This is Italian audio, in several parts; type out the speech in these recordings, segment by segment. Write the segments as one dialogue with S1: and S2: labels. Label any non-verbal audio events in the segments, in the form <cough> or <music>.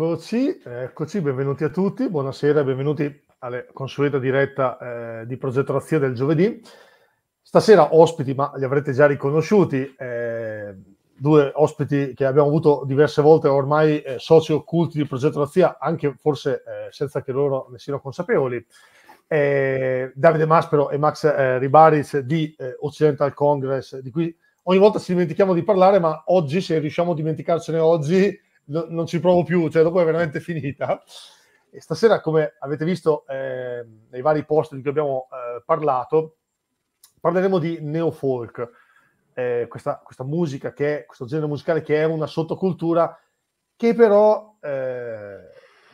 S1: Eccoci, eccoci, eh, benvenuti a tutti, buonasera e benvenuti alla consueta diretta eh, di progettorazione del giovedì. Stasera ospiti, ma li avrete già riconosciuti, eh, due ospiti che abbiamo avuto diverse volte ormai eh, soci occulti di progettorazia, anche forse eh, senza che loro ne siano consapevoli. Eh, Davide Maspero e Max Ribaris di Occidental Congress, di cui ogni volta ci dimentichiamo di parlare, ma oggi, se riusciamo a dimenticarcene oggi, no, non ci provo più, cioè dopo è veramente finita. E stasera, come avete visto eh, nei vari post di cui abbiamo eh, parlato, parleremo di neofolk, eh, questa, questa, musica che è, questo genere musicale che è una sottocultura che però eh,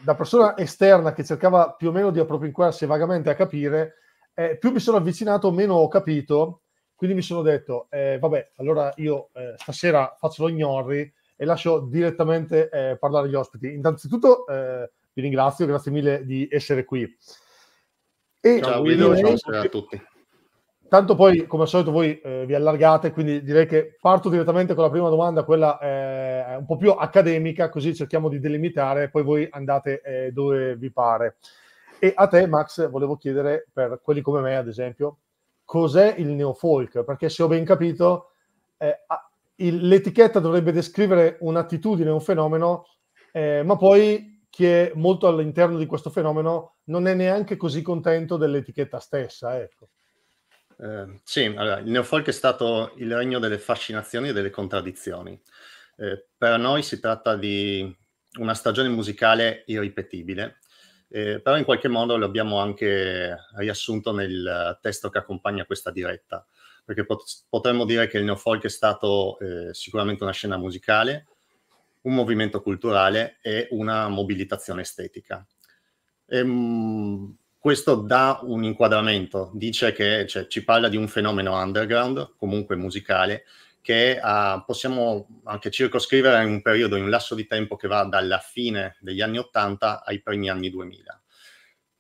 S1: da persona esterna che cercava più o meno di appropinquarsi vagamente a capire, eh, più mi sono avvicinato, meno ho capito. Quindi mi sono detto, eh, vabbè, allora io stasera faccio lo ignorri, e lascio direttamente eh, parlare agli ospiti. Innanzitutto eh, vi ringrazio, grazie mille di essere qui. E ciao Guido, ciao a tutti. Tanto poi, come al solito, voi eh, vi allargate, quindi direi che parto direttamente con la prima domanda, quella eh, un po' più accademica, così cerchiamo di delimitare, poi voi andate eh, dove vi pare. E a te, Max, volevo chiedere, per quelli come me, ad esempio, cos'è il neofolk? Perché se ho ben capito, eh, il, l'etichetta dovrebbe descrivere un'attitudine, un fenomeno, eh, ma poi chi è molto all'interno di questo fenomeno non è neanche così contento dell'etichetta stessa. Ecco.
S2: Eh, sì, allora, il neofolk è stato il regno delle fascinazioni e delle contraddizioni. Eh, per noi si tratta di una stagione musicale irripetibile, eh, però in qualche modo l'abbiamo anche riassunto nel testo che accompagna questa diretta perché pot- potremmo dire che il neofolk è stato eh, sicuramente una scena musicale, un movimento culturale e una mobilitazione estetica. E, ehm, mh, questo dà un inquadramento, dice che cioè, ci parla di un fenomeno underground, comunque musicale, che ha, possiamo anche circoscrivere in un periodo, in un lasso di tempo che va dalla fine degli anni 80 ai primi anni 2000.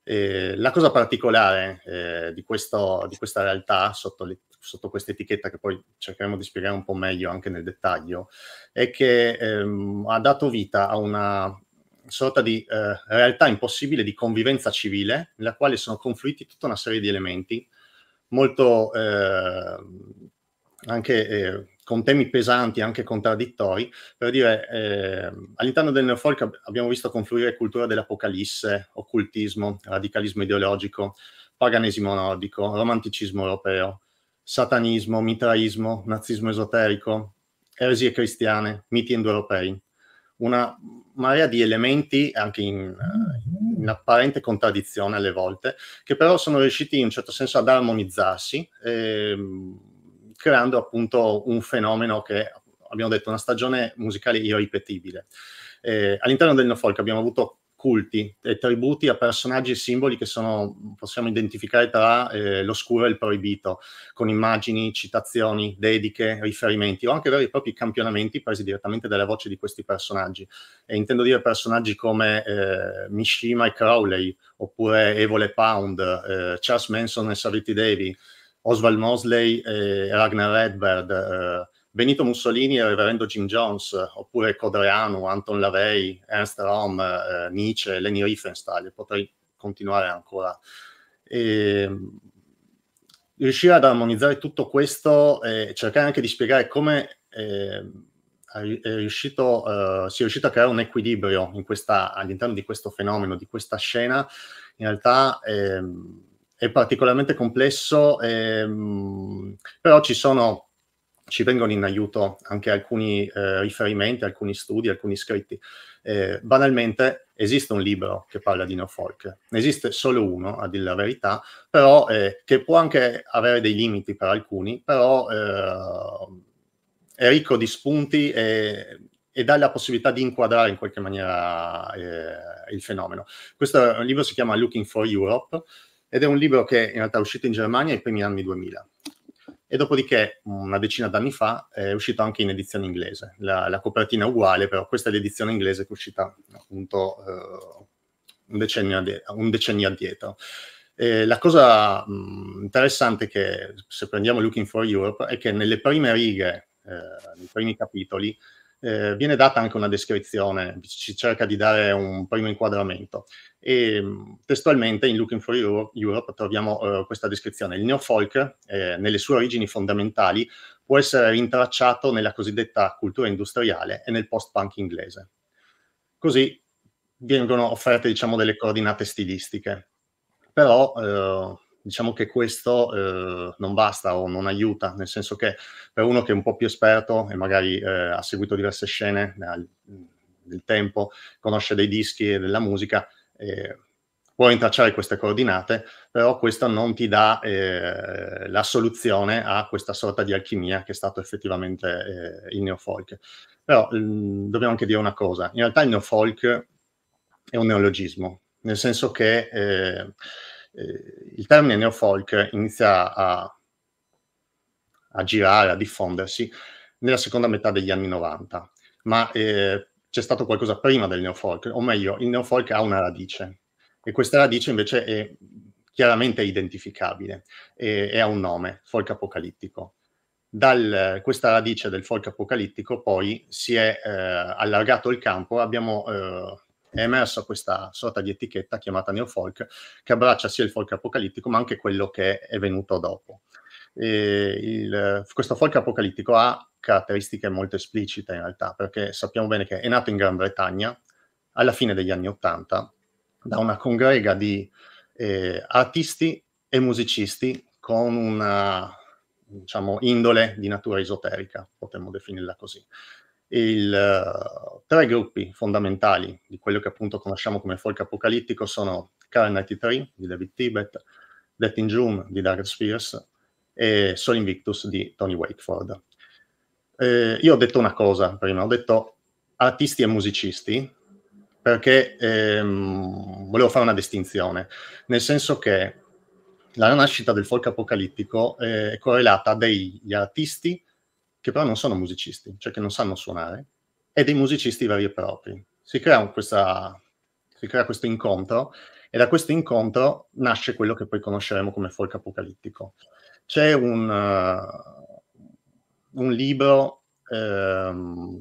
S2: Eh, la cosa particolare eh, di, questo, di, questa realtà sotto, sotto questa etichetta che poi cercheremo di spiegare un po' meglio anche nel dettaglio, è che ehm, ha dato vita a una sorta di eh, realtà impossibile di convivenza civile nella quale sono confluiti tutta una serie di elementi molto eh, anche eh, con temi pesanti, anche contraddittori, per dire eh, all'interno del neofolk abbiamo visto confluire cultura dell'apocalisse, occultismo, radicalismo ideologico, paganesimo nordico, romanticismo europeo, satanismo, mitraismo, nazismo esoterico, eresie cristiane, miti indoeuropei. Una marea di elementi, anche in, eh, in, apparente contraddizione alle volte, che però sono riusciti in un certo senso ad armonizzarsi, eh, creando appunto un fenomeno che abbiamo detto, una stagione musicale irripetibile. Eh, all'interno del No Folk abbiamo avuto culti e tributi a personaggi e simboli che sono, possiamo identificare tra eh, l'oscuro e il proibito, con immagini, citazioni, dediche, riferimenti o anche veri e propri campionamenti presi direttamente dalle voci di questi personaggi. E intendo dire personaggi come eh, Mishima e Crowley, oppure Evole Pound, eh, Charles Manson e Savitri Devi, Oswald Mosley e Ragnar Redbird. Eh, Benito Mussolini e Reverendo Jim Jones, oppure Codreanu, Anton Lavey, Ernst Rom, eh, Nietzsche, Leni Riefenstahl, potrei continuare ancora. E, mm, riuscire ad armonizzare tutto questo e cercare anche di spiegare come eh, è riuscito, eh, si è riuscito a creare un equilibrio questa, all'interno di questo fenomeno, di questa scena, in realtà... Ehm, è particolarmente complesso, ehm, però ci sono ci vengono in aiuto anche alcuni eh, riferimenti, alcuni studi, alcuni scritti. Eh, banalmente esiste un libro che parla di neofolk, ne esiste solo uno, a dire la verità, però eh, che può anche avere dei limiti per alcuni, però eh, è ricco di spunti e, e, dà la possibilità di inquadrare in qualche maniera eh, il fenomeno. Questo libro si chiama Looking for Europe ed è un libro che in realtà è uscito in Germania nei primi anni 2000 e dopodiché una decina d'anni fa è uscito anche in edizione inglese. La, la copertina è uguale, però questa è l'edizione inglese che è uscita appunto eh, un, decennio addi- un decennio addietro. Eh, la cosa mh, mm, interessante che, se prendiamo Looking for Europe, è che nelle prime righe, eh, nei primi capitoli, eh, viene data anche una descrizione, si cerca di dare un primo inquadramento. E mm, testualmente in Looking for Europe troviamo eh, questa descrizione. Il neofolk, eh, nelle sue origini fondamentali, può essere rintracciato nella cosiddetta cultura industriale e nel post-punk inglese. Così vengono offerte, diciamo, delle coordinate stilistiche. Però eh, diciamo che questo eh, non basta o non aiuta, nel senso che per uno che è un po' più esperto e magari eh, ha seguito diverse scene nel, nel tempo, conosce dei dischi e della musica, eh, può intracciare queste coordinate, però questo non ti dà eh, la soluzione a questa sorta di alchimia che è stato effettivamente eh, il neofolk. Però mh, mm, dobbiamo anche dire una cosa, in realtà il neofolk è un neologismo, nel senso che eh, eh, il termine neofolk inizia a, a, girare, a diffondersi nella seconda metà degli anni 90, ma eh, c'è stato qualcosa prima del neofolk, o meglio, il neofolk ha una radice e questa radice invece è chiaramente identificabile e, e ha un nome, folk apocalittico. Dal, questa radice del folk apocalittico poi si è eh, allargato il campo, abbiamo eh, è emersa questa sorta di etichetta chiamata neofolk che abbraccia sia il folk apocalittico ma anche quello che è venuto dopo. Il, questo folk apocalittico ha caratteristiche molto esplicite in realtà, perché sappiamo bene che è nato in Gran Bretagna alla fine degli anni Ottanta da una congrega di eh, artisti e musicisti con una diciamo, indole di natura esoterica, potremmo definirla così il, eh, tre gruppi fondamentali di quello che appunto conosciamo come folk apocalittico sono Car 93 di David Tibet, Death in June di Darius Spears e Sol Invictus di Tony Wakeford. Eh, io ho detto una cosa prima, ho detto artisti e musicisti perché ehm, volevo fare una distinzione, nel senso che la nascita del folk apocalittico eh, è correlata a degli artisti che però non sono musicisti, cioè che non sanno suonare, e dei musicisti veri e propri. Si crea, questa, si crea questo incontro e da questo incontro nasce quello che poi conosceremo come folk apocalittico. C'è un, uh, un libro eh,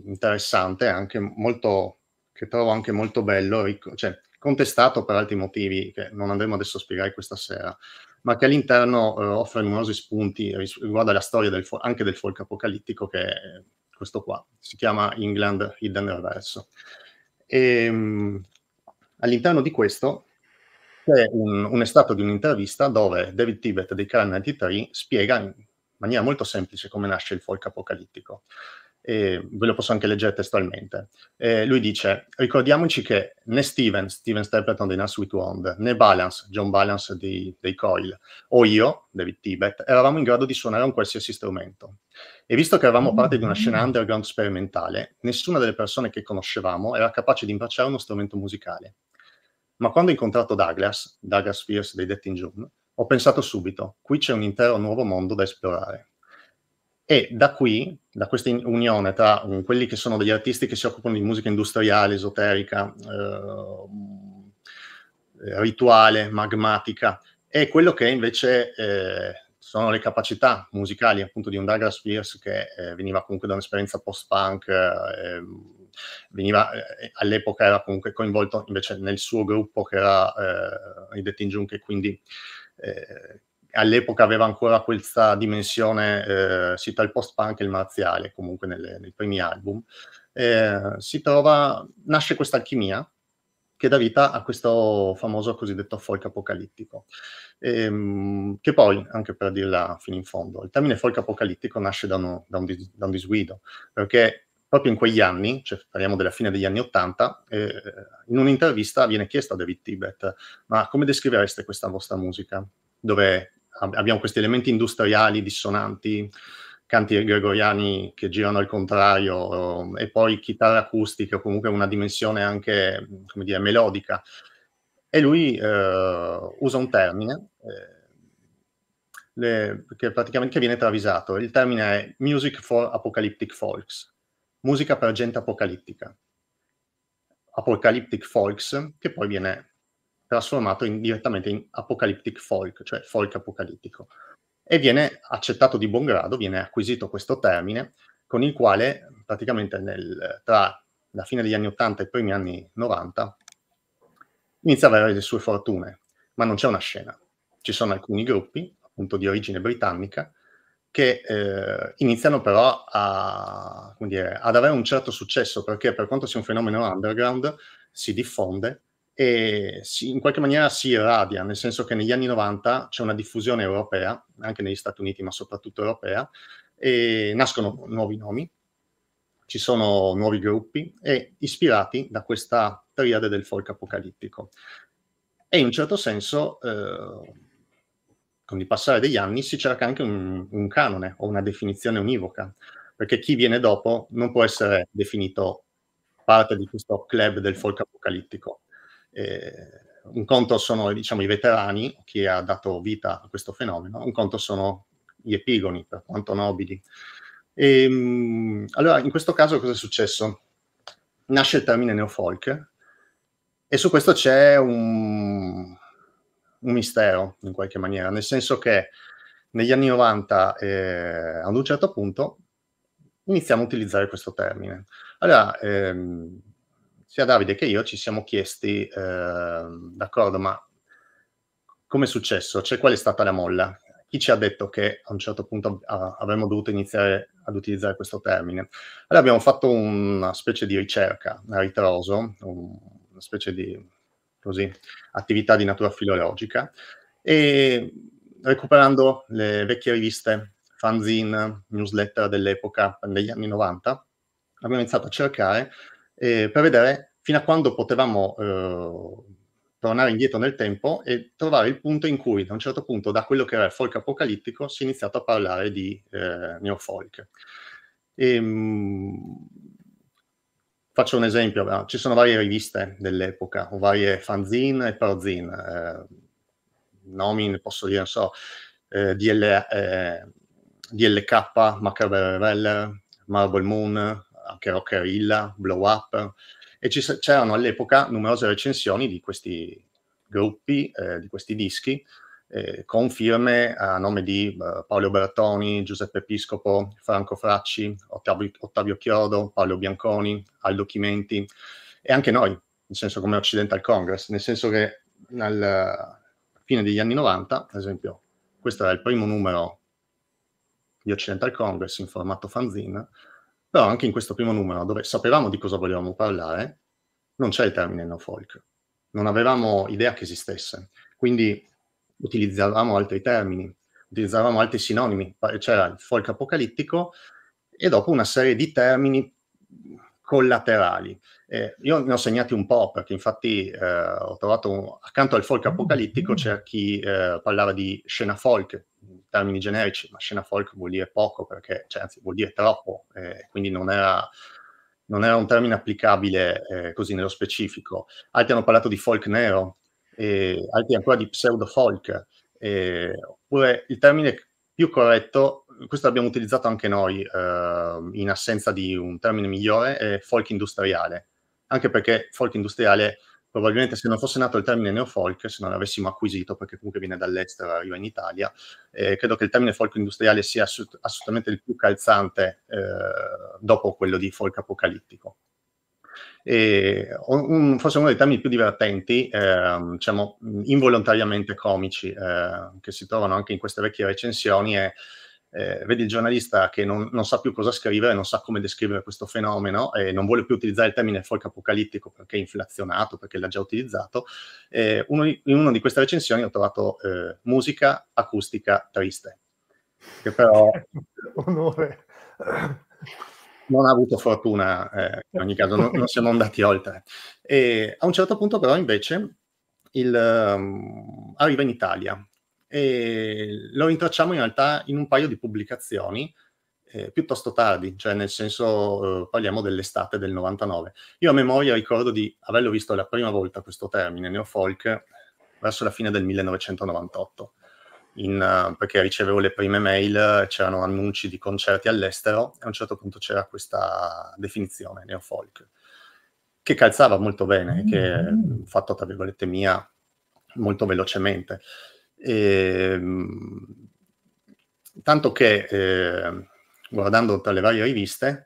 S2: interessante, anche molto, che trovo anche molto bello, ricco, cioè, contestato per altri motivi che non andremo adesso a spiegare questa sera, ma che all'interno eh, offre numerosi spunti riguardo alla storia del, anche del folk apocalittico, che è questo qua, si chiama England Hidden Reverso. E, ehm, mh, all'interno di questo c'è un, un, estratto di un'intervista dove David Tibet dei Canal 93 spiega in maniera molto semplice come nasce il folk apocalittico e ve lo posso anche leggere testualmente. Eh, lui dice: Ricordiamoci che né Steven, Steven Stapleton dei Nas with Wand, né Balance, John Balance dei, dei Coil, o io, David Tibet, eravamo in grado di suonare un qualsiasi strumento. E visto che eravamo parte di una scena underground sperimentale, nessuna delle persone che conoscevamo era capace di imbracciare uno strumento musicale. Ma quando ho incontrato Douglas, Douglas Fierce dei Death June, ho pensato subito: qui c'è un intero nuovo mondo da esplorare. E da qui, da questa unione tra mm, quelli che sono degli artisti che si occupano di musica industriale, esoterica, eh, mm, rituale, magmatica, e quello che invece eh, sono le capacità musicali appunto di un Douglas Pierce che eh, veniva comunque da un'esperienza post-punk, eh, veniva, eh, all'epoca era comunque coinvolto invece nel suo gruppo che era eh, i The Teen Junk e quindi all'epoca aveva ancora questa dimensione, eh, si il post-punk e il marziale, comunque nelle, nei primi album, eh, si trova, nasce questa alchimia che dà vita a questo famoso cosiddetto folk apocalittico, ehm, che poi, anche per dirla fino in fondo, il termine folk apocalittico nasce da, uno, da, un, dis, da un, disguido, perché proprio in quegli anni, cioè parliamo della fine degli anni Ottanta, eh, in un'intervista viene chiesto a David Tibet, ma come descrivereste questa vostra musica? Dove abbiamo questi elementi industriali dissonanti, canti gregoriani che girano al contrario e poi chitarre acustiche o comunque una dimensione anche, come dire, melodica. E lui eh, usa un termine eh, le, che praticamente viene travisato. Il termine è Music for Apocalyptic Folks, musica per gente apocalittica. Apocalyptic Folks, che poi viene trasformato in, direttamente in apocalyptic folk, cioè folk apocalittico. E viene accettato di buon grado, viene acquisito questo termine, con il quale praticamente nel, tra la fine degli anni 80 e i primi anni 90 inizia a avere le sue fortune, ma non c'è una scena. Ci sono alcuni gruppi, appunto di origine britannica, che eh, iniziano però a, dire, ad avere un certo successo, perché per quanto sia un fenomeno underground, si diffonde e si, in qualche maniera si irradia, nel senso che negli anni 90 c'è una diffusione europea, anche negli Stati Uniti, ma soprattutto europea, e nascono nuovi nomi, ci sono nuovi gruppi e ispirati da questa triade del folk apocalittico. E in un certo senso, eh, con il passare degli anni, si cerca anche un, un canone o una definizione univoca, perché chi viene dopo non può essere definito parte di questo club del folk apocalittico eh, un conto sono diciamo, i veterani, chi ha dato vita a questo fenomeno, un conto sono gli epigoni, per quanto nobili. E, ehm, allora, in questo caso cosa è successo? Nasce il termine neofolk e su questo c'è un, un mistero, in qualche maniera, nel senso che negli anni 90, eh, ad un certo punto, iniziamo a utilizzare questo termine. Allora, ehm, sia Davide che io ci siamo chiesti, eh, d'accordo, ma come è successo? Cioè, qual è stata la molla? Chi ci ha detto che a un certo punto avremmo dovuto iniziare ad utilizzare questo termine? Allora abbiamo fatto una specie di ricerca a ritroso, una specie di così, attività di natura filologica, e recuperando le vecchie riviste, fanzine, newsletter dell'epoca, degli anni 90, abbiamo iniziato a cercare eh, per vedere fino a quando potevamo eh, tornare indietro nel tempo e trovare il punto in cui da un certo punto, da quello che era il folk apocalittico, si è iniziato a parlare di eh, neofolk. E, ehm, mh, faccio un esempio, ci sono varie riviste dell'epoca, o varie fanzine e parzine, eh, nomi posso dire, non so, eh, DL, eh, DLK, Macabre Reveller, Marble Moon, anche Rockerilla, Blow Up, e ci, c'erano all'epoca numerose recensioni di questi gruppi, eh, di questi dischi, eh, con firme a nome di eh, Paolo Bertoni, Giuseppe Episcopo, Franco Fracci, Ottavio, Ottavio Chiodo, Paolo Bianconi, Aldo Chimenti e anche noi, nel senso come Occidental Congress, nel senso che alla eh, fine degli anni 90, ad esempio, questo era il primo numero di Occidental Congress in formato fanzine, però anche in questo primo numero, dove sapevamo di cosa volevamo parlare, non c'è il termine no folk. Non avevamo idea che esistesse. Quindi utilizzavamo altri termini, utilizzavamo altri sinonimi. C'era il folk apocalittico e dopo una serie di termini collaterali. Eh, io ne ho segnati un po' perché infatti eh, ho trovato accanto al folk apocalittico mm. c'era chi eh, parlava di scena folk, termini generici, ma scena folk vuol dire poco, perché, cioè, anzi, vuol dire troppo, eh, quindi non era, non era, un termine applicabile eh, così nello specifico. Altri hanno parlato di folk nero, e altri ancora di pseudo folk, oppure il termine più corretto, questo l'abbiamo utilizzato anche noi eh, in assenza di un termine migliore, è folk industriale, anche perché folk industriale probabilmente se non fosse nato il termine neofolk, se non l'avessimo acquisito, perché comunque viene dall'estero e arriva in Italia, eh, credo che il termine folk industriale sia assolut- assolutamente il più calzante eh, dopo quello di folk apocalittico. Un, forse uno dei termini più divertenti, eh, diciamo involontariamente comici, eh, che si trovano anche in queste vecchie recensioni, è eh, vedi il giornalista che non, non, sa più cosa scrivere, non sa come descrivere questo fenomeno e non vuole più utilizzare il termine folk apocalittico perché è inflazionato, perché l'ha già utilizzato. Eh, uno, in una di queste recensioni ho trovato eh, musica acustica triste, che però... <laughs>
S1: Onore.
S2: Non ha avuto fortuna, eh, in ogni caso non, non siamo andati oltre. E a un certo punto però invece il, um, arriva in Italia e lo rintracciamo in realtà in un paio di pubblicazioni eh, piuttosto tardi, cioè nel senso eh, parliamo dell'estate del 99. Io a memoria ricordo di averlo visto la prima volta questo termine, neofolk, verso la fine del 1998. In, uh, perché ricevevo le prime mail, c'erano annunci di concerti all'estero e a un certo punto c'era questa definizione neofolk che calzava molto bene, mm-hmm. che mm. fatto tra virgolette mia molto velocemente. Ehm, tanto che eh, guardando tra le varie riviste,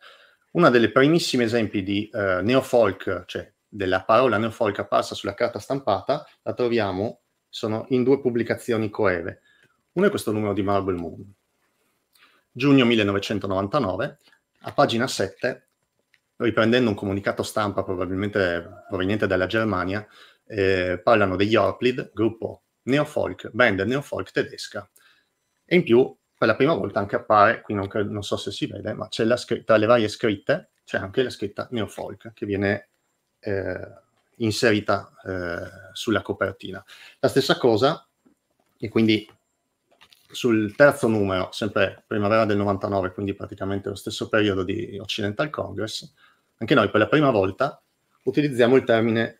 S2: uno dei primissimi esempi di eh, neofolk, cioè della parola neofolk apparsa sulla carta stampata, la troviamo sono in due pubblicazioni coeve. Uno è questo numero di Marble Moon, giugno 1999, a pagina 7, riprendendo un comunicato stampa probabilmente proveniente dalla Germania, eh, parlano degli Orplid, gruppo neofolk, band neofolk tedesca. E in più, per la prima volta anche appare, qui non, credo, non so se si vede, ma c'è la scritta, le varie scritte, c'è anche la scritta neofolk che viene eh, inserita eh, sulla copertina. La stessa cosa, e quindi sul terzo numero, sempre primavera del 99, quindi praticamente lo stesso periodo di Occidental Congress, anche noi per la prima volta utilizziamo il termine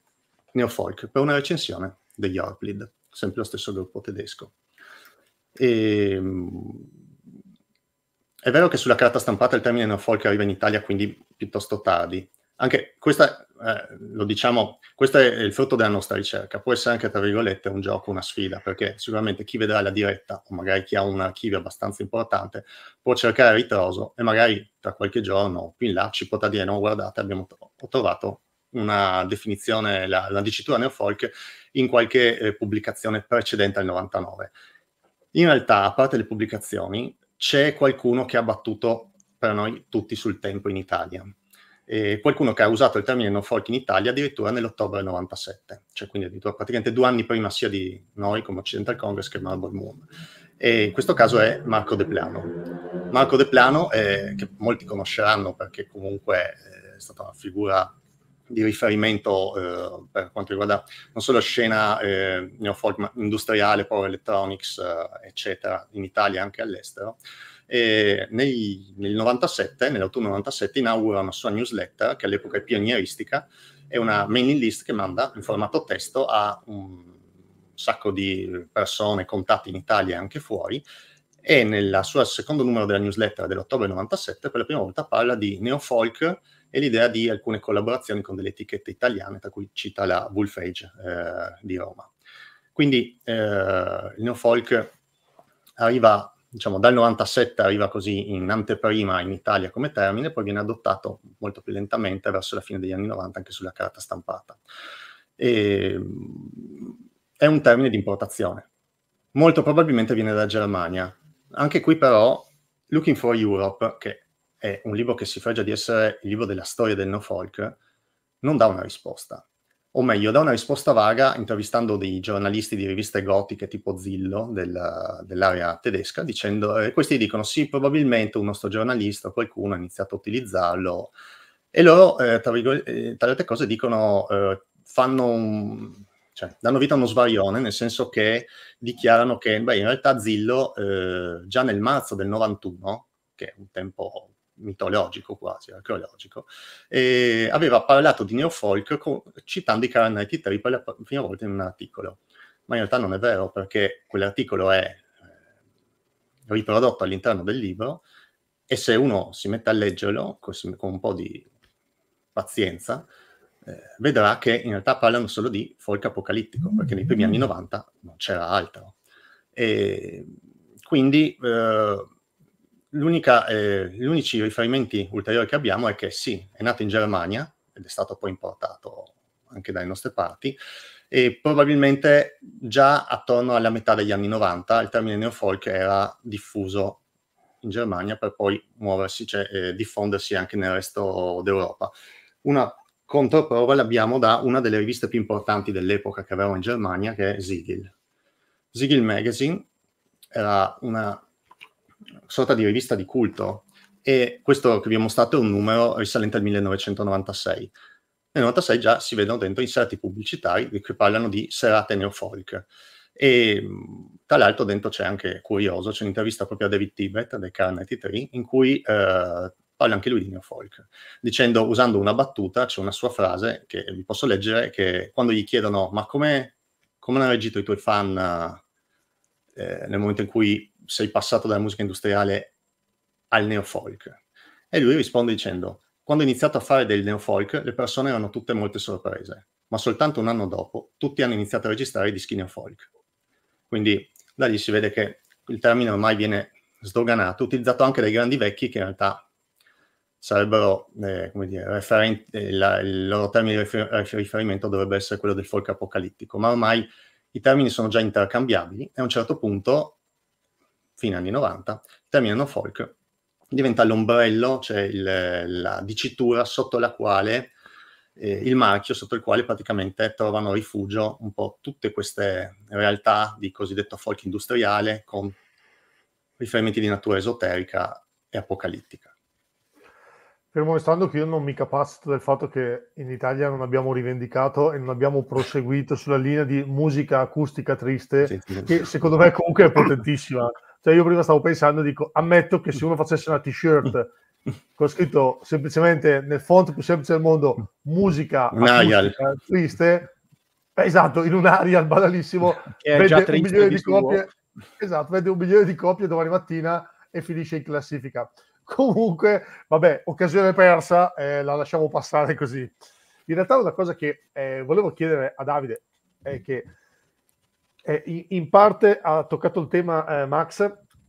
S2: neofolk per una recensione degli Orplid sempre lo stesso gruppo tedesco. E, ehm, è vero che sulla carta stampata il termine neofolk arriva in Italia quindi piuttosto tardi. Anche questa, eh, lo diciamo, questo è il frutto della nostra ricerca. Può essere anche, tra virgolette, un gioco, una sfida, perché sicuramente chi vedrà la diretta, o magari chi ha un archivio abbastanza importante, può cercare ritroso e magari tra qualche giorno, più in là, ci potrà dire no, guardate, abbiamo ho trovato una definizione, la, la dicitura neofolk in qualche eh, pubblicazione precedente al 99. In realtà, a parte le pubblicazioni, c'è qualcuno che ha battuto per noi tutti sul tempo in Italia. E qualcuno che ha usato il termine no folk in Italia addirittura nell'ottobre 97, cioè quindi addirittura praticamente due anni prima sia di noi come Occidental Congress che Marble Moon. E in questo caso è Marco De Plano. Marco De Plano, eh, che molti conosceranno perché comunque eh, è stata una figura di riferimento eh, per quanto riguarda non solo scena eh, neofolk ma industriale, power electronics, eh, eccetera, in Italia e anche all'estero. E nei, nel 97, nell'autunno 97, inaugura una sua newsletter che all'epoca è pionieristica, è una mailing list che manda in formato testo a un sacco di persone, contatti in Italia e anche fuori, e nel suo secondo numero della newsletter dell'ottobre 97 per la prima volta parla di neofolk e l'idea di alcune collaborazioni con delle etichette italiane, tra cui cita la Bullfage eh, di Roma. Quindi eh, il neofolk arriva, diciamo, dal 97 arriva così in anteprima in Italia come termine, poi viene adottato molto più lentamente verso la fine degli anni 90 anche sulla carta stampata. E, è un termine di importazione. Molto probabilmente viene da Germania. Anche qui però, Looking for Europe, che è un libro che si fregia di essere il libro della storia del no folk, non dà una risposta. O meglio, dà una risposta vaga intervistando dei giornalisti di riviste gotiche tipo Zillo del, dell'area tedesca, dicendo, eh, questi dicono sì, probabilmente un nostro giornalista o qualcuno ha iniziato a utilizzarlo. E loro, eh, tra, eh, tra le altre cose, dicono, eh, fanno un, cioè, danno vita a uno svarione, nel senso che dichiarano che beh, in realtà Zillo eh, già nel marzo del 91, che è un tempo mitologico quasi, archeologico, e aveva parlato di neofolk con, citando i Car 93 per la prima volta in un articolo. Ma in realtà non è vero perché quell'articolo è eh, riprodotto all'interno del libro e se uno si mette a leggerlo così, con un po' di pazienza, eh, vedrà che in realtà parlano solo di folk apocalittico, perché nei primi anni 90 non c'era altro. E quindi... Eh, eh, gli unici riferimenti ulteriori che abbiamo è che sì, è nato in Germania ed è stato poi importato anche dalle nostre parti e probabilmente già attorno alla metà degli anni 90 il termine neofolk era diffuso in Germania per poi muoversi, cioè, eh, diffondersi anche nel resto d'Europa. Una controprova l'abbiamo da una delle riviste più importanti dell'epoca che avevamo in Germania, che è Sigil. Sigil Magazine era una sorta di rivista di culto e questo che vi ho mostrato è un numero risalente al 1996. Nel 1996 già si vedono dentro inserti pubblicitari che parlano di serate neofolk. E tra l'altro dentro c'è anche curioso, c'è un'intervista proprio a David Tibet del Car 93 in cui eh, parla anche lui di neofolk, dicendo, usando una battuta, c'è una sua frase che vi posso leggere, che quando gli chiedono ma come, come hanno reagito i tuoi fan eh, nel momento in cui sei passato dalla musica industriale al neofolk? E lui risponde dicendo, quando ho iniziato a fare del neofolk, le persone erano tutte molto sorprese, ma soltanto un anno dopo tutti hanno iniziato a registrare i dischi neofolk. Quindi da lì si vede che il termine ormai viene sdoganato, utilizzato anche dai grandi vecchi che in realtà sarebbero, eh, come dire, referen- eh, la, il loro termine di rifer- riferimento dovrebbe essere quello del folk apocalittico, ma ormai i termini sono già intercambiabili e a un certo punto fine anni 90, il termine folk diventa l'ombrello, cioè il, la dicitura sotto la quale eh, il marchio sotto il quale praticamente trovano rifugio un po' tutte queste realtà di cosiddetto folk industriale con riferimenti di natura esoterica e apocalittica.
S1: Fermo restando che io non mi capacito del fatto che in Italia non abbiamo rivendicato e non abbiamo proseguito sulla linea di musica acustica triste, sì. che secondo me comunque è potentissima. Cioè io prima stavo pensando, dico, ammetto che se uno facesse una t-shirt <laughs> con scritto semplicemente nel font più semplice del mondo musica triste, esatto, in un Arial banalissimo, <laughs> che è vede un milione di, di copie, esatto, vede un milione di copie domani mattina e finisce in classifica. Comunque, vabbè, occasione persa, eh, la lasciamo passare così. In realtà una cosa che eh, volevo chiedere a Davide è che eh, in parte ha toccato il tema eh, Max,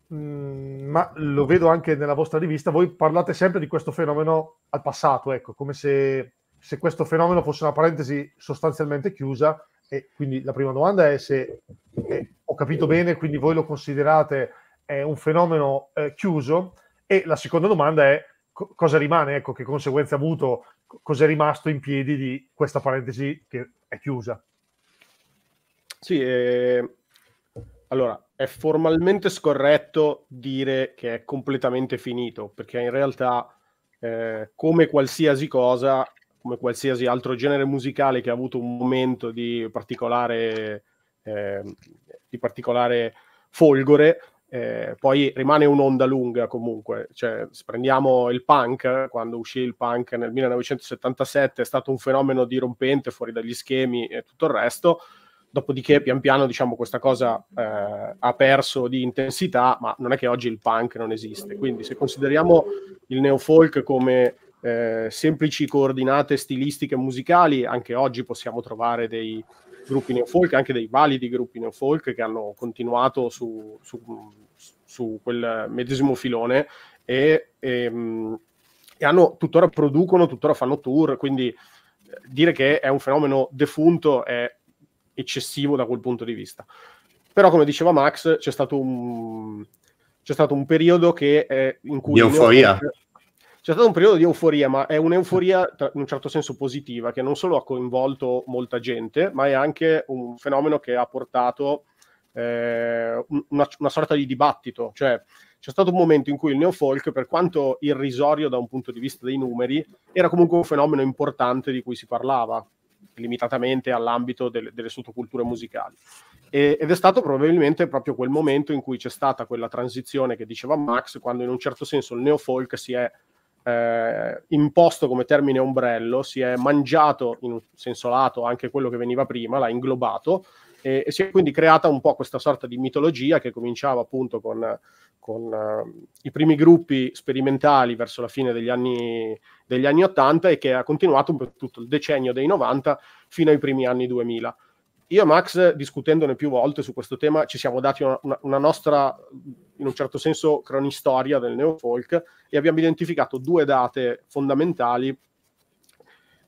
S1: mh, mm, ma lo vedo anche nella vostra rivista, voi parlate sempre di questo fenomeno al passato, ecco, come se, se questo fenomeno fosse una parentesi sostanzialmente chiusa e quindi la prima domanda è se eh, ho capito bene, quindi voi lo considerate eh, un fenomeno eh, chiuso e la seconda domanda è co- cosa rimane, ecco, che conseguenze ha avuto, co- cosa rimasto in piedi di questa parentesi che è chiusa.
S3: Sì, eh, allora è formalmente scorretto dire che è completamente finito, perché in realtà, eh, come qualsiasi cosa, come qualsiasi altro genere musicale che ha avuto un momento di particolare, eh, di particolare folgore, eh, poi rimane un'onda lunga comunque. Cioè, se prendiamo il punk, quando uscì il punk nel 1977, è stato un fenomeno dirompente fuori dagli schemi e tutto il resto Dopodiché, pian piano, diciamo, questa cosa eh, ha perso di intensità, ma non è che oggi il punk non esiste. Quindi, se consideriamo il neofolk come eh, semplici coordinate stilistiche musicali, anche oggi possiamo trovare dei gruppi neofolk, anche dei validi gruppi neofolk che hanno continuato su, su, su quel medesimo filone e, e, ehm, e hanno, tuttora producono, tuttora fanno tour, quindi eh, dire che è un fenomeno defunto è eccessivo da quel punto di vista. Però, come diceva Max, c'è stato un, c'è stato un periodo che è in cui... Di euforia. C'è stato un periodo di euforia, ma è un'euforia in un certo senso positiva, che non solo ha coinvolto molta gente, ma è anche un fenomeno che ha portato eh, una, una sorta di dibattito. Cioè, c'è stato un momento in cui il neofolk, per quanto irrisorio da un punto di vista dei numeri, era comunque un fenomeno importante di cui si parlava limitatamente all'ambito delle, delle sottoculture musicali. E, ed è stato probabilmente proprio quel momento in cui c'è stata quella transizione che diceva Max, quando in un certo senso il neofolk si è eh, imposto come termine ombrello, si è mangiato in un senso lato anche quello che veniva prima, l'ha inglobato e, e si è quindi creata un po' questa sorta di mitologia che cominciava appunto con, con uh, i primi gruppi sperimentali verso la fine degli anni, degli anni 80 e che ha continuato per tutto il decennio dei 90 fino ai primi anni 2000. Io e Max, discutendone più volte su questo tema, ci siamo dati una, una, una nostra, in un certo senso, cronistoria del neofolk e abbiamo identificato due date fondamentali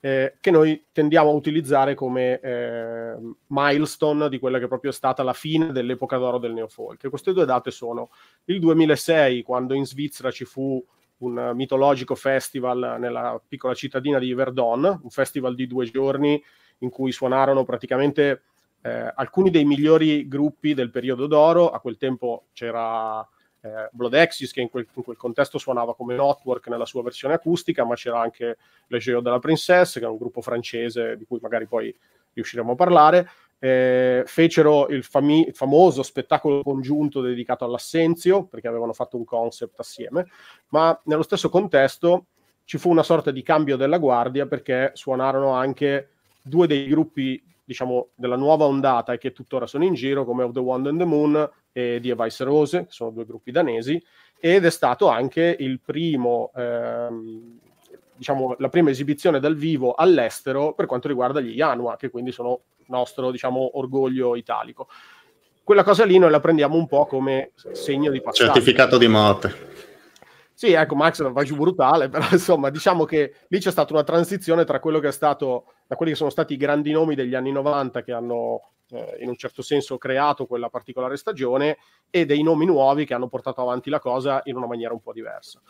S3: eh, che noi tendiamo a utilizzare come eh, milestone di quella che è proprio stata la fine dell'epoca d'oro del neofolk. queste due date sono il 2006, quando in Svizzera ci fu un mitologico festival nella piccola cittadina di Verdon, un festival di due giorni in cui suonarono praticamente eh, alcuni dei migliori gruppi del periodo d'oro. A quel tempo c'era eh, Blood Axis che in quel, in quel, contesto suonava come Notwork nella sua versione acustica, ma c'era anche Le Geo della Princesse, che è un gruppo francese di cui magari poi riusciremo a parlare. Eh, fecero il, fami- famoso spettacolo congiunto dedicato all'assenzio, perché avevano fatto un concept assieme, ma nello stesso contesto ci fu una sorta di cambio della guardia perché suonarono anche due dei gruppi, diciamo, della nuova ondata e che tuttora sono in giro, come Of the Wand and the Moon e di Evice Rose, che sono due gruppi danesi, ed è stato anche il primo, ehm, diciamo, la prima esibizione dal vivo all'estero per quanto riguarda gli Janua, che quindi sono nostro diciamo, orgoglio italico. Quella cosa lì noi la prendiamo un po' come segno di passaggio. Certificato di morte. Sì, ecco, Max è un faccio brutale, però insomma, diciamo che lì c'è stata una transizione tra quello che è stato, da quelli che sono stati i grandi nomi degli anni 90 che hanno eh, in un certo senso creato quella particolare stagione e dei nomi nuovi che hanno portato avanti la cosa in una maniera un po' diversa.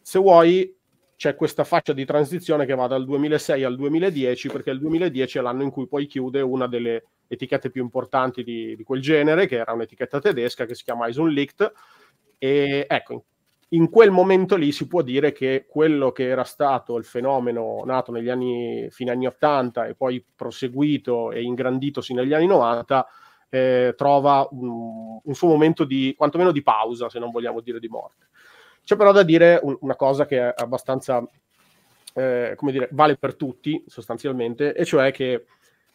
S3: Se vuoi, c'è questa faccia di transizione che va dal 2006 al 2010, perché il 2010 è l'anno in cui poi chiude una delle etichette più importanti di, di quel genere, che era un'etichetta tedesca che si chiama Eisenlicht. E ecco, in quel momento lì si può dire che quello che era stato il fenomeno nato negli anni, fine anni 80 e poi proseguito e ingranditosi negli anni 90 eh, trova un, un, suo momento di quantomeno di pausa, se non vogliamo dire di morte. C'è però da dire un, una cosa che è abbastanza, eh, come dire, vale per tutti sostanzialmente, e cioè che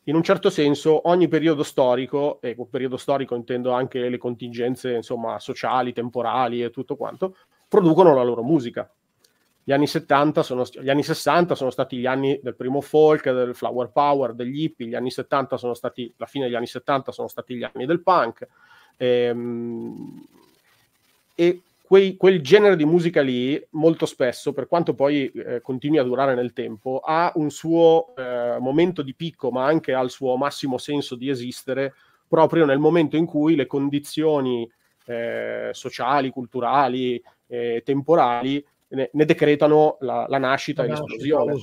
S3: in un certo senso ogni periodo storico, e con periodo storico intendo anche le contingenze insomma, sociali, temporali e tutto quanto, producono la loro musica. Gli anni, 70 sono, gli anni 60 sono stati gli anni del primo folk, del flower power, degli hippie, gli anni 70 sono stati, la fine degli anni 70 sono stati gli anni del punk. Ehm, e quei, quel genere di musica lì, molto spesso, per quanto poi eh, continui a durare nel tempo, ha un suo eh, momento di picco, ma anche ha il suo massimo senso di esistere proprio nel momento in cui le condizioni eh, sociali, culturali, eh, temporali, ne, ne, decretano la, la nascita la e l'esplosione.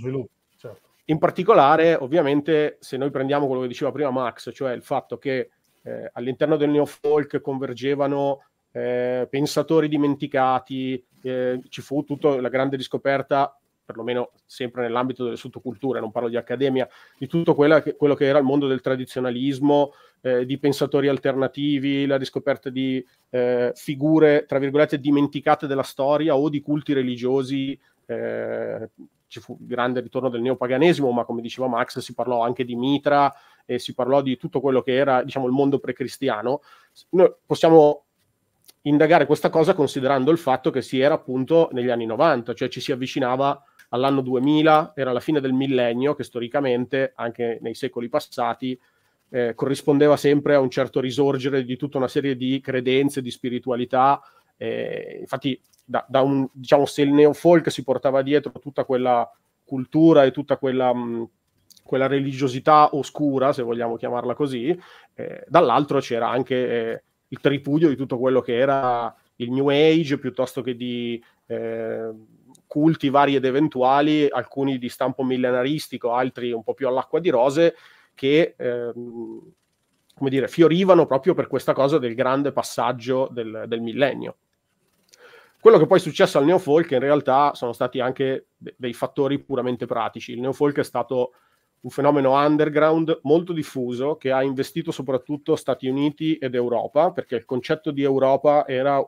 S3: Certo. In particolare, ovviamente, se noi prendiamo quello che diceva prima Max, cioè il fatto che eh, all'interno del neofolk convergevano eh, pensatori dimenticati, eh, ci fu tutta la grande riscoperta perlomeno sempre nell'ambito delle sottoculture, non parlo di accademia, di tutto che, quello che era il mondo del tradizionalismo, eh, di pensatori alternativi, la riscoperta di eh, figure, tra virgolette, dimenticate della storia o di culti religiosi. Eh, ci fu il grande ritorno del neopaganesimo, ma come diceva Max, si parlò anche di Mitra e si parlò di tutto quello che era diciamo, il mondo precristiano. Noi possiamo indagare questa cosa considerando il fatto che si era appunto negli anni 90, cioè ci si avvicinava all'anno 2000, era la fine del millennio, che storicamente, anche nei secoli passati, eh, corrispondeva sempre a un certo risorgere di tutta una serie di credenze, di spiritualità. Eh, infatti, da, da un, diciamo, se il neofolk si portava dietro tutta quella cultura e tutta quella... Mh, mm, quella religiosità oscura, se vogliamo chiamarla così, eh, dall'altro c'era anche eh, il tripudio di tutto quello che era il New Age, piuttosto che di eh, culti vari ed eventuali, alcuni di stampo millenaristico, altri un po' più all'acqua di rose, che ehm, come dire, fiorivano proprio per questa cosa del grande passaggio del, del millennio. Quello che poi è successo al neofolk in realtà sono stati anche de- dei fattori puramente pratici. Il neofolk è stato un fenomeno underground molto diffuso che ha investito soprattutto Stati Uniti ed Europa, perché il concetto di Europa era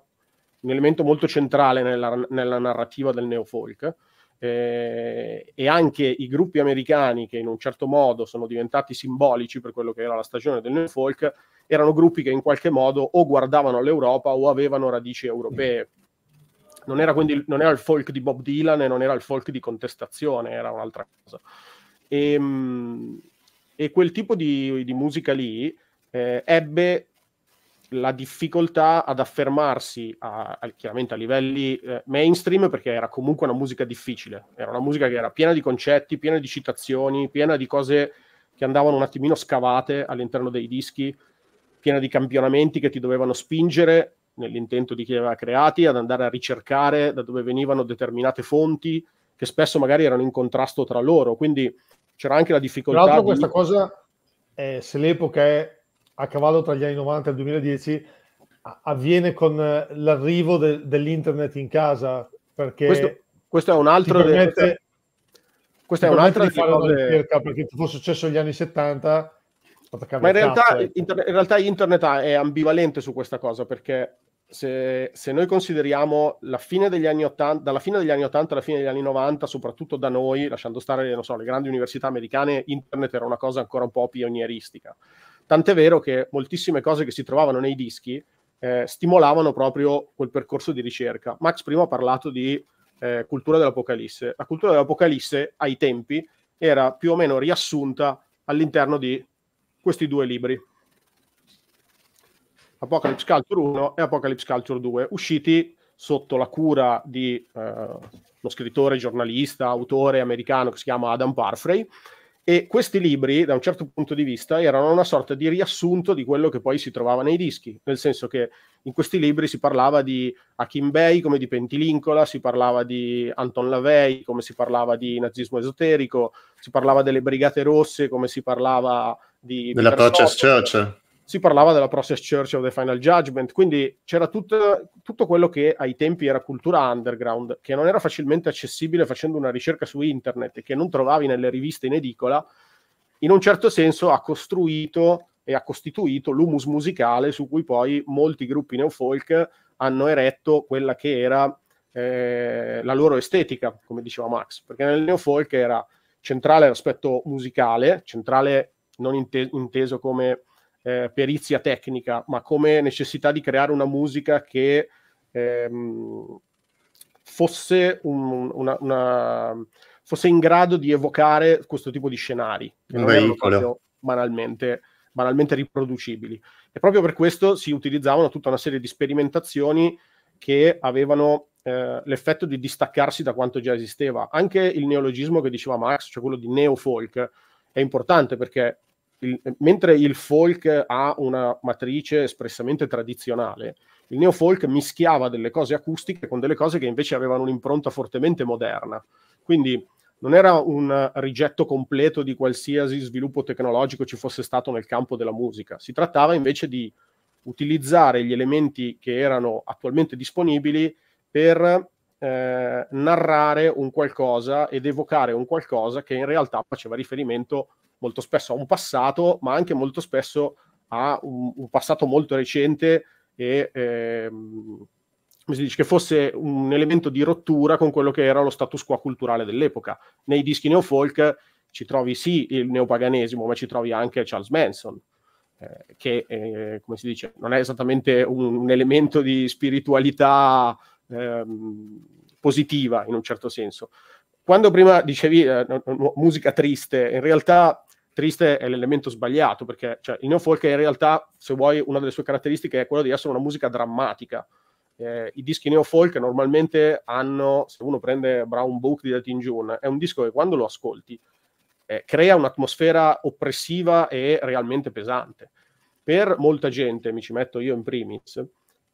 S3: un elemento molto centrale nella, nella narrativa del neofolk. Eh, e anche i gruppi americani che in un certo modo sono diventati simbolici per quello che era la stagione del New Folk erano gruppi che in qualche modo o guardavano all'Europa o avevano radici europee. Non era quindi non era il folk di Bob Dylan e non era il folk di contestazione, era un'altra cosa. E, ehm, e quel tipo di, di musica lì eh, ebbe la difficoltà ad affermarsi a, a, chiaramente a livelli eh, mainstream perché era comunque una musica difficile, era una musica che era piena di concetti, piena di citazioni, piena di cose che andavano un attimino scavate all'interno dei dischi, piena di campionamenti che ti dovevano spingere nell'intento di chi li aveva creati ad andare a ricercare da dove venivano determinate fonti che spesso magari erano in contrasto tra loro, quindi c'era anche la difficoltà. Tra l'altro di... questa
S1: cosa, eh, se l'epoca è a cavallo tra gli anni 90 e il 2010 avviene con eh, l'arrivo de- dell'internet in casa perché questo, questo è un altro permette, de...
S3: questa è un'altra di fare una ricerca
S1: perché ti successo negli anni 70 ma in realtà, ecco.
S3: inter- in realtà internet è ambivalente su questa cosa perché se, se, noi consideriamo la fine degli anni 80, dalla fine degli anni 80 alla fine degli anni 90, soprattutto da noi, lasciando stare so, le grandi università americane, internet era una cosa ancora un po' pionieristica. Tant'è vero che moltissime cose che si trovavano nei dischi eh, stimolavano proprio quel percorso di ricerca. Max prima ha parlato di eh, cultura dell'Apocalisse. La cultura dell'Apocalisse ai tempi era più o meno riassunta all'interno di questi due libri. Apocalypse Culture 1 e Apocalypse Culture 2, usciti sotto la cura di eh, uno scrittore, giornalista, autore americano che si chiama Adam Parfrey, e questi libri, da un certo punto di vista, erano una sorta di riassunto di quello che poi si trovava nei dischi, nel senso che in questi libri si parlava di Hakim Bey come di Pentilincola, si parlava di Anton Lavey come si parlava di nazismo esoterico, si parlava delle Brigate Rosse come si parlava di... della Process Church si parlava della Process Church of the Final Judgment, quindi c'era tutto, tutto, quello che ai tempi era cultura underground, che non era facilmente accessibile facendo una ricerca su internet e che non trovavi nelle riviste in edicola, in un certo senso ha costruito e ha costituito l'humus musicale su cui poi molti gruppi neofolk hanno eretto quella che era eh, la loro estetica, come diceva Max, perché nel neofolk era centrale l'aspetto musicale, centrale non inte- inteso come eh, perizia tecnica, ma come necessità di creare una musica che ehm, fosse, un, una, una, fosse, in grado di evocare questo tipo di scenari, che un non veicolo. erano banalmente, banalmente riproducibili. E proprio per questo si utilizzavano tutta una serie di sperimentazioni che avevano eh, l'effetto di distaccarsi da quanto già esisteva. Anche il neologismo che diceva Max, cioè quello di neofolk, è importante perché il, mentre il folk ha una matrice espressamente tradizionale, il neofolk mischiava delle cose acustiche con delle cose che invece avevano un'impronta fortemente moderna. Quindi non era un rigetto completo di qualsiasi sviluppo tecnologico ci fosse stato nel campo della musica, si trattava invece di utilizzare gli elementi che erano attualmente disponibili per eh, narrare un qualcosa ed evocare un qualcosa che in realtà faceva riferimento molto spesso a un passato, ma anche molto spesso a un, un passato molto recente e ehm, come si dice, che fosse un elemento di rottura con quello che era lo status quo culturale dell'epoca. Nei dischi neofolk ci trovi sì il neopaganesimo, ma ci trovi anche Charles Manson, eh, che eh, come si dice, non è esattamente un, un elemento di spiritualità ehm, positiva in un certo senso. Quando prima dicevi eh, musica triste, in realtà triste è l'elemento sbagliato, perché cioè, il neofolk è in realtà, se vuoi, una delle sue caratteristiche è quella di essere una musica drammatica. Eh, I dischi neofolk normalmente hanno, se uno prende Brown Book di Latin June, è un disco che quando lo ascolti eh, crea un'atmosfera oppressiva e realmente pesante. Per molta gente, mi ci metto io in primis,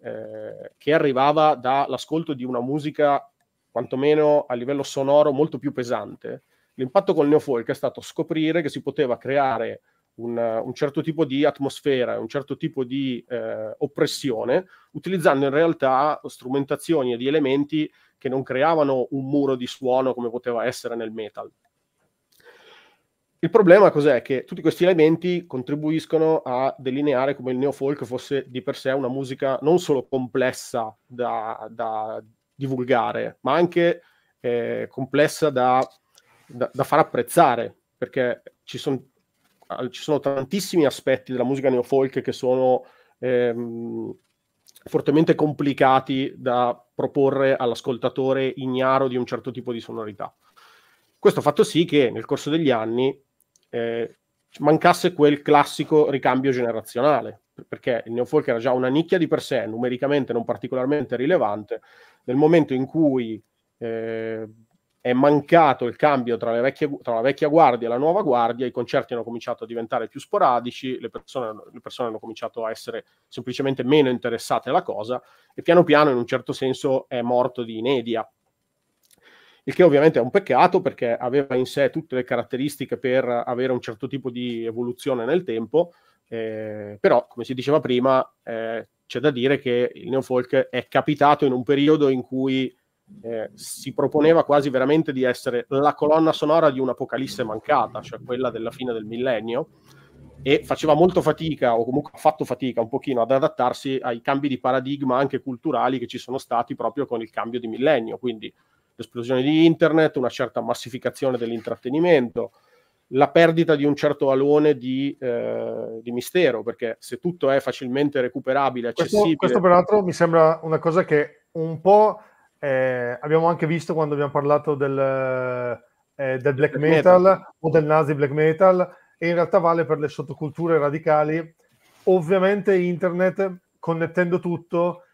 S3: eh, che arrivava dall'ascolto di una musica, quantomeno a livello sonoro, molto più pesante, l'impatto con il neofolk è stato scoprire che si poteva creare un, un, certo tipo di atmosfera, un certo tipo di eh, oppressione, utilizzando in realtà strumentazioni e di elementi che non creavano un muro di suono come poteva essere nel metal. Il problema cos'è? Che tutti questi elementi contribuiscono a delineare come il neofolk fosse di per sé una musica non solo complessa da, da divulgare, ma anche eh, complessa da, da, da, far apprezzare, perché ci, son, ci, sono tantissimi aspetti della musica neofolk che sono ehm, fortemente complicati da proporre all'ascoltatore ignaro di un certo tipo di sonorità. Questo ha fatto sì che nel corso degli anni eh, mancasse quel classico ricambio generazionale, perché il neofolk era già una nicchia di per sé, numericamente non particolarmente rilevante, nel momento in cui eh, è mancato il cambio tra, vecchie, tra, la vecchia guardia e la nuova guardia, i concerti hanno cominciato a diventare più sporadici, le persone, le persone hanno cominciato a essere semplicemente meno interessate alla cosa e piano piano in un certo senso è morto di inedia il che ovviamente è un peccato perché aveva in sé tutte le caratteristiche per avere un certo tipo di evoluzione nel tempo, eh, però come si diceva prima eh, c'è da dire che il neofolk è capitato in un periodo in cui eh, si proponeva quasi veramente di essere la colonna sonora di un'apocalisse mancata, cioè quella della fine del millennio, e faceva molto fatica, o comunque ha fatto fatica un pochino ad adattarsi ai cambi di paradigma anche culturali che ci sono stati proprio con il cambio di millennio, quindi l'esplosione di internet, una certa massificazione dell'intrattenimento, la perdita di un certo alone di, eh, di mistero, perché se tutto è facilmente recuperabile, accessibile... Questo, questo peraltro
S1: mi sembra una cosa che un po' eh, abbiamo anche visto quando abbiamo parlato del, eh, del black, black metal, metal o del nazi black metal, e in realtà vale per le sottoculture radicali. Ovviamente internet, connettendo tutto,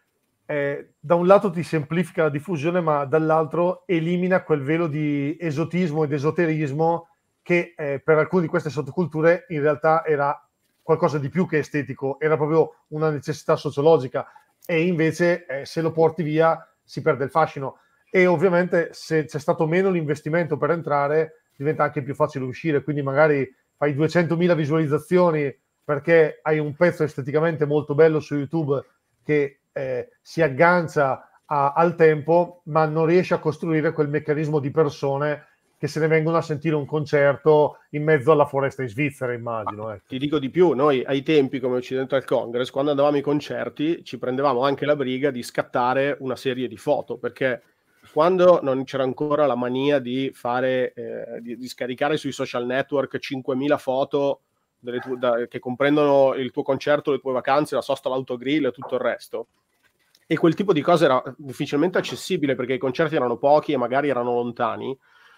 S1: eh, da un lato ti semplifica la diffusione, ma dall'altro elimina quel velo di esotismo ed esoterismo che eh, per alcune di queste sottoculture in realtà era qualcosa di più che estetico, era proprio una necessità sociologica e invece eh, se lo porti via si perde il fascino e ovviamente se c'è stato meno l'investimento per entrare diventa anche più facile uscire, quindi magari fai 200.000 visualizzazioni perché hai un pezzo esteticamente molto bello su YouTube che eh, si aggancia a, al tempo, ma non riesce a costruire quel meccanismo di persone che se ne vengono a sentire un concerto in mezzo alla foresta in Svizzera, immagino.
S3: ecco. Ti dico di più, noi ai tempi come Occidental Congress, quando andavamo ai concerti, ci prendevamo anche la briga di scattare una serie di foto, perché quando non c'era ancora la mania di, fare, eh, di, di scaricare sui social network 5.000 foto tue, da, che comprendono il tuo concerto, le tue vacanze, la sosta, l'autogrill e tutto il resto, e quel tipo di cosa era difficilmente accessibile perché i concerti erano pochi e magari erano lontani,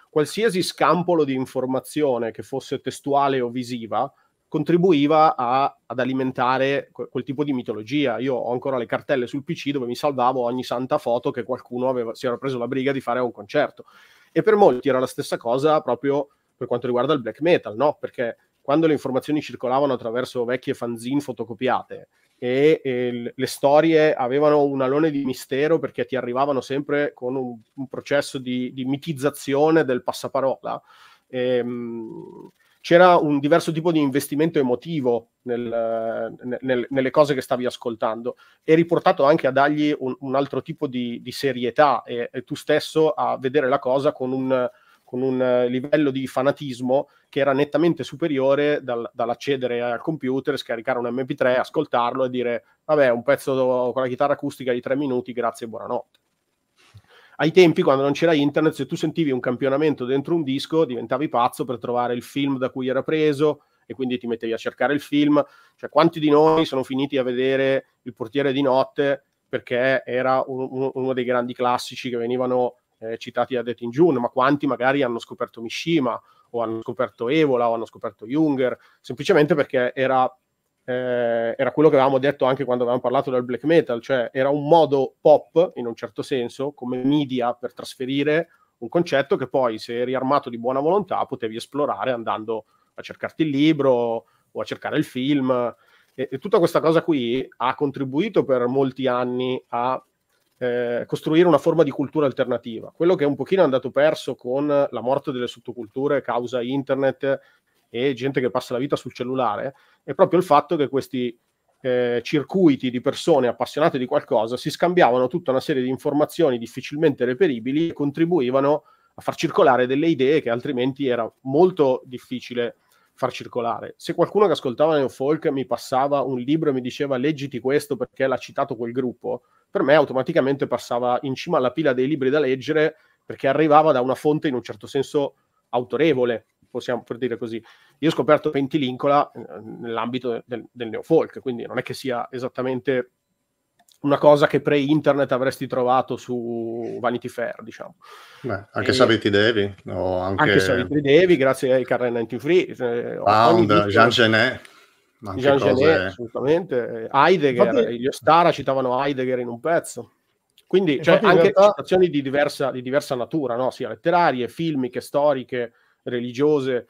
S3: qualsiasi scampolo di informazione che fosse testuale o visiva contribuiva a, ad alimentare que- quel tipo di mitologia. Io ho ancora le cartelle sul PC dove mi salvavo ogni santa foto che qualcuno aveva, si era preso la briga di fare a un concerto. E per molti era la stessa cosa proprio per quanto riguarda il black metal, no? Perché quando le informazioni circolavano attraverso vecchie fanzine fotocopiate, e, e, le storie avevano un alone di mistero perché ti arrivavano sempre con un, un processo di, di, mitizzazione del passaparola. E, ehm, mh, c'era un diverso tipo di investimento emotivo nel, nel, nelle cose che stavi ascoltando e riportato anche a dargli un, un altro tipo di, di serietà e, e, tu stesso a vedere la cosa con un, con un eh, livello di fanatismo che era nettamente superiore dal, dall'accedere al computer, scaricare un MP3, ascoltarlo e dire vabbè un pezzo con la chitarra acustica di tre minuti, grazie e buonanotte. Ai tempi, quando non c'era internet, se tu sentivi un campionamento dentro un disco, diventavi pazzo per trovare il film da cui era preso, e quindi ti mettevi a cercare il film. Cioè, quanti di noi sono finiti a vedere Il portiere di notte perché era un, un, uno dei grandi classici che venivano eh, citati da Dating June, ma quanti magari hanno scoperto Mishima o hanno scoperto Evola o hanno scoperto Junger, semplicemente perché era, eh, era quello che avevamo detto anche quando avevamo parlato del black metal, cioè era un modo pop, in un certo senso, come media per trasferire un concetto che poi, se eri armato di buona volontà, potevi esplorare andando a cercarti il libro o a cercare il film. E, e tutta questa cosa qui ha contribuito per molti anni a eh, costruire una forma di cultura alternativa. Quello che è un pochino andato perso con la morte delle sottoculture causa internet e gente che passa la vita sul cellulare è proprio il fatto che questi eh, circuiti di persone appassionate di qualcosa si scambiavano tutta una serie di informazioni difficilmente reperibili e contribuivano a far circolare delle idee che altrimenti era molto difficile far circolare. Se qualcuno che ascoltava Neofolk mi passava un libro e mi diceva leggiti questo perché l'ha citato quel gruppo, per me automaticamente passava in cima alla pila dei libri da leggere perché arrivava da una fonte in un certo senso autorevole, possiamo per dire così. Io ho scoperto Pentilincola eh, nell'ambito del, del neofolk, quindi non è che sia esattamente una cosa che pre-internet avresti trovato su Vanity Fair, diciamo.
S2: Beh, anche e... Saviti Devi. No, anche... anche Saviti
S3: Devi, grazie ai Carre 93 Free. Eh, Pound, Jean
S2: Genet. Jean cose... Genet,
S3: assolutamente. Heidegger, Infatti... gli Ostara citavano Heidegger in un pezzo. Quindi cioè, anche realtà... citazioni di diversa, di diversa natura, no? sia letterarie, filmiche, storiche, religiose.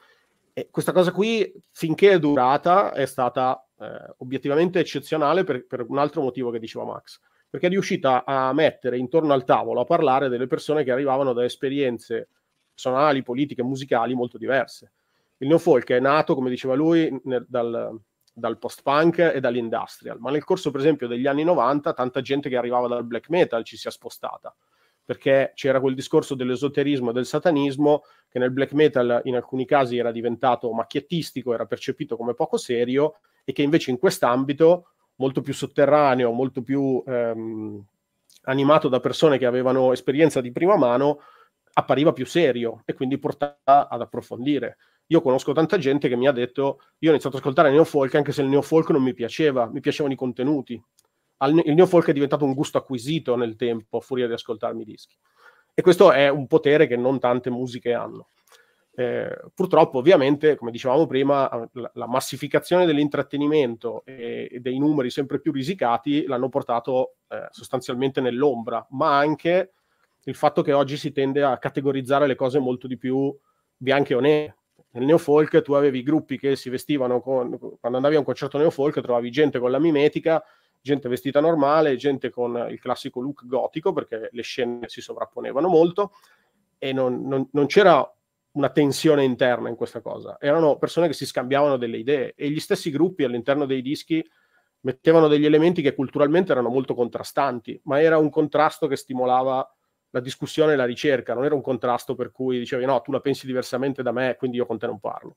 S3: E questa cosa qui, finché è durata, è stata eh, obiettivamente eccezionale per, per, un altro motivo che diceva Max, perché è riuscita a mettere intorno al tavolo, a parlare delle persone che arrivavano da esperienze personali, politiche, musicali molto diverse. Il neofolk è nato, come diceva lui, nel, dal, dal post-punk e dall'industrial, ma nel corso per esempio degli anni 90 tanta gente che arrivava dal black metal ci si è spostata perché c'era quel discorso dell'esoterismo e del satanismo che nel black metal in alcuni casi era diventato macchiettistico, era percepito come poco serio e che invece in quest'ambito, molto più sotterraneo, molto più ehm, animato da persone che avevano esperienza di prima mano, appariva più serio e quindi portava ad approfondire. Io conosco tanta gente che mi ha detto, io ho iniziato ad ascoltare neofolk anche se il neofolk non mi piaceva, mi piacevano i contenuti, il neofolk è diventato un gusto acquisito nel tempo a furia di ascoltarmi i dischi. E questo è un potere che non tante musiche hanno. Eh, purtroppo, ovviamente, come dicevamo prima, la, massificazione dell'intrattenimento e, e dei numeri sempre più risicati l'hanno portato eh, sostanzialmente nell'ombra, ma anche il fatto che oggi si tende a categorizzare le cose molto di più bianche o nere nel neofolk tu avevi gruppi che si vestivano con, quando andavi a un concerto neofolk trovavi gente con la mimetica gente vestita normale, gente con il classico look gotico, perché le scene si sovrapponevano molto, e non, non, non c'era una tensione interna in questa cosa. Erano persone che si scambiavano delle idee e gli stessi gruppi all'interno dei dischi mettevano degli elementi che culturalmente erano molto contrastanti, ma era un contrasto che stimolava la discussione e la ricerca, non era un contrasto per cui dicevi no, tu la pensi diversamente da me, quindi io con te non parlo.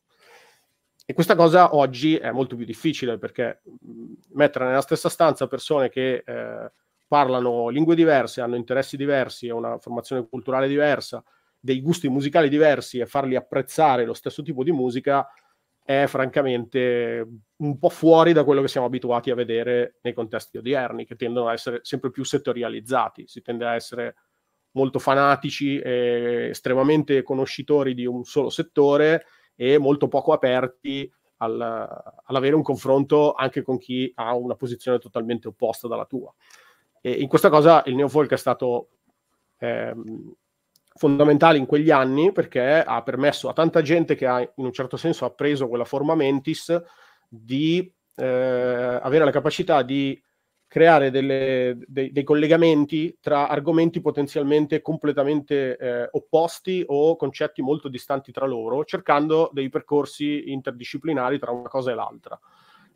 S3: E questa cosa oggi è molto più difficile perché mm, mettere nella stessa stanza persone che eh, parlano lingue diverse, hanno interessi diversi hanno una formazione culturale diversa, dei gusti musicali diversi e farli apprezzare lo stesso tipo di musica è francamente un po' fuori da quello che siamo abituati a vedere nei contesti odierni, che tendono a essere sempre più settorializzati, si tende a essere molto fanatici e estremamente conoscitori di un solo settore e molto poco aperti al, all'avere un confronto anche con chi ha una posizione totalmente opposta dalla tua. E in questa cosa il neofolk è stato ehm, fondamentale in quegli anni perché ha permesso a tanta gente che ha in un certo senso appreso quella forma mentis di eh, avere la capacità di creare delle, dei, dei, collegamenti tra argomenti potenzialmente completamente eh, opposti o concetti molto distanti tra loro, cercando dei percorsi interdisciplinari tra una cosa e l'altra.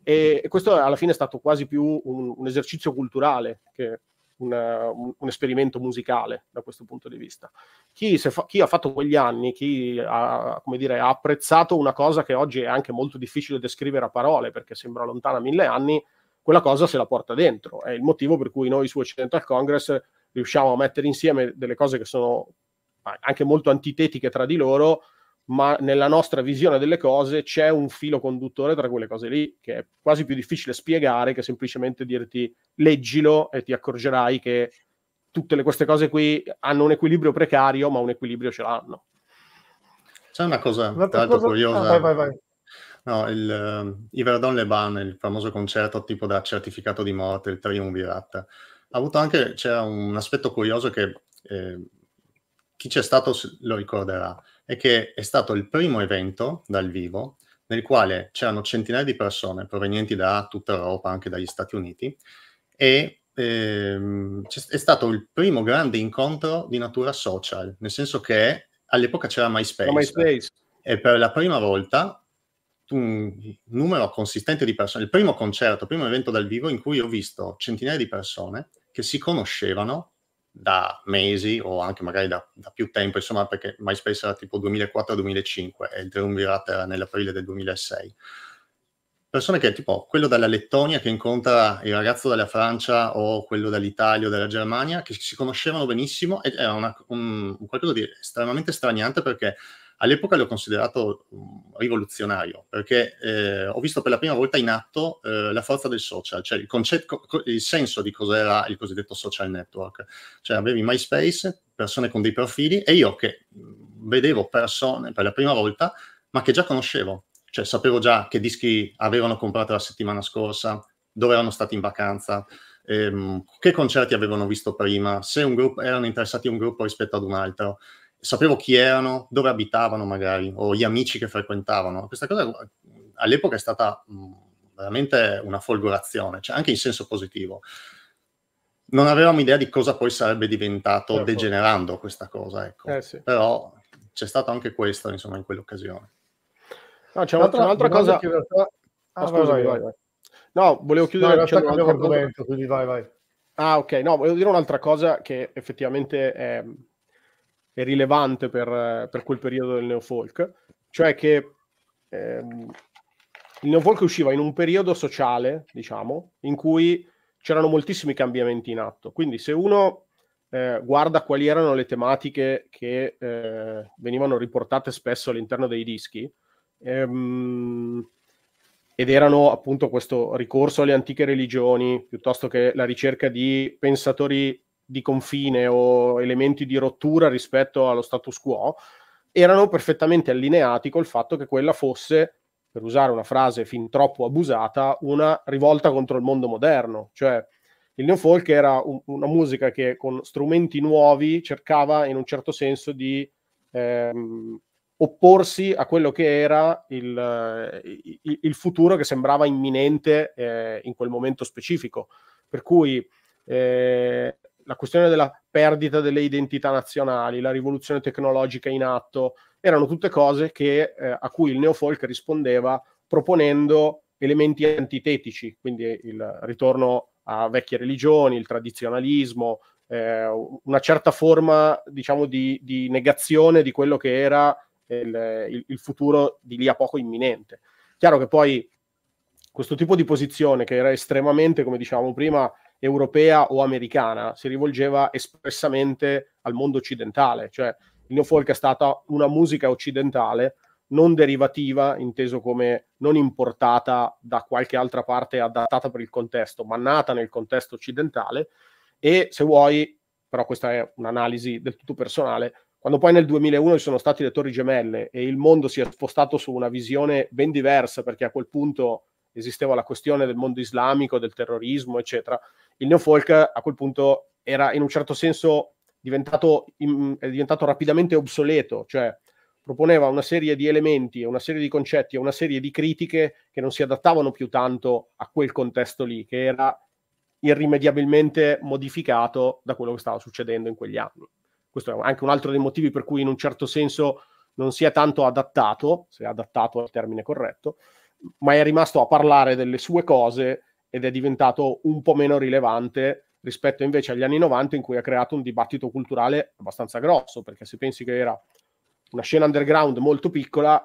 S3: E, e questo alla fine è stato quasi più un, un esercizio culturale che una, un, un, esperimento musicale da questo punto di vista. Chi, fa, chi ha fatto quegli anni, chi ha, dire, ha apprezzato una cosa che oggi è anche molto difficile descrivere a parole perché sembra lontana mille anni, quella cosa se la porta dentro. È il motivo per cui noi su Occidental Congress riusciamo a mettere insieme delle cose che sono anche molto antitetiche tra di loro, ma nella nostra visione delle cose c'è un filo conduttore tra quelle cose lì che è quasi più difficile spiegare che semplicemente dirti leggilo e ti accorgerai che tutte queste cose qui hanno un equilibrio precario, ma un equilibrio ce l'hanno. C'è una cosa tanto cosa... curiosa. Ah, vai, vai, vai.
S2: No, il, eh, Iverdon Leban, il famoso concerto tipo da certificato di morte, il Triumvirat, ha avuto anche, c'era un aspetto curioso che eh, chi c'è stato lo ricorderà, è che è stato il primo evento dal vivo nel quale c'erano centinaia di persone provenienti da tutta Europa, anche dagli Stati Uniti, e ehm, è stato il primo grande incontro di natura social, nel senso che all'epoca c'era MySpace. MySpace. E per la prima volta un numero consistente di persone, il primo concerto, il primo evento dal vivo in cui ho visto centinaia di persone che si conoscevano da mesi o anche magari da, da più tempo, insomma perché MySpace era tipo 2004-2005 e il Triumvirate era nell'aprile del 2006. Persone che tipo quello dalla Lettonia che incontra il ragazzo dalla Francia o quello dall'Italia o dalla Germania che si conoscevano benissimo ed era una, un, un qualcosa di estremamente straniante perché All'epoca l'ho considerato rivoluzionario perché eh, ho visto per la prima volta in atto eh, la forza del social, cioè il, concetto, il senso di cos'era il cosiddetto social network. Cioè avevi MySpace, persone con dei profili e io che vedevo persone per la prima volta ma che già conoscevo, cioè sapevo già che dischi avevano comprato la settimana scorsa, dove erano stati in vacanza, ehm, che concerti avevano visto prima, se un gruppo, erano interessati a un gruppo rispetto ad un altro sapevo chi erano, dove abitavano magari, o gli amici che frequentavano. Questa cosa all'epoca è stata veramente una folgorazione, cioè anche in senso positivo. Non avevamo idea di cosa poi sarebbe diventato certo. degenerando questa cosa, ecco. Eh sì. Però c'è stato anche questo, insomma, in quell'occasione.
S3: No, c'è un'altra, un'altra cosa... Che in realtà... Ah, oh, ah, scusami, vai, vai, vai. No, volevo chiudere... No, in realtà cambiamo argomento, quindi vai, vai. Ah, ok. No, volevo dire un'altra cosa che effettivamente è e rilevante per, per quel periodo del neofolk, cioè che ehm, il neofolk usciva in un periodo sociale, diciamo, in cui c'erano moltissimi cambiamenti in atto. Quindi se uno eh, guarda quali erano le tematiche che eh, venivano riportate spesso all'interno dei dischi, ehm, ed erano appunto questo ricorso alle antiche religioni, piuttosto che la ricerca di pensatori di confine o elementi di rottura rispetto allo status quo erano perfettamente allineati col fatto che quella fosse, per usare una frase fin troppo abusata, una rivolta contro il mondo moderno. Cioè, il folk era un, una musica che con strumenti nuovi cercava in un certo senso di ehm, opporsi a quello che era il, il, il futuro che sembrava imminente eh, in quel momento specifico. Per cui eh, la questione della perdita delle identità nazionali, la rivoluzione tecnologica in atto, erano tutte cose che, eh, a cui il neofolk rispondeva proponendo elementi antitetici, quindi il ritorno a vecchie religioni, il tradizionalismo, eh, una certa forma diciamo, di, di, negazione di quello che era il, il futuro di lì a poco imminente. Chiaro che poi questo tipo di posizione, che era estremamente, come dicevamo prima, europea o americana, si rivolgeva espressamente al mondo occidentale, cioè il New Folk è stata una musica occidentale non derivativa, inteso come non importata da qualche altra parte adattata per il contesto, ma nata nel contesto occidentale e se vuoi, però questa è un'analisi del tutto personale, quando poi nel 2001 ci sono stati le torri gemelle e il mondo si è spostato su una visione ben diversa perché a quel punto esisteva la questione del mondo islamico, del terrorismo, eccetera. Il neofolk a quel punto era in un certo senso diventato, in, è diventato rapidamente obsoleto, cioè proponeva una serie di elementi, una serie di concetti e una serie di critiche che non si adattavano più tanto a quel contesto lì, che era irrimediabilmente modificato da quello che stava succedendo in quegli anni. Questo è anche un altro dei motivi per cui in un certo senso non si è tanto adattato, se è adattato al termine corretto, ma è rimasto a parlare delle sue cose ed è diventato un po' meno rilevante rispetto invece agli anni 90 in cui ha creato un dibattito culturale abbastanza grosso, perché se pensi che era una scena underground molto piccola,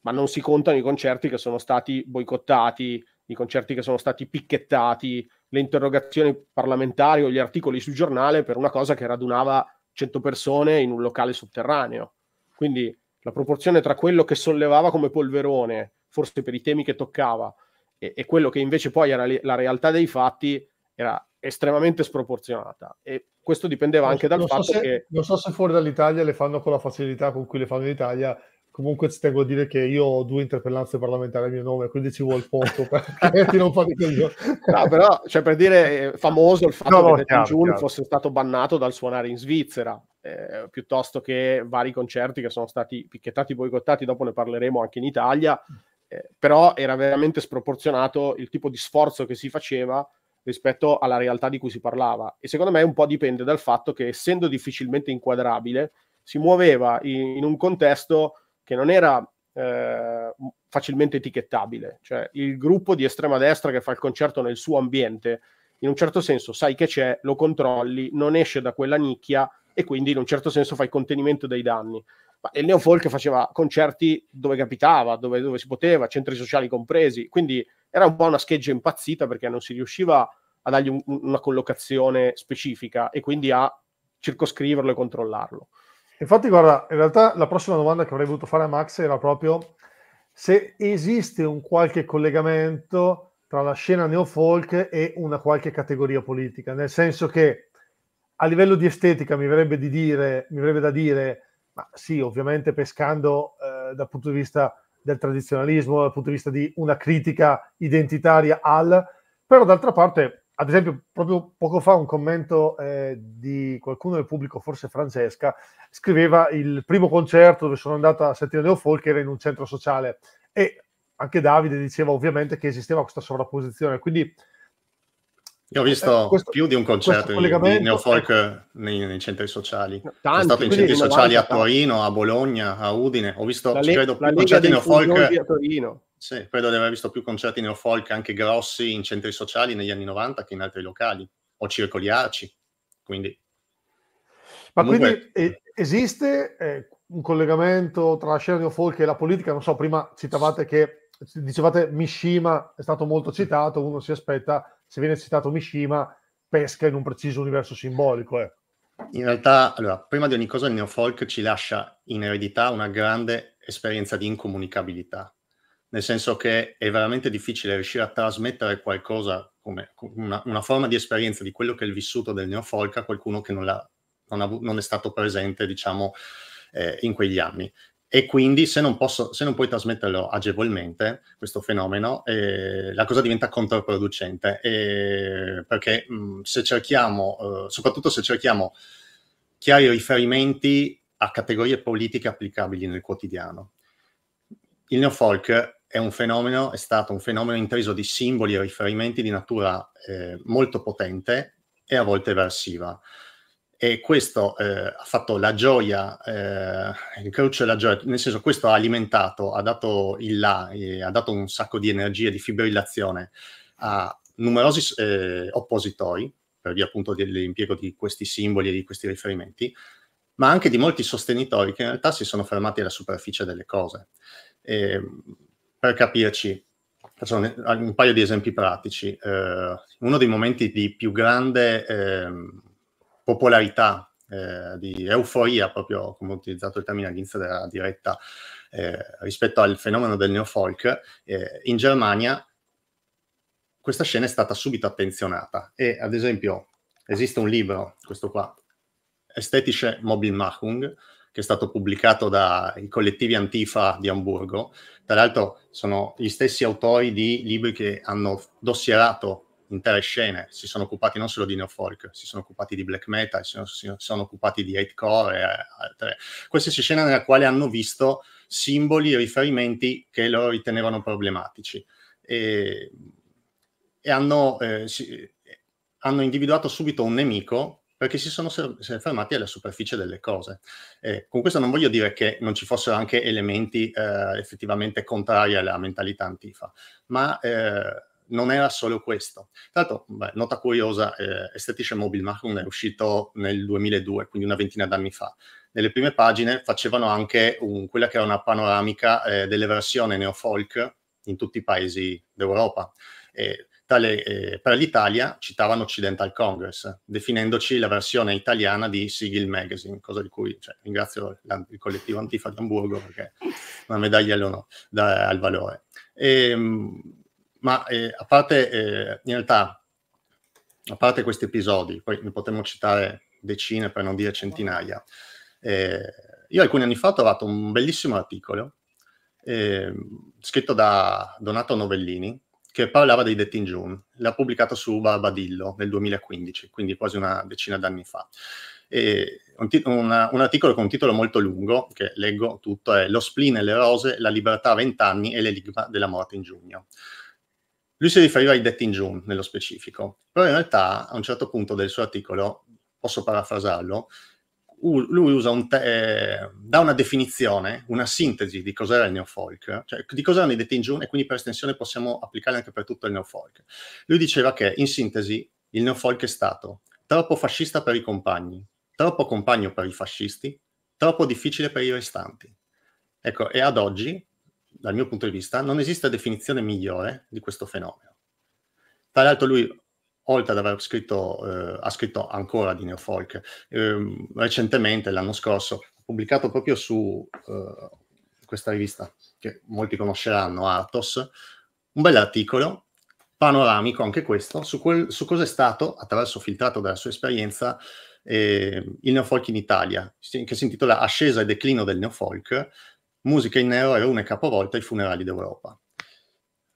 S3: ma non si contano i concerti che sono stati boicottati, i concerti che sono stati picchettati, le interrogazioni parlamentari o gli articoli sul giornale per una cosa che radunava 100 persone in un locale sotterraneo. Quindi la proporzione tra quello che sollevava come polverone forse per i temi che toccava e, e quello che invece poi era le, la realtà dei fatti, era estremamente sproporzionata e questo dipendeva anche dal non so fatto se, che
S1: non so se fuori dall'Italia le fanno con la facilità con cui le fanno in Italia comunque ci tengo a dire che io ho due interpellanze parlamentari a mio nome quindi ci vuole poco <laughs> perché non fate così no però cioè per
S3: dire è eh, famoso il fatto no, che Dead June fosse stato bannato dal suonare in Svizzera eh, piuttosto che vari concerti che sono stati picchettati boicottati dopo ne parleremo anche in Italia eh, però era veramente sproporzionato il tipo di sforzo che si faceva rispetto alla realtà di cui si parlava e secondo me un po' dipende dal fatto che essendo difficilmente inquadrabile si muoveva in, in un contesto che non era eh, facilmente etichettabile, cioè il gruppo di estrema destra che fa il concerto nel suo ambiente, in un certo senso sai che c'è, lo controlli, non esce da quella nicchia e quindi in un certo senso fai contenimento dei danni ma il neofolk faceva concerti dove capitava, dove, dove, si poteva, centri sociali compresi, quindi era un po' una scheggia impazzita perché non si riusciva a dargli un, una collocazione specifica e quindi a circoscriverlo e controllarlo.
S1: Infatti, guarda, in realtà la prossima domanda che avrei voluto fare a Max era proprio se esiste un qualche collegamento tra la scena neofolk e una qualche categoria politica, nel senso che a livello di estetica mi verrebbe, di dire, mi verrebbe da dire ma sì, ovviamente pescando eh, dal punto di vista del tradizionalismo, dal punto di vista di una critica identitaria al, però d'altra parte, ad esempio, proprio poco fa un commento eh, di qualcuno del pubblico, forse Francesca, scriveva il primo concerto dove sono andato a sentire Folk era in un centro sociale e anche Davide diceva ovviamente che esisteva questa sovrapposizione, quindi
S2: io ho visto eh, questo, più di un concerto di neofolk eh, nei, nei, centri sociali. No, È stato in centri sociali a Torino, a Bologna, a Udine. Ho visto, le- credo, più concerti neofolk... Sì, credo di aver visto più concerti neofolk anche grossi in centri sociali negli anni 90 che in altri locali, o circoli arci. Quindi...
S1: Ma Comunque... quindi eh, esiste eh, un collegamento tra la scena neofolk e la politica? Non so, prima citavate che, dicevate Mishima è stato molto citato, uno si aspetta se viene citato Mishima, pesca in un preciso universo simbolico. Eh.
S2: In realtà, allora, prima di ogni cosa, il neofolk ci lascia in eredità una grande esperienza di incomunicabilità, nel senso che è veramente difficile riuscire a trasmettere qualcosa come una, una forma di esperienza di quello che è il vissuto del neofolk a qualcuno che non, non, ha, non è stato presente, diciamo, eh, in quegli anni e quindi se non, posso, se non puoi trasmetterlo agevolmente, questo fenomeno, eh, la cosa diventa controproducente, eh, perché mh, mm, se cerchiamo, eh, soprattutto se cerchiamo chiari riferimenti a categorie politiche applicabili nel quotidiano. Il neofolk è un fenomeno, è stato un fenomeno intriso di simboli e riferimenti di natura eh, molto potente e a volte eversiva e questo eh, ha fatto la gioia, eh, il coach la gioia, nel senso questo ha alimentato, ha dato il là, eh, ha dato un sacco di energia, di fibrillazione a numerosi eh, oppositori, per via appunto dell'impiego di questi simboli e di questi riferimenti, ma anche di molti sostenitori che in realtà si sono fermati alla superficie delle cose. per capirci, faccio un, un, paio di esempi pratici. Eh, uno dei momenti di più grande ehm, popolarità, eh, di euforia, proprio come ho utilizzato il termine all'inizio della diretta, eh, rispetto al fenomeno del neofolk, eh, in Germania questa scena è stata subito attenzionata e ad esempio esiste un libro, questo qua, Estetische Mobilmachung, che è stato pubblicato dai collettivi Antifa di Hamburgo. Tra l'altro sono gli stessi autori di libri che hanno dossierato intere scene, si sono occupati non solo di neofolk, si sono occupati di black metal, si sono, si sono occupati di hatecore e altre. Qualsiasi scena nella quale hanno visto simboli e riferimenti che loro ritenevano problematici. E, e hanno, eh, si, hanno individuato subito un nemico perché si sono fermati alla superficie delle cose. Eh, con questo non voglio dire che non ci fossero anche elementi eh, effettivamente contrari alla mentalità antifa, ma eh, non era solo questo. Tra l'altro, beh, nota curiosa, eh, Esthetician Mobile Marketing è uscito nel 2002, quindi una ventina d'anni fa. Nelle prime pagine facevano anche un, quella che era una panoramica eh, delle versioni neofolk in tutti i paesi d'Europa. E tale, eh, per l'Italia citavano Occidental Congress, definendoci la versione italiana di Sigil Magazine, cosa di cui cioè, ringrazio la, il collettivo Antifa di perché <laughs> una medaglia no, al valore. E, ehm, ma eh, a parte, eh, in realtà, a parte questi episodi, poi ne potremmo citare decine per non dire centinaia, eh, io alcuni anni fa ho trovato un bellissimo articolo ehm, scritto da Donato Novellini che parlava dei detti in June, l'ha pubblicato su Barbadillo nel 2015, quindi quasi una decina d'anni fa. Un, tit- una, un, articolo con un titolo molto lungo, che leggo tutto, è Lo spleen e le rose, la libertà a vent'anni e l'enigma della morte in giugno. Lui si riferiva ai detti in June nello specifico, però in realtà a un certo punto del suo articolo, posso parafrasarlo, lui usa un te- eh, dà una definizione, una sintesi di cos'era il neofolk, cioè di cos'erano i detti in June e quindi per estensione possiamo applicarli anche per tutto il neofolk. Lui diceva che in sintesi il neofolk è stato troppo fascista per i compagni, troppo compagno per i fascisti, troppo difficile per i restanti. Ecco, e ad oggi dal mio punto di vista, non esiste definizione migliore di questo fenomeno. Tra l'altro lui, oltre ad aver scritto, eh, ha scritto ancora di neofolk, eh, recentemente, l'anno scorso, ha pubblicato proprio su eh, questa rivista, che molti conosceranno, Artos, un bell'articolo panoramico, anche questo, su, quel, su cosa è stato, attraverso filtrato dalla sua esperienza, eh, il neofolk in Italia, che si intitola Ascesa e declino del neofolk, Musica in nero era una capovolta ai funerali d'Europa.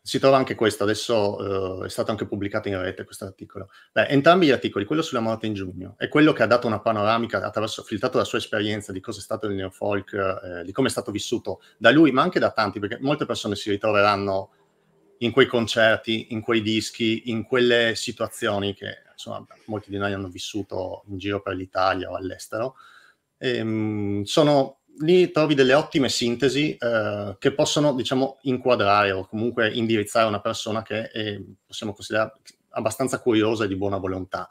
S2: Si trova anche questo, adesso eh, è stato anche pubblicato in rete questo articolo. Beh, entrambi gli articoli, quello sulla morte in giugno e quello che ha dato una panoramica attraverso, filtrato la sua esperienza di cosa è stato il neofolk, eh, di come è stato vissuto da lui, ma anche da tanti, perché molte persone si ritroveranno in quei concerti, in quei dischi, in quelle situazioni che insomma, molti di noi hanno vissuto in giro per l'Italia o all'estero. E, ehm, mh, sono lì trovi delle ottime sintesi eh, che possono, diciamo, inquadrare o comunque indirizzare una persona che è, possiamo considerare abbastanza curiosa e di buona volontà.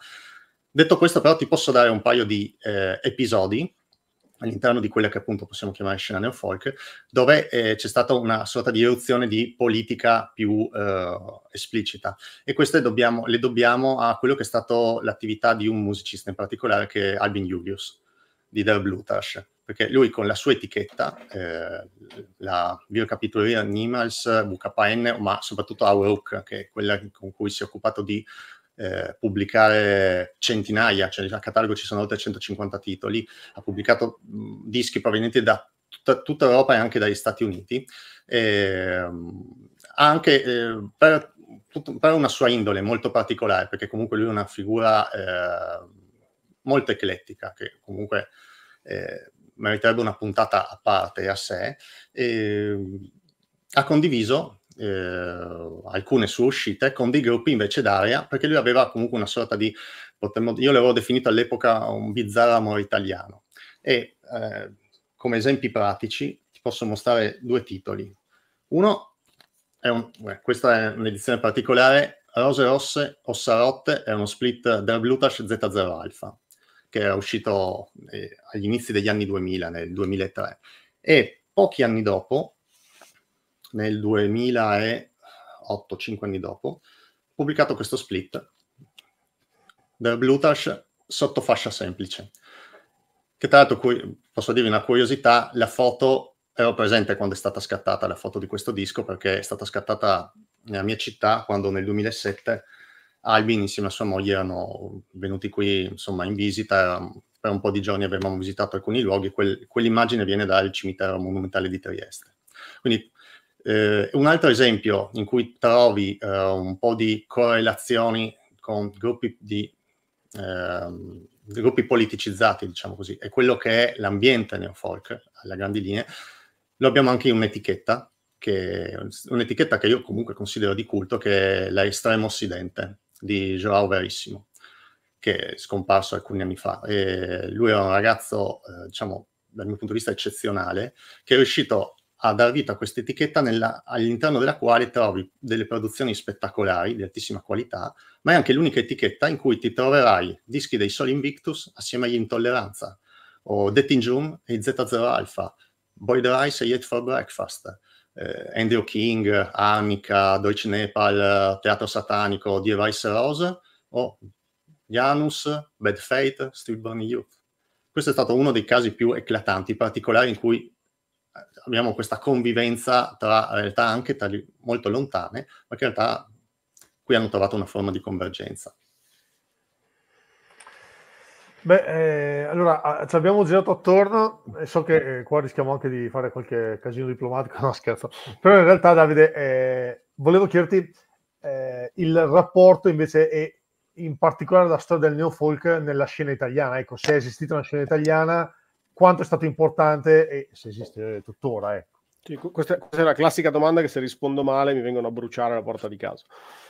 S2: Detto questo, però, ti posso dare un paio di eh, episodi all'interno di quella che appunto possiamo chiamare scena neofolk, dove eh, c'è stata una sorta di eruzione di politica più eh, esplicita. E queste dobbiamo, le dobbiamo a quello che è stato l'attività di un musicista in particolare, che è Albin Julius, di Der Blutash perché lui con la sua etichetta, eh, la biocapitologia Animals, VKN, ma soprattutto AWROOK, che è quella con cui si è occupato di eh, pubblicare centinaia, cioè a catalogo ci sono oltre 150 titoli, ha pubblicato dischi provenienti da tutta, tutta, Europa e anche dagli Stati Uniti, eh, anche eh, per, per, una sua indole molto particolare, perché comunque lui è una figura eh, molto eclettica, che comunque... Eh, meriterebbe una puntata a parte a sé, ha condiviso eh, alcune sue uscite con dei gruppi invece d'aria, perché lui aveva comunque una sorta di, potremmo, io l'avevo definito all'epoca un bizzarro amore italiano. E eh, come esempi pratici ti posso mostrare due titoli. Uno è un, beh, questa è un'edizione particolare, Rose Rosse, Ossa Rotte, è uno split del Blutash Z0 Alpha che era uscito eh, agli inizi degli anni 2000, nel 2003. E pochi anni dopo, nel 2008, 5 anni dopo, ho pubblicato questo split del Blutash sotto fascia semplice. Che tra l'altro, posso dirvi una curiosità, la foto, ero presente quando è stata scattata la foto di questo disco, perché è stata scattata nella mia città quando nel 2007 Albin ah, insieme a sua moglie erano venuti qui insomma in visita, per un po' di giorni avevamo visitato alcuni luoghi, quel, quell'immagine viene dal cimitero monumentale di Trieste. Quindi eh, un altro esempio in cui trovi eh, un po' di correlazioni con gruppi, di, eh, gruppi politicizzati, diciamo così, è quello che è l'ambiente neofolk, alla grandi linee. Lo abbiamo anche in un'etichetta, che, un'etichetta che io comunque considero di culto, che è l'estremo occidente, di Joao Verissimo, che è scomparso alcuni anni fa. E lui era un ragazzo, eh, diciamo, dal mio punto di vista eccezionale, che è riuscito a dar vita a questa etichetta all'interno della quale trovi delle produzioni spettacolari di altissima qualità, ma è anche l'unica etichetta in cui ti troverai dischi dei Sol Invictus assieme agli Intolleranza, o Death in June e Z0 Alpha, Boyd Rice e Yet for Breakfast, eh, Andrew King, Armica, Deutsche Nepal, eh, Teatro Satanico, Die Weiss Rose o Janus, Bad Fate, Stillborn Youth. Questo è stato uno dei casi più eclatanti, particolari in cui eh, abbiamo questa convivenza tra realtà anche tra molto lontane, ma che in realtà qui hanno trovato una forma di convergenza.
S1: Beh, eh, allora ci abbiamo girato attorno e so che eh, qua rischiamo anche di fare qualche casino diplomatico, <laughs> no scherzo, però in realtà Davide eh, volevo chiederti eh, il rapporto invece e in particolare la storia del neofolk nella scena italiana, ecco se è esistita una scena italiana, quanto è
S3: stato importante e se esiste tuttora. Ecco. Sì, questa, questa, è la classica domanda che se rispondo male mi vengono a bruciare alla porta di casa.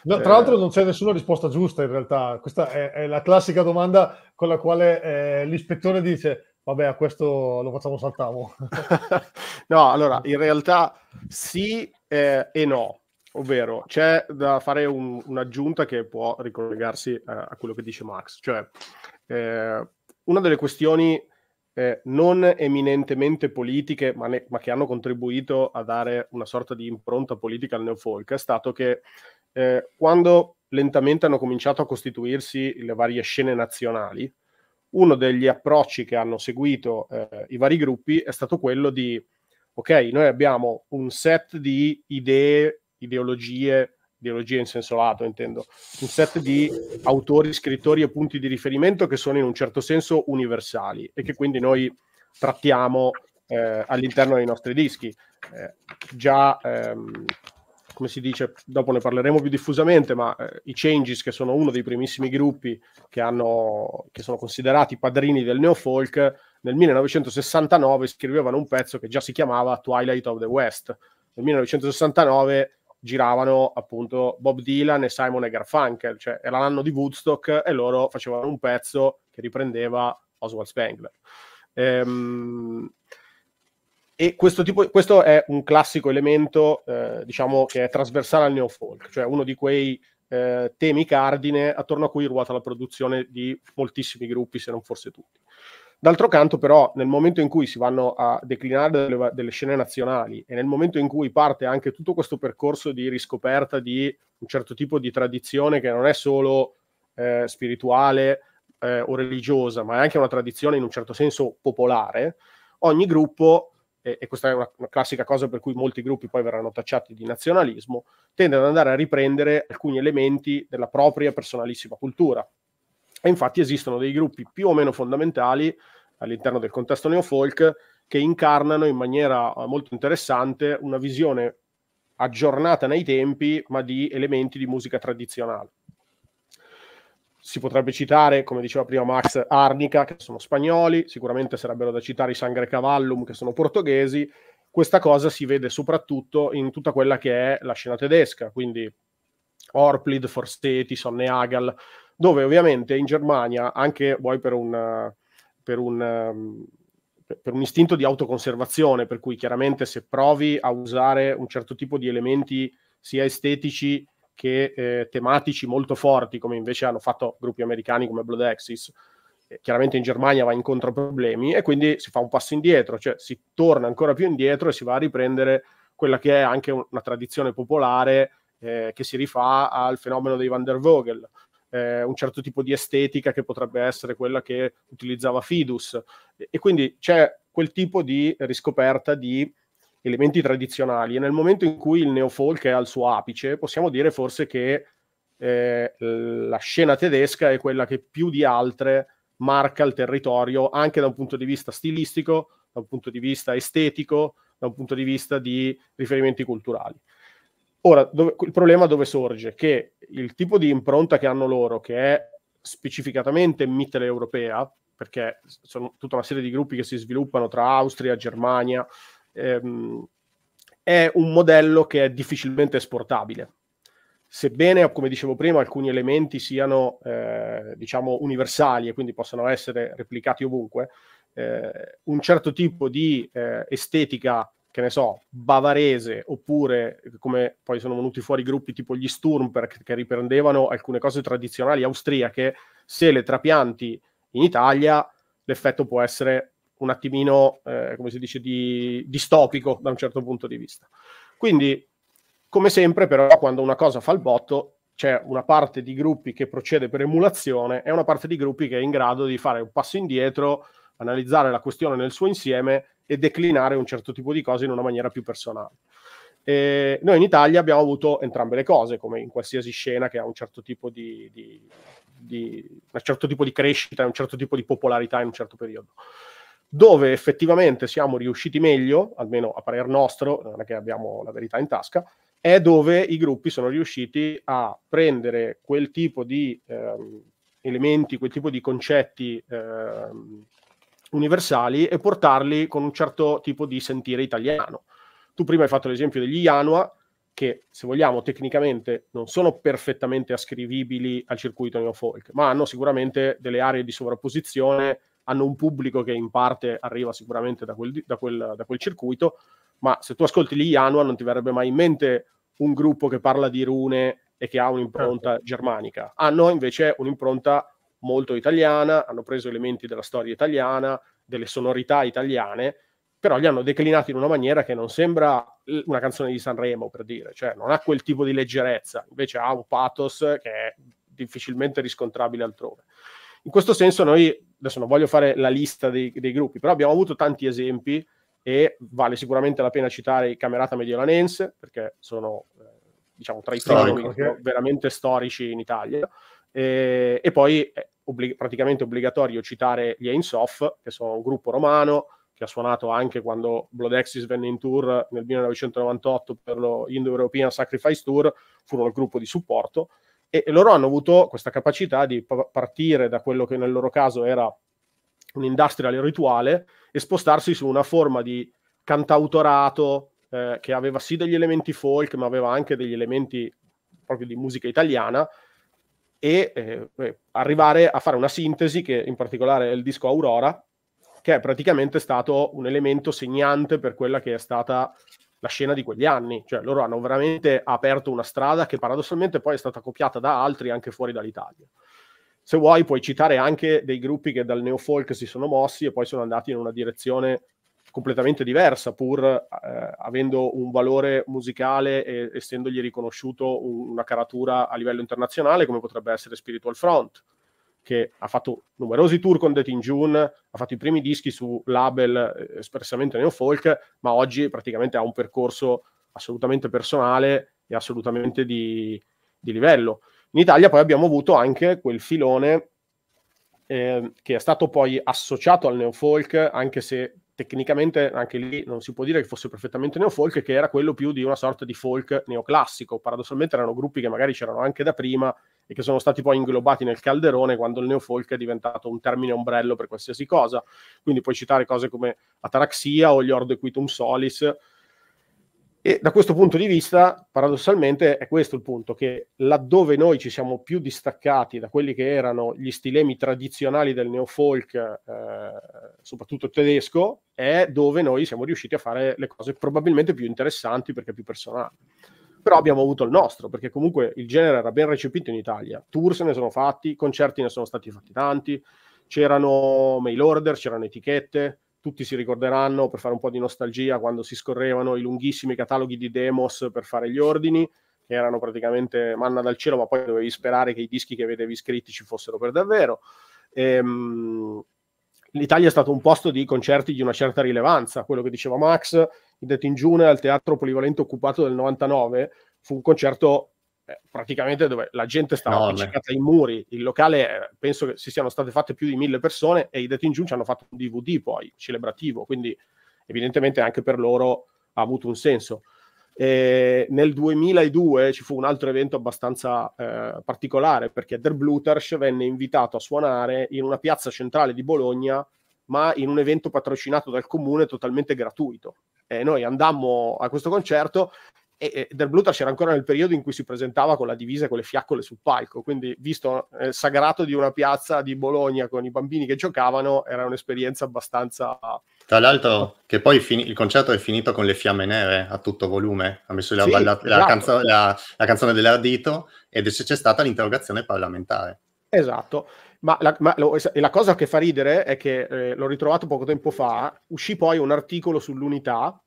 S3: No, tra eh. l'altro
S1: non c'è nessuna risposta giusta in realtà, questa è, è la classica domanda con la quale eh, l'ispettore dice vabbè a questo lo facciamo saltavo. <laughs>
S3: no, allora in realtà sì eh, e no, ovvero c'è da fare un, un'aggiunta che può ricollegarsi eh, a quello che dice Max, cioè eh, una delle questioni eh, non eminentemente politiche, ma, ne- ma, che hanno contribuito a dare una sorta di impronta politica al neofolk, è stato che eh, quando lentamente hanno cominciato a costituirsi le varie scene nazionali, uno degli approcci che hanno seguito eh, i vari gruppi è stato quello di, ok, noi abbiamo un set di idee, ideologie, biologia in senso lato intendo, un set di autori, scrittori e punti di riferimento che sono in un certo senso universali e che quindi noi trattiamo eh, all'interno dei nostri dischi. Eh, già, ehm, come si dice, dopo ne parleremo più diffusamente, ma eh, i Changes, che sono uno dei primissimi gruppi che, hanno, che sono considerati padrini del neofolk, nel 1969 scrivevano un pezzo che già si chiamava Twilight of the West. Nel 1969 giravano appunto Bob Dylan e Simon e Garfunkel, cioè era l'anno di Woodstock e loro facevano un pezzo che riprendeva Oswald Spengler. Ehm, e questo, tipo, questo è un classico elemento, eh, diciamo, che è trasversale al neofolk, cioè uno di quei eh, temi cardine attorno a cui ruota la produzione di moltissimi gruppi, se non forse tutti. D'altro canto, però, nel momento in cui si vanno a declinare delle, delle, scene nazionali e nel momento in cui parte anche tutto questo percorso di riscoperta di un certo tipo di tradizione che non è solo eh, spirituale eh, o religiosa, ma è anche una tradizione in un certo senso popolare, ogni gruppo, e, e questa è una, una, classica cosa per cui molti gruppi poi verranno tacciati di nazionalismo, tende ad andare a riprendere alcuni elementi della propria personalissima cultura. E infatti esistono dei gruppi più o meno fondamentali all'interno del contesto neofolk che incarnano in maniera eh, molto interessante una visione aggiornata nei tempi, ma di elementi di musica tradizionale. Si potrebbe citare, come diceva prima Max, Arnica, che sono spagnoli, sicuramente sarebbero da citare i Sangre Cavallum, che sono portoghesi. Questa cosa si vede soprattutto in tutta quella che è la scena tedesca, quindi Orplid, Forsteti, Sonne Hagel, dove ovviamente in Germania, anche vuoi per un, per un, per un istinto di autoconservazione, per cui chiaramente se provi a usare un certo tipo di elementi sia estetici che eh, tematici molto forti, come invece hanno fatto gruppi americani come Blood Axis, eh, chiaramente in Germania va incontro a problemi e quindi si fa un passo indietro, cioè si torna ancora più indietro e si va a riprendere quella che è anche una tradizione popolare eh, che si rifà al fenomeno dei Van der Vogel, eh, un certo tipo di estetica che potrebbe essere quella che utilizzava Fidus. E, e quindi c'è quel tipo di riscoperta di elementi tradizionali e nel momento in cui il neofolk è al suo apice possiamo dire forse che eh, la scena tedesca è quella che più di altre marca il territorio anche da un punto di vista stilistico, da un punto di vista estetico, da un punto di vista di riferimenti culturali. Ora, dove, il problema dove sorge? Che il tipo di impronta che hanno loro, che è specificatamente mitteleuropea, perché sono tutta una serie di gruppi che si sviluppano tra Austria, Germania, ehm, è un modello che è difficilmente esportabile. Sebbene, come dicevo prima, alcuni elementi siano eh, diciamo universali e quindi possano essere replicati ovunque, eh, un certo tipo di eh, estetica che ne so, bavarese, oppure eh, come poi sono venuti fuori gruppi tipo gli Sturmberg che riprendevano alcune cose tradizionali austriache, se le trapianti in Italia, l'effetto può essere un attimino, eh, come si dice, di, distopico da un certo punto di vista. Quindi, come sempre, però, quando una cosa fa il botto, c'è una parte di gruppi che procede per emulazione e una parte di gruppi che è in grado di fare un passo indietro, analizzare la questione nel suo insieme e declinare un certo tipo di cose in una maniera più personale. E noi in Italia abbiamo avuto entrambe le cose, come in qualsiasi scena che ha un certo tipo di, di, di, un certo tipo di crescita, un certo tipo di popolarità in un certo periodo. Dove effettivamente siamo riusciti meglio, almeno a parer nostro, non è che abbiamo la verità in tasca, è dove i gruppi sono riusciti a prendere quel tipo di eh, elementi, quel tipo di concetti eh, universali e portarli con un certo tipo di sentire italiano. Tu prima hai fatto l'esempio degli Yanua, che se vogliamo tecnicamente non sono perfettamente ascrivibili al circuito neofolk, ma hanno sicuramente delle aree di sovrapposizione, hanno un pubblico che in parte arriva sicuramente da quel, da quel, da quel circuito, ma se tu ascolti gli Yanua non ti verrebbe mai in mente un gruppo che parla di rune e che ha un'impronta certo. germanica, hanno invece un'impronta molto italiana, hanno preso elementi della storia italiana, delle sonorità italiane, però li hanno declinati in una maniera che non sembra una canzone di Sanremo, per dire, cioè non ha quel tipo di leggerezza, invece ha un pathos che è difficilmente riscontrabile altrove. In questo senso noi, adesso non voglio fare la lista dei, dei gruppi, però abbiamo avuto tanti esempi e vale sicuramente la pena citare i Camerata Mediolanense, perché sono eh, diciamo, tra i primi okay. veramente storici in Italia, e, e poi eh, obblig- praticamente obbligatorio citare gli Ainsof, che sono un gruppo romano che ha suonato anche quando Blood Axis venne in tour nel 1998 per lo Indo-European Sacrifice Tour, furono il gruppo di supporto e, loro hanno avuto questa capacità di p- partire da quello che nel loro caso era un industrial rituale e spostarsi su una forma di cantautorato eh, che aveva sì degli elementi folk, ma aveva anche degli elementi proprio di musica italiana e eh, eh, arrivare a fare una sintesi che in particolare è il disco Aurora, che è praticamente stato un elemento segnante per quella che è stata la scena di quegli anni. Cioè loro hanno veramente aperto una strada che paradossalmente poi è stata copiata da altri anche fuori dall'Italia. Se vuoi puoi citare anche dei gruppi che dal neofolk si sono mossi e poi sono andati in una direzione completamente diversa, pur eh, avendo un valore musicale e essendogli riconosciuto un, una caratura a livello internazionale, come potrebbe essere Spiritual Front, che ha fatto numerosi tour con The Teen June, ha fatto i primi dischi su label eh, espressamente neofolk, ma oggi praticamente ha un percorso assolutamente personale e assolutamente di, di livello. In Italia poi abbiamo avuto anche quel filone eh, che è stato poi associato al neofolk, anche se tecnicamente anche lì non si può dire che fosse perfettamente neofolk, che era quello più di una sorta di folk neoclassico. Paradossalmente erano gruppi che magari c'erano anche da prima e che sono stati poi inglobati nel calderone quando il neofolk è diventato un termine ombrello per qualsiasi cosa. Quindi puoi citare cose come Ataraxia o gli Ordo Equitum Solis, e da questo punto di vista, paradossalmente, è questo il punto, che laddove noi ci siamo più distaccati da quelli che erano gli stilemi tradizionali del neofolk, eh, soprattutto tedesco, è dove noi siamo riusciti a fare le cose probabilmente più interessanti perché più personali. Però abbiamo avuto il nostro, perché comunque il genere era ben recepito in Italia. Tour se ne sono fatti, concerti ne sono stati fatti tanti, c'erano mail order, c'erano etichette, tutti si ricorderanno per fare un po' di nostalgia quando si scorrevano i lunghissimi cataloghi di demos per fare gli ordini, che erano praticamente manna dal cielo, ma poi dovevi sperare che i dischi che vedevi scritti ci fossero per davvero. Ehm, L'Italia è stato un posto di concerti di una certa rilevanza, quello che diceva Max, in Detin al Teatro Polivalente Occupato del 99, fu un concerto eh, praticamente dove la gente stava no, appiccicata ai muri, il locale eh, penso che si siano state fatte più di mille persone e i detti in giù ci hanno fatto un DVD poi celebrativo, quindi evidentemente anche per loro ha avuto un senso. E nel 2002 ci fu un altro evento abbastanza eh, particolare perché Der Blutersch venne invitato a suonare in una piazza centrale di Bologna, ma in un evento patrocinato dal comune totalmente gratuito. E noi andammo a questo concerto e, e Der Blutas era ancora nel periodo in cui si presentava con la divisa e con le fiaccole sul palco, quindi visto eh, sagrato di una piazza di Bologna con i bambini che giocavano, era un'esperienza abbastanza...
S2: Tra l'altro che poi fin- il concerto è finito con le fiamme nere a tutto volume, ha messo la, sì, ballata, esatto. la, canzo- la, la canzone dell'Ardito ed è, c'è stata l'interrogazione parlamentare.
S3: Esatto, ma, la, ma lo, la, cosa che fa ridere è che eh, l'ho ritrovato poco tempo fa, uscì poi un articolo sull'unità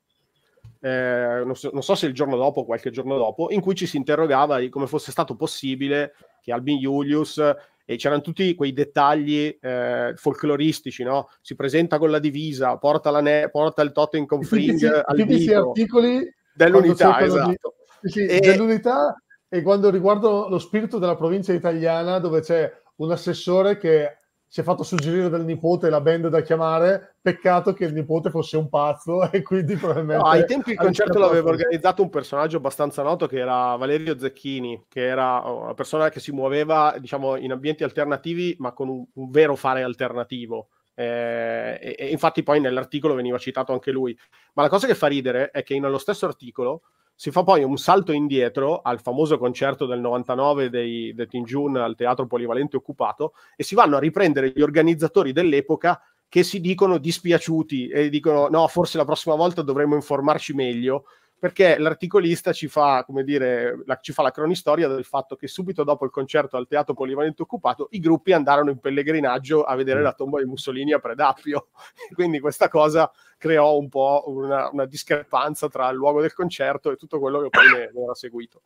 S3: eh, non, so, non, so, se il giorno dopo o qualche giorno dopo, in cui ci si interrogava di come fosse stato possibile che Albin Julius e c'erano tutti quei dettagli eh, folcloristici, no? Si presenta con la divisa, porta, la ne- porta il totem con fring si, al tutti dito.
S1: articoli
S3: dell'unità, esatto.
S1: sì, e... Dell'unità e quando riguardo lo spirito della provincia italiana dove c'è un assessore che si è fatto suggerire dal nipote la band da chiamare, peccato che il nipote fosse un pazzo <laughs> e quindi probabilmente... No, ai tempi il concerto l'aveva
S3: organizzato un personaggio abbastanza noto che era Valerio Zecchini, che era oh, una persona che si muoveva diciamo, in ambienti alternativi ma con un, un vero fare alternativo. Eh, e, e infatti poi nell'articolo veniva citato anche lui. Ma la cosa che fa ridere è che nello stesso articolo si fa poi un salto indietro al famoso concerto del 99 dei, dei Tin Jun al Teatro Polivalente Occupato e si vanno a riprendere gli organizzatori dell'epoca che si dicono dispiaciuti e dicono no, forse la prossima volta dovremmo informarci meglio perché l'articolista ci fa, come dire, la, ci fa la cronistoria del fatto che subito dopo il concerto al Teatro Polivalente Occupato i gruppi andarono in pellegrinaggio a vedere mm. la tomba di Mussolini a Predappio. <laughs> Quindi questa cosa creò un po' una, una discrepanza tra il luogo del concerto e tutto quello che poi ne, ne era seguito.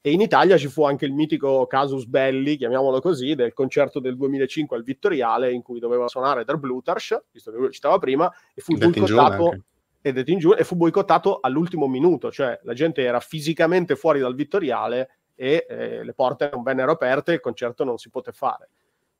S3: E in Italia ci fu anche il mitico casus belli, chiamiamolo così, del concerto del 2005 al Vittoriale, in cui doveva suonare Der Bluters, visto che lui lo citava prima, e fu Andate boicottato è detto in giù e fu boicottato all'ultimo minuto, cioè la gente era fisicamente fuori dal Vittoriale e eh, le porte non vennero aperte e il concerto non si poté fare.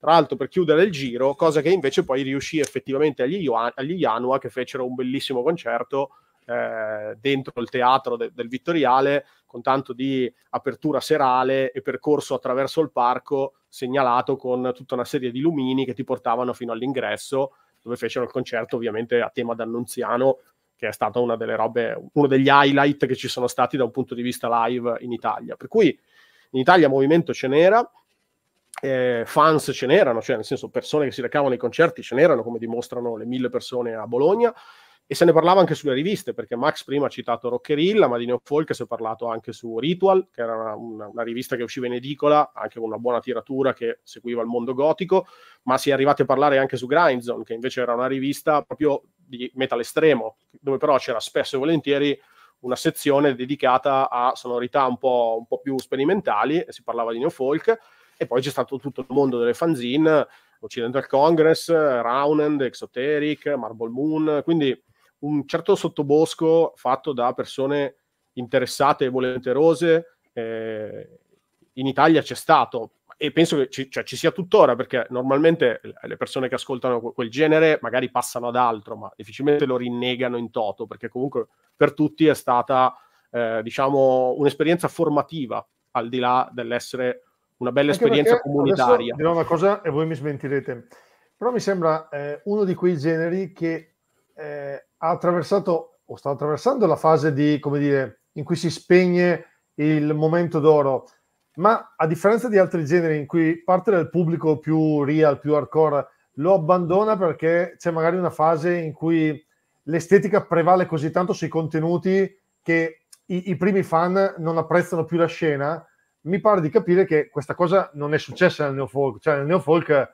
S3: Tra l'altro per chiudere il giro, cosa che invece poi riuscì effettivamente agli, Ioan- agli Janua che fecero un bellissimo concerto eh, dentro il teatro de- del Vittoriale con tanto di apertura serale e percorso attraverso il parco segnalato con tutta una serie di lumini che ti portavano fino all'ingresso dove fecero il concerto ovviamente a tema d'Annunziano che è stata una delle robe, uno degli highlight che ci sono stati da un punto di vista live in Italia. Per cui in Italia movimento ce n'era, eh, fans ce n'erano, cioè nel senso persone che si recavano ai concerti ce n'erano, come dimostrano le mille persone a Bologna, e se ne parlava anche sulle riviste, perché Max prima ha citato Rockerilla, ma di Neofolk si è parlato anche su Ritual, che era una, una, una, rivista che usciva in edicola, anche con una buona tiratura che seguiva il mondo gotico, ma si è arrivati a parlare anche su Grindzone, che invece era una rivista proprio di metal estremo, dove però c'era spesso e volentieri una sezione dedicata a sonorità un po', un po più sperimentali, e si parlava di folk, e poi c'è stato tutto il mondo delle fanzine, Occidental Congress, Round, Exoteric, Marble Moon, quindi un certo sottobosco fatto da persone interessate e volenterose. Eh, in Italia c'è stato, e penso che ci, cioè, ci, sia tuttora, perché normalmente le persone che ascoltano quel genere magari passano ad altro, ma difficilmente lo rinnegano in toto, perché comunque per tutti è stata, eh, diciamo, un'esperienza formativa, al di là dell'essere una bella Anche esperienza comunitaria. Dirò
S1: una cosa e voi mi smentirete, però mi sembra eh, uno di quei generi che eh, ha attraversato o sta attraversando la fase di, come dire, in cui si spegne il momento d'oro ma a differenza di altri generi in cui parte del pubblico più real, più hardcore, lo abbandona perché c'è magari una fase in cui l'estetica prevale così tanto sui contenuti che i, i primi fan non apprezzano più la scena, mi pare di capire che questa cosa non è successa nel neofolk, cioè nel neofolk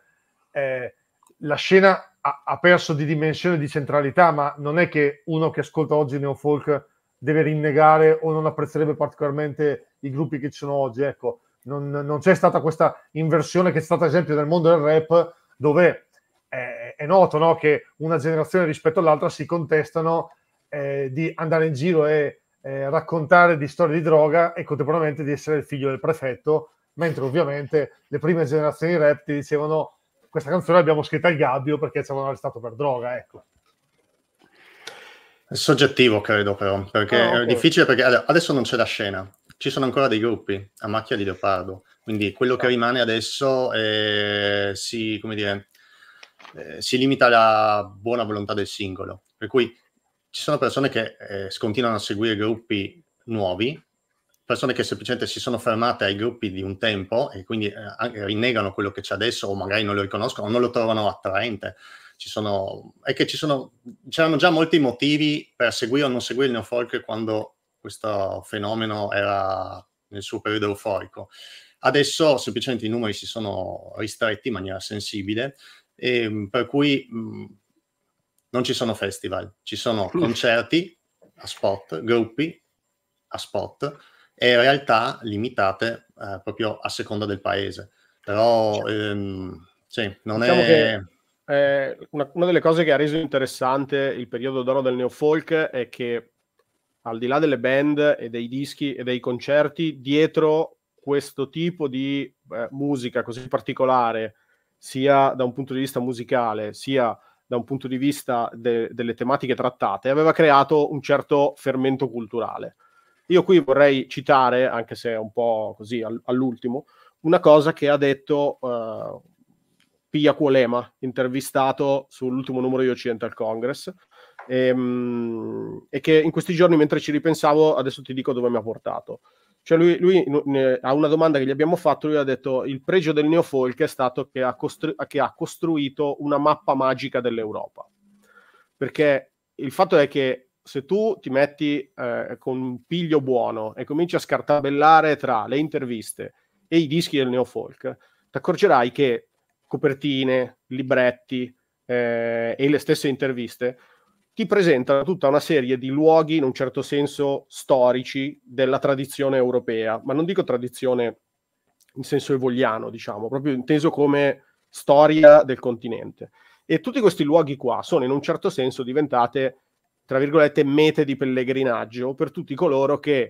S1: eh, la scena ha, ha, perso di dimensione, di centralità, ma non è che uno che ascolta oggi neofolk deve rinnegare o non apprezzerebbe particolarmente i gruppi che ci sono oggi. Ecco, non, non c'è stata questa inversione che è stata, ad esempio, nel mondo del rap, dove è, è noto no, che una generazione rispetto all'altra si contestano eh, di andare in giro e eh, raccontare di storie di droga e contemporaneamente di essere il figlio del prefetto, mentre ovviamente le prime generazioni rap ti dicevano questa canzone l'abbiamo scritta al gabbio perché ci avevano arrestato per droga, ecco.
S2: È soggettivo, credo, però, perché ah, okay. è difficile perché adesso non c'è la scena ci sono ancora dei gruppi a macchia di leopardo, quindi quello che rimane adesso eh, si, dire, si, limita alla buona volontà del singolo, per cui ci sono persone che eh, continuano a seguire gruppi nuovi, persone che semplicemente si sono fermate ai gruppi di un tempo e quindi eh, rinnegano quello che c'è adesso o magari non lo riconoscono o non lo trovano attraente. Ci sono, è che ci sono, c'erano già molti motivi per seguire o non seguire il neofolk quando questo fenomeno era nel suo periodo euforico. Adesso semplicemente i numeri si sono ristretti in maniera sensibile, e, ehm, per cui mh, mm, non ci sono festival, ci sono concerti a spot, gruppi a spot e realtà limitate eh, proprio a seconda del paese. Però ehm, sì, non diciamo è... Che,
S3: eh, una, una delle cose che ha reso interessante il periodo d'oro del neofolk è che al di là delle band e dei dischi e dei concerti, dietro questo tipo di eh, musica così particolare, sia da un punto di vista musicale, sia da un punto di vista de- delle tematiche trattate, aveva creato un certo fermento culturale. Io qui vorrei citare, anche se è un po' così all- all'ultimo, una cosa che ha detto eh, Pia Cuolema, intervistato sull'ultimo numero di Occidental Congress, e, ehm, mh, e che in questi giorni mentre ci ripensavo adesso ti dico dove mi ha portato. Cioè lui, lui ne, a una domanda che gli abbiamo fatto, lui ha detto il pregio del neofolk è stato che ha, costru- che ha costruito una mappa magica dell'Europa. Perché il fatto è che se tu ti metti eh, con un piglio buono e cominci a scartabellare tra le interviste e i dischi del neofolk, ti accorgerai che copertine, libretti eh, e le stesse interviste ti presenta tutta una serie di luoghi, in un certo senso, storici della tradizione europea, ma non dico tradizione in senso evogliano, diciamo, proprio inteso come storia del continente. E tutti questi luoghi qua sono in un certo senso diventate, tra virgolette, mete di pellegrinaggio per tutti coloro che,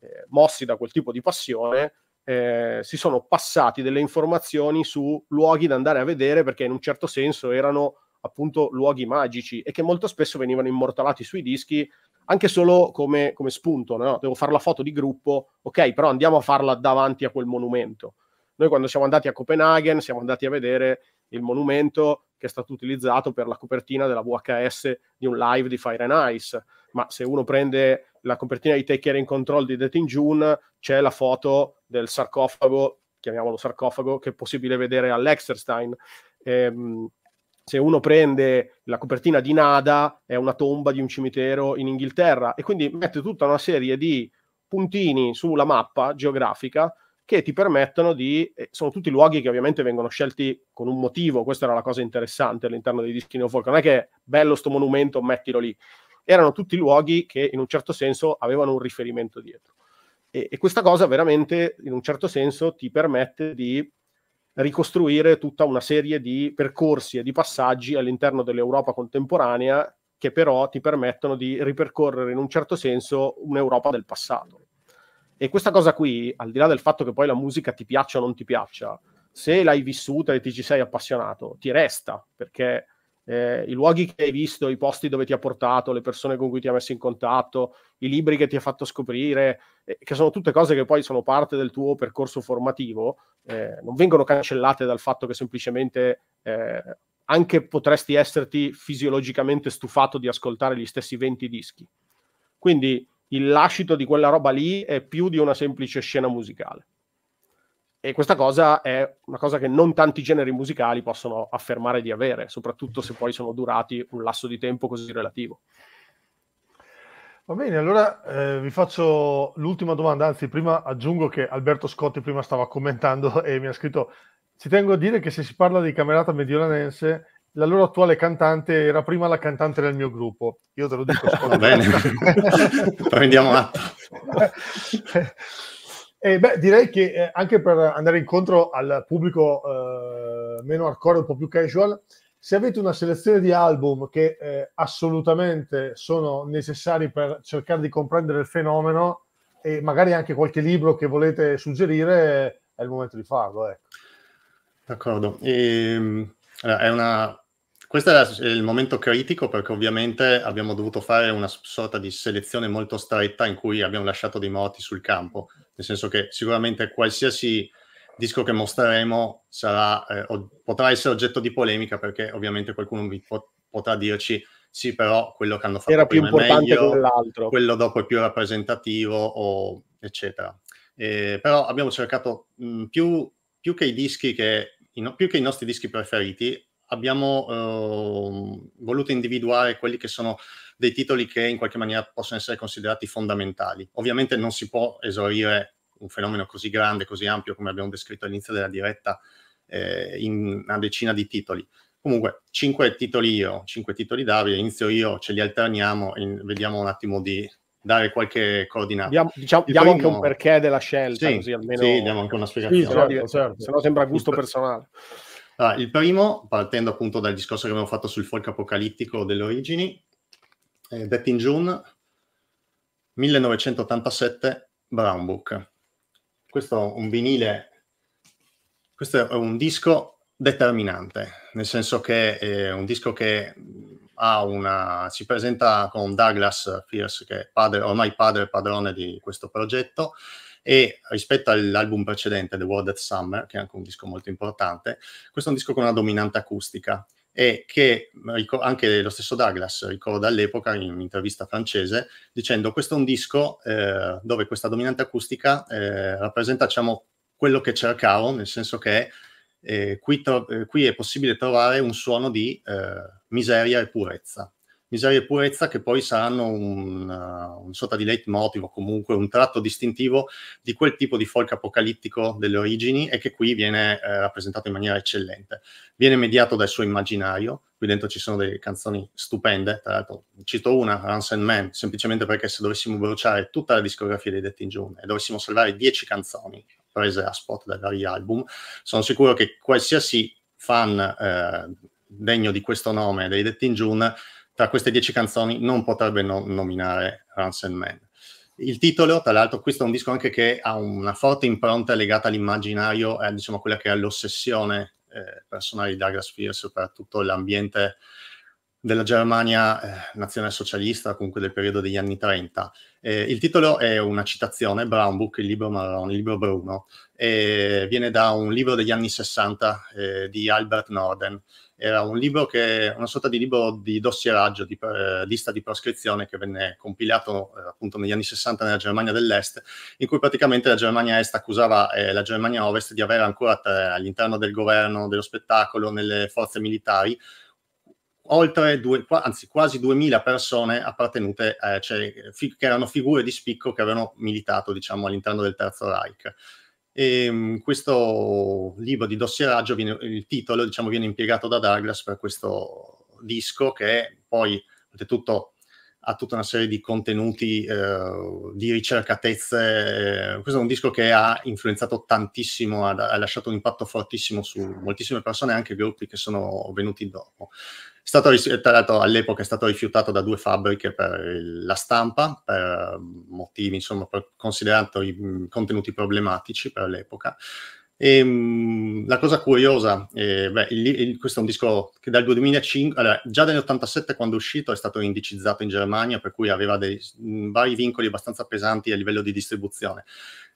S3: eh, mossi da quel tipo di passione, eh, si sono passati delle informazioni su luoghi da andare a vedere perché in un certo senso erano appunto luoghi magici e che molto spesso venivano immortalati sui dischi anche solo come, come spunto, no? devo fare la foto di gruppo, ok, però andiamo a farla davanti a quel monumento. Noi quando siamo andati a Copenaghen siamo andati a vedere il monumento che è stato utilizzato per la copertina della VHS di un live di Fire and Ice, ma se uno prende la copertina di Take Care in Control di Death in June c'è la foto del sarcofago, chiamiamolo sarcofago, che è possibile vedere all'Exerstein. Ehm, se uno prende la copertina di Nada, è una tomba di un cimitero in Inghilterra e quindi mette tutta una serie di puntini sulla mappa geografica che ti permettono di... Eh, sono tutti luoghi che ovviamente vengono scelti con un motivo, questa era la cosa interessante all'interno dei dischi Neofolk, non è che è bello sto monumento, mettilo lì, erano tutti luoghi che in un certo senso avevano un riferimento dietro. E, e questa cosa veramente, in un certo senso, ti permette di ricostruire tutta una serie di percorsi e di passaggi all'interno dell'Europa contemporanea che però ti permettono di ripercorrere in un certo senso un'Europa del passato. E questa cosa qui, al di là del fatto che poi la musica ti piaccia o non ti piaccia, se l'hai vissuta e ti ci sei appassionato, ti resta, perché eh, i luoghi che hai visto, i posti dove ti ha portato, le persone con cui ti ha messo in contatto, i libri che ti ha fatto scoprire, eh, che sono tutte cose che poi sono parte del tuo percorso formativo, eh, non vengono cancellate dal fatto che semplicemente eh, anche potresti esserti fisiologicamente stufato di ascoltare gli stessi 20 dischi. Quindi il lascito di quella roba lì è più di una semplice scena musicale. E questa cosa è una cosa che non tanti generi musicali possono affermare di avere, soprattutto se poi sono durati un lasso di tempo così relativo.
S1: Va bene, allora eh, vi faccio l'ultima domanda, anzi prima aggiungo che Alberto Scotti prima stava commentando <laughs> e mi ha scritto ci tengo a dire che se si parla di camerata mediolanense la loro attuale cantante era prima la cantante del mio gruppo. Io te lo dico. <laughs> Va bene, <laughs> prendiamo atto. Eh, beh, direi che eh, anche per andare incontro al pubblico eh, meno hardcore, un po' più casual, se avete una selezione di album che eh, assolutamente sono necessari per cercare di comprendere il fenomeno e magari anche qualche libro che volete suggerire, è il momento di farlo. Ecco.
S2: D'accordo. E, ehm, allora, una... Questo è il momento critico perché ovviamente abbiamo dovuto fare una sorta di selezione molto stretta in cui abbiamo lasciato dei moti sul campo nel senso che sicuramente qualsiasi disco che mostreremo sarà, eh, potrà essere oggetto di polemica perché ovviamente qualcuno vi pot- potrà dirci sì però quello che hanno fatto Era prima più importante è meglio, quello dopo è più rappresentativo o eccetera. Eh, però abbiamo cercato mh, mm, più, più, che i dischi che, i più che i nostri dischi preferiti abbiamo eh, voluto individuare quelli che sono dei titoli che in qualche maniera possono essere considerati fondamentali. Ovviamente non si può esaurire un fenomeno così grande, così ampio come abbiamo descritto all'inizio della diretta eh, in una decina di titoli. Comunque, cinque titoli io, cinque titoli Davide, inizio io, ce li alterniamo e vediamo un attimo di dare qualche coordinata. Diamo, diciamo, diamo anche un perché
S3: della scelta, sì, così almeno... Sì, diamo anche una spiegazione. Certo, sì, certo, certo. Se no sembra gusto personale. Allora, il
S2: primo, partendo appunto dal discorso che abbiamo fatto sul folk apocalittico delle origini, eh, Death in June, 1987, Brown Book. Questo è un vinile, questo è un disco determinante, nel senso che è un disco che ha una, si presenta con Douglas Pierce, che è padre, ormai padre e padrone di questo progetto, e rispetto all'album precedente, The World at Summer, che è anche un disco molto importante, questo è un disco con una dominante acustica e che anche lo stesso Douglas ricorda all'epoca in un'intervista francese dicendo questo è un disco eh, dove questa dominante acustica eh, rappresenta diciamo, quello che cercavo, nel senso che eh, qui, eh, qui, è possibile trovare un suono di eh, miseria e purezza miseria e purezza che poi saranno un, uh, una sorta di leitmotiv o comunque un tratto distintivo di quel tipo di folk apocalittico delle origini e che qui viene eh, rappresentato in maniera eccellente. Viene mediato dal suo immaginario, qui dentro ci sono delle canzoni stupende, tra l'altro cito una, Runs and Man, semplicemente perché se dovessimo bruciare tutta la discografia dei Detti in June e dovessimo salvare dieci canzoni prese a spot dai vari album, sono sicuro che qualsiasi fan eh, degno di questo nome dei Detti in June tra queste dieci canzoni non potrebbe non nominare Ransom Man. Il titolo, tra l'altro, questo è un disco anche che ha una forte impronta legata all'immaginario, e eh, diciamo quella che è l'ossessione eh, personale di Douglas Fear, soprattutto l'ambiente della Germania eh, nazionale socialista, comunque del periodo degli anni 30. Eh, il titolo è una citazione, Brown Book, il libro marrone, il libro bruno, e viene da un libro degli anni 60 eh, di Albert Norden. Era un libro che, una sorta di libro di dossieraggio, di eh, lista di proscrizione che venne compilato eh, appunto negli anni 60 nella Germania dell'Est, in cui praticamente la Germania Est accusava eh, la Germania Ovest di avere ancora all'interno del governo, dello spettacolo, nelle forze militari, oltre due, anzi quasi 2000 persone appartenute, eh, cioè, fi- che erano figure di spicco che avevano militato diciamo, all'interno del Terzo Reich. E, ehm, questo libro di dossieraggio, viene, il titolo diciamo, viene impiegato da Douglas per questo disco che poi, oltretutto, ha tutta una serie di contenuti, eh, di ricercatezze. Eh, questo è un disco che ha influenzato tantissimo, ha, ha, lasciato un impatto fortissimo su moltissime persone, anche gruppi che sono venuti dopo. È stato, tra l'altro all'epoca è stato rifiutato da due fabbriche per la stampa, per motivi, insomma, per, considerando i contenuti problematici per l'epoca. E, ehm, la cosa curiosa, eh, beh, il, il, questo è un disco che dal 2005, allora, già nell'87 quando è uscito è stato indicizzato in Germania, per cui aveva dei mh, vari vincoli abbastanza pesanti a livello di distribuzione.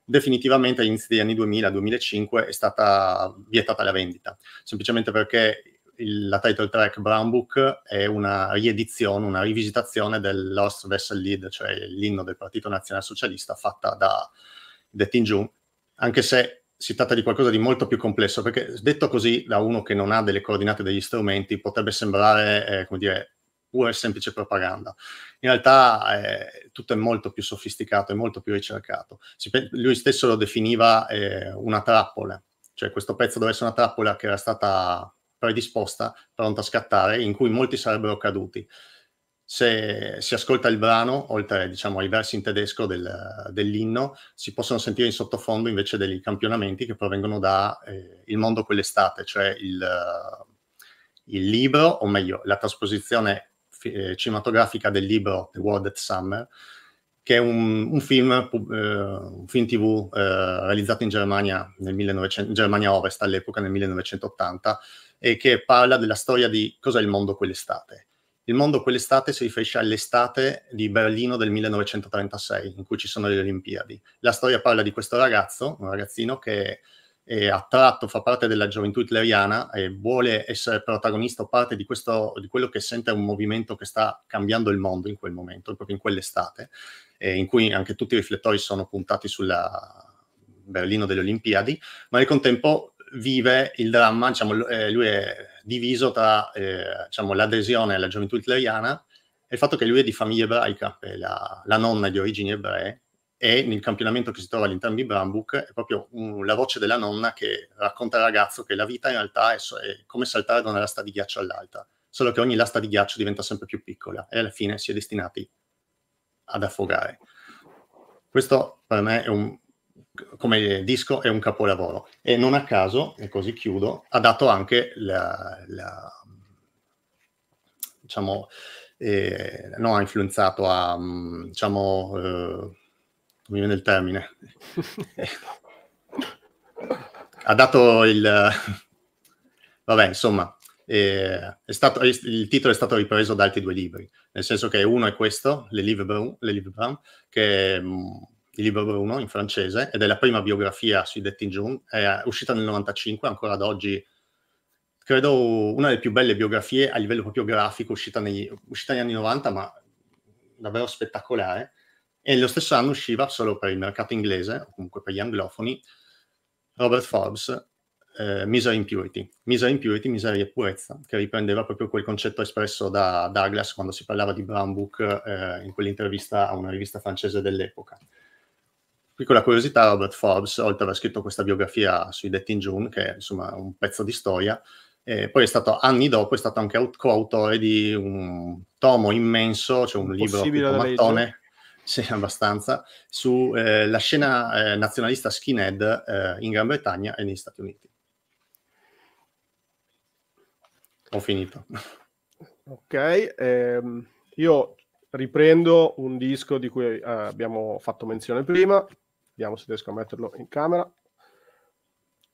S2: Definitivamente all'inizio degli anni 2000-2005 è stata vietata la vendita, semplicemente perché il, la title track Brown Book è una riedizione, una rivisitazione del Lost Vessel Lead, cioè l'inno del Partito Nazionalsocialista fatta da The Tin Jung, anche se si tratta di qualcosa di molto più complesso, perché detto così da uno che non ha delle coordinate degli strumenti potrebbe sembrare, eh, come dire, pura semplice propaganda. In realtà eh, tutto è molto più sofisticato e molto più ricercato. Si, lui stesso lo definiva eh, una trappola, cioè questo pezzo doveva essere una trappola che era stata predisposta, pronta a scattare, in cui molti sarebbero caduti se si ascolta il brano, oltre diciamo, ai versi in tedesco del, dell'inno, si possono sentire in sottofondo invece dei campionamenti che provengono da eh, Il mondo quell'estate, cioè il, il, libro, o meglio, la trasposizione eh, cinematografica del libro The World at Summer, che è un, un, film, eh, un film, tv eh, realizzato in Germania, nel 1900, Germania Ovest all'epoca, nel 1980, e che parla della storia di cos'è il mondo quell'estate il mondo quell'estate si riferisce all'estate di Berlino del 1936, in cui ci sono le Olimpiadi. La storia parla di questo ragazzo, un ragazzino che è attratto, fa parte della gioventù hitleriana e vuole essere protagonista o parte di, questo, di quello che sente un movimento che sta cambiando il mondo in quel momento, proprio in quell'estate, eh, in cui anche tutti i riflettori sono puntati sulla Berlino delle Olimpiadi, ma nel contempo vive il dramma, diciamo, eh, lui è diviso tra eh, diciamo, l'adesione alla gioventù hitleriana e il fatto che lui è di famiglia ebraica, la, la nonna di origini ebree, e nel campionamento che si trova all'interno di Brambook è proprio un, la voce della nonna che racconta al ragazzo che la vita in realtà è, è come saltare da una lasta di ghiaccio all'altra, solo che ogni lasta di ghiaccio diventa sempre più piccola e alla fine si è destinati ad affogare. Questo per me è un come disco è un capolavoro e non a caso, e così chiudo, ha dato anche la, la diciamo, eh, no, ha influenzato a, mm, diciamo, eh, non viene il termine,
S3: <laughs>
S2: ha dato il, vabbè, insomma, eh, stato, il titolo è stato ripreso da altri due libri, nel senso che uno è questo, Le Livre Brown, che... Mh, mm, di Libro Bruno in francese ed è la prima biografia sui Detti in June, è uscita nel 95, ancora ad oggi credo una delle più belle biografie a livello proprio grafico uscita negli, uscita negli anni 90 ma davvero spettacolare e lo stesso anno usciva solo per il mercato inglese o comunque per gli anglofoni Robert Forbes eh, Misery Purity. Misery and Purity, miseria e purezza che riprendeva proprio quel concetto espresso da Douglas quando si parlava di Brown Book eh, in quell'intervista a una rivista francese dell'epoca Piccola curiosità, Robert Forbes, oltre ad aver scritto questa biografia sui detti in June, che è insomma un pezzo di storia, eh, poi è stato, anni dopo, è stato anche coautore di un tomo immenso, cioè un libro tipo mattone, <laughs> sì, abbastanza, sulla eh, scena eh, nazionalista skinhead eh, in Gran Bretagna e negli Stati Uniti. Ho finito.
S3: Ok, ehm, io riprendo un disco di cui eh, abbiamo fatto menzione prima, vediamo se riesco a metterlo in camera.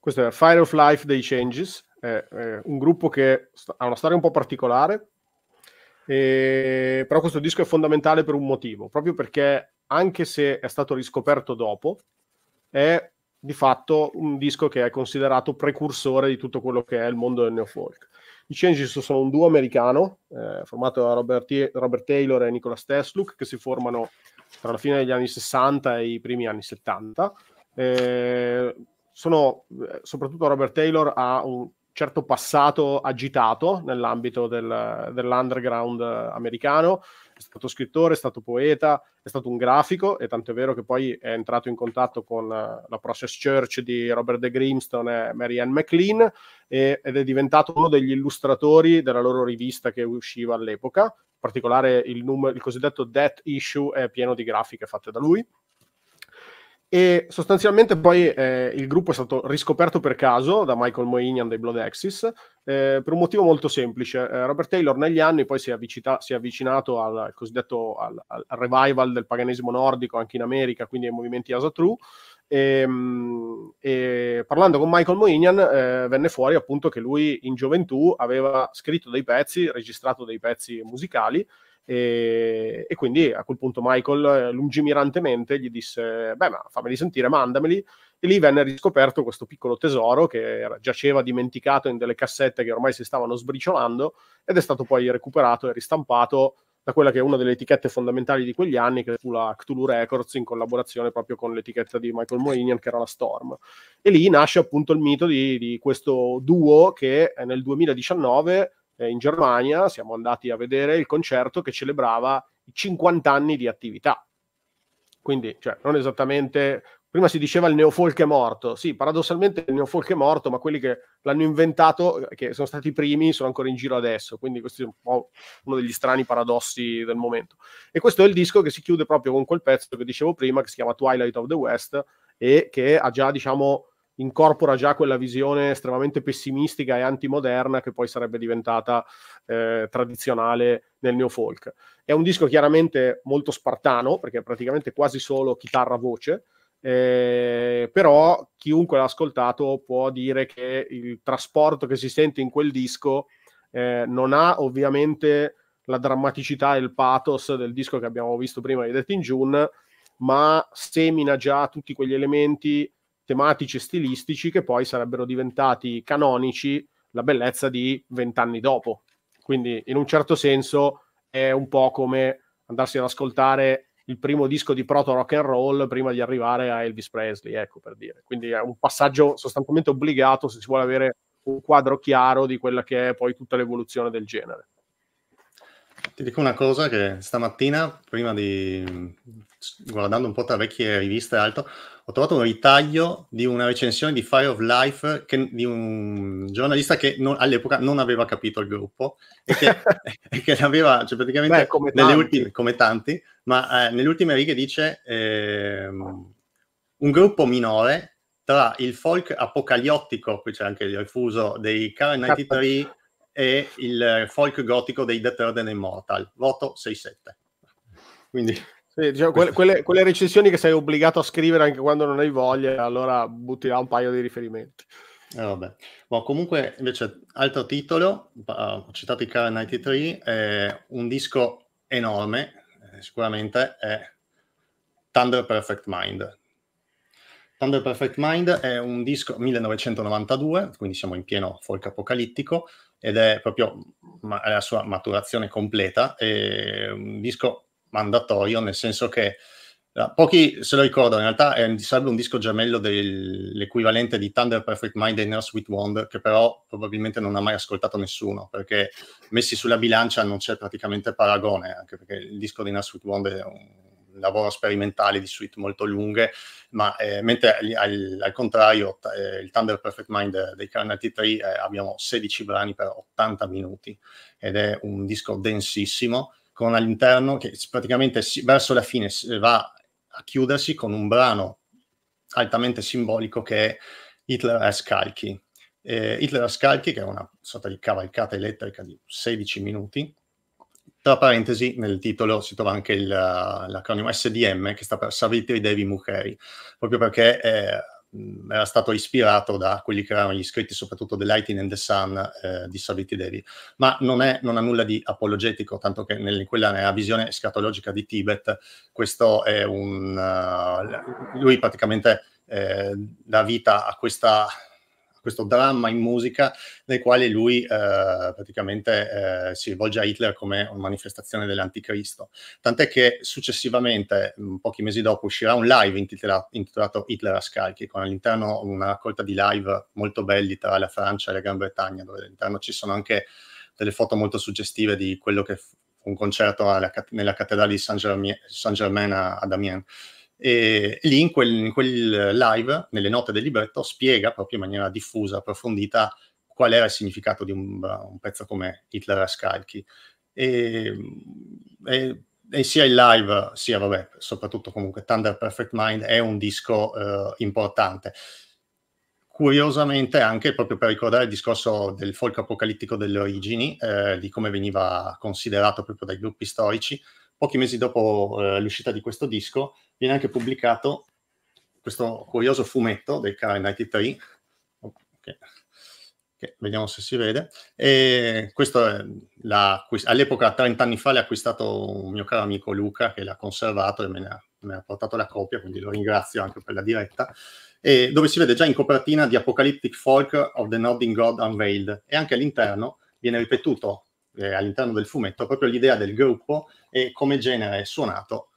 S3: Questo è Fire of Life dei Changes, è, è un gruppo che sta- ha una storia un po' particolare, e... però questo disco è fondamentale per un motivo, proprio perché anche se è stato riscoperto dopo, è di fatto un disco che è considerato precursore di tutto quello che è il mondo del neofolk. I Changes sono un duo americano eh, formato da Robert, T- Robert Taylor e Nicola Tesluk che si formano tra la fine degli anni 60 e i primi anni 70. Eh, sono, soprattutto Robert Taylor ha un certo passato agitato nell'ambito del, dell'underground americano, è stato scrittore, è stato poeta, è stato un grafico e tanto è vero che poi è entrato in contatto con eh, la Process Church di Robert De Grimstone e Marianne Ann McLean e, ed è diventato uno degli illustratori della loro rivista che usciva all'epoca, particolare il, numero, il cosiddetto debt issue è pieno di grafiche fatte da lui e sostanzialmente poi eh, il gruppo è stato riscoperto per caso da Michael Moinian dei Blood Axis eh, per un motivo molto semplice. Eh, Robert Taylor negli anni poi si è, avvicita- si è avvicinato al, al cosiddetto al, al revival del paganesimo nordico anche in America, quindi ai movimenti Asatru. E, ehm, e parlando con Michael Moinian eh, venne fuori appunto che lui in gioventù aveva scritto dei pezzi, registrato dei pezzi musicali e, e, quindi a quel punto Michael eh, lungimirantemente gli disse beh ma fammeli sentire, mandameli e lì venne riscoperto questo piccolo tesoro che giaceva dimenticato in delle cassette che ormai si stavano sbriciolando ed è stato poi recuperato e ristampato da quella che è una delle etichette fondamentali di quegli anni, che fu la Cthulhu Records, in collaborazione proprio con l'etichetta di Michael Moinian, che era la Storm. E lì nasce appunto il mito di, di questo duo che eh, nel 2019 eh, in Germania siamo andati a vedere il concerto che celebrava i 50 anni di attività. Quindi, cioè, non esattamente prima si diceva il neofolk è morto, sì, paradossalmente il neofolk è morto, ma quelli che l'hanno inventato, che sono stati i primi, sono ancora in giro adesso, quindi questo è un po' uno degli strani paradossi del momento. E questo è il disco che si chiude proprio con quel pezzo che dicevo prima, che si chiama Twilight of the West, e che ha già, diciamo, incorpora già quella visione estremamente pessimistica e antimoderna che poi sarebbe diventata eh, tradizionale nel neofolk. È un disco chiaramente molto spartano, perché è praticamente quasi solo chitarra-voce, eh, però chiunque l'ha ascoltato può dire che il trasporto che si sente in quel disco eh, non ha ovviamente la drammaticità e il pathos del disco che abbiamo visto prima di Death in June, ma semina già tutti quegli elementi tematici e stilistici che poi sarebbero diventati canonici la bellezza di vent'anni dopo. Quindi in un certo senso è un po' come andarsi ad ascoltare il primo disco di proto rock and roll prima di arrivare a Elvis Presley, ecco per dire. Quindi è un passaggio sostanzialmente obbligato se si vuole avere un quadro chiaro di quella che è poi tutta l'evoluzione del genere.
S2: Ti dico una cosa che stamattina, prima di guardando un po' tra vecchie riviste e altro, ho trovato un ritaglio di una recensione di Fire of Life che, di un giornalista che non, all'epoca non aveva capito il gruppo e che, <laughs> e che l'aveva, cioè praticamente Beh, come, tanti. Ultime, come, tanti. ma eh, nelle ultime righe dice eh, un gruppo minore tra il folk apocaliottico, qui c'è anche il rifuso dei Karen 93 e il folk gotico dei The Third and Immortal, voto 6-7. Quindi
S3: sì, diciamo, quelle, quelle, quelle, recensioni che sei obbligato a scrivere anche quando non hai voglia, allora butti là un paio di riferimenti. Eh, vabbè. Boh, comunque, invece, altro titolo,
S2: ah, ho citato il Car 93, è un disco enorme, eh, sicuramente, è Thunder Perfect Mind. Thunder Perfect Mind è un disco 1992, quindi siamo in pieno folk apocalittico, ed è proprio ma- la sua maturazione completa, è un disco mandatorio, nel senso che pochi se lo ricordano, in realtà è, sarebbe un disco gemello dell'equivalente di Thunder Perfect Mind e Inner Sweet Wonder, che però probabilmente non ha mai ascoltato nessuno, perché messi sulla bilancia non c'è praticamente paragone, anche perché il disco di Inner Sweet Wonder è un lavoro sperimentale di suite molto lunghe, ma eh, mentre al, al, al contrario t- eh, il Thunder Perfect Mind dei Carnal T3 eh, abbiamo 16 brani per 80 minuti ed è un disco densissimo con all'interno che praticamente verso la fine va a chiudersi con un brano altamente simbolico che è Hitler a Scalchi. Eh, Hitler a Scalchi, che è una sorta di cavalcata elettrica di 16 minuti. Tra parentesi, nel titolo si trova anche il, l'acronimo SDM, che sta per Savitri Devi Mukheri, proprio perché... Eh, mh, era stato ispirato da quelli che erano gli scritti soprattutto The Lightning and the Sun eh, di Saviti Devi, ma non, è, non, ha nulla di apologetico, tanto che nel, quella nella visione scatologica di Tibet, questo è un... Uh, lui praticamente eh, dà vita a questa questo dramma in musica nel quale lui eh, praticamente eh, si rivolge a Hitler come una manifestazione dell'anticristo. Tant'è che successivamente, mm, pochi mesi dopo, uscirà un live intitolato, intitolato Hitler a scalchi, con all'interno una raccolta di live molto belli tra la Francia e la Gran Bretagna, dove all'interno ci sono anche delle foto molto suggestive di quello che fu un concerto alla, nella cattedrale di Saint-Germain, Saint-Germain a, a Amiens. E lì in quel, in quel live, nelle note del libretto, spiega proprio in maniera diffusa, approfondita, qual era il significato di un, un pezzo come Hitler a Skalki. E, e, e, sia il live, sia vabbè, soprattutto comunque Thunder Perfect Mind è un disco eh, importante. Curiosamente, anche proprio per ricordare il discorso del folk apocalittico delle origini, eh, di come veniva considerato proprio dai gruppi storici, pochi mesi dopo eh, l'uscita di questo disco viene anche pubblicato questo curioso fumetto del Cara 93, okay. Okay. vediamo se si vede, e questo è la, all'epoca 30 anni fa l'ha acquistato un mio caro amico Luca che l'ha conservato e me ne ha, me ha portato la copia, quindi lo ringrazio anche per la diretta. E dove si vede già in copertina di Apocalyptic Folk of the Nodding God Unveiled e anche all'interno viene ripetuto eh, all'interno del fumetto, proprio l'idea del gruppo e come genere è suonato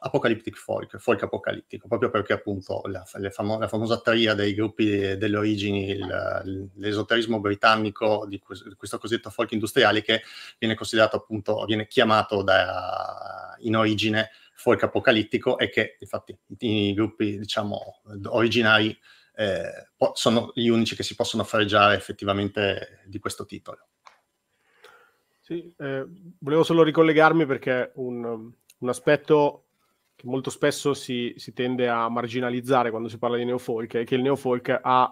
S2: apocalyptic folk, folk apocalittico, proprio perché appunto la, famo- la famosa tria dei gruppi eh, delle origini, il, l'esoterismo britannico di, questo cosiddetto folk industriale che viene considerato appunto, viene chiamato da, in origine folk apocalittico e che infatti i gruppi diciamo originari eh, sono gli unici che si possono fareggiare effettivamente di questo titolo.
S3: Sì, eh, volevo solo ricollegarmi perché un, um, un aspetto che molto spesso si, si, tende a marginalizzare quando si parla di neofolk è che il neofolk ha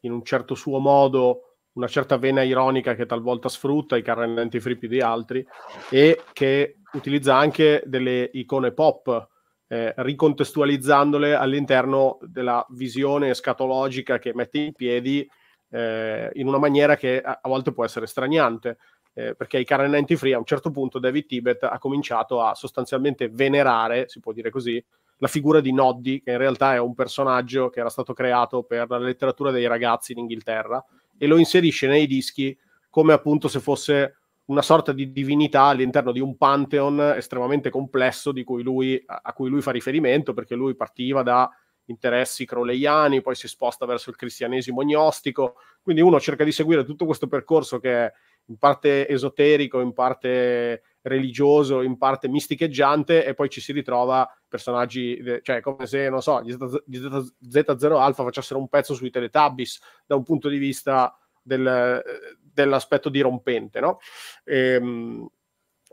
S3: in un certo suo modo una certa vena ironica che talvolta sfrutta i carrellanti free più di altri e che utilizza anche delle icone pop eh, ricontestualizzandole all'interno della visione scatologica che mette in piedi eh, in una maniera che a, a volte può essere straniante eh, perché i Karen 90 Free a un certo punto David Tibet ha cominciato a sostanzialmente venerare, si può dire così, la figura di Noddy, che in realtà è un personaggio che era stato creato per la letteratura dei ragazzi in Inghilterra, e lo inserisce nei dischi come appunto se fosse una sorta di divinità all'interno di un pantheon estremamente complesso cui lui, a cui lui fa riferimento, perché lui partiva da interessi croleiani, poi si sposta verso il cristianesimo gnostico, quindi uno cerca di seguire tutto questo percorso che è in parte esoterico, in parte religioso, in parte misticheggiante, e poi ci si ritrova personaggi, cioè come se, non so, gli Z0 Alpha facessero un pezzo sui Teletubbies da un punto di vista del, dell'aspetto dirompente, no? E, ehm,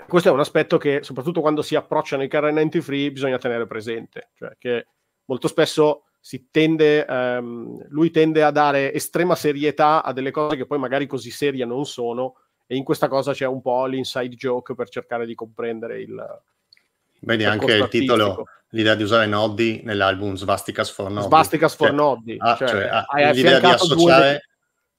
S3: questo è un aspetto che, soprattutto quando si approcciano i carri 90 free, bisogna tenere presente, cioè che molto spesso tende, um, lui tende a dare estrema serietà a delle cose che poi magari così serie non sono, e in questa cosa c'è un po' l'inside joke per cercare di comprendere il.
S2: Vedi il anche il titolo, l'idea di usare Noddy nell'album Svasticas for Noddy. Svasticas for cioè, Noddi. Ah, cioè, cioè, ah, hai l'idea di associare. Due...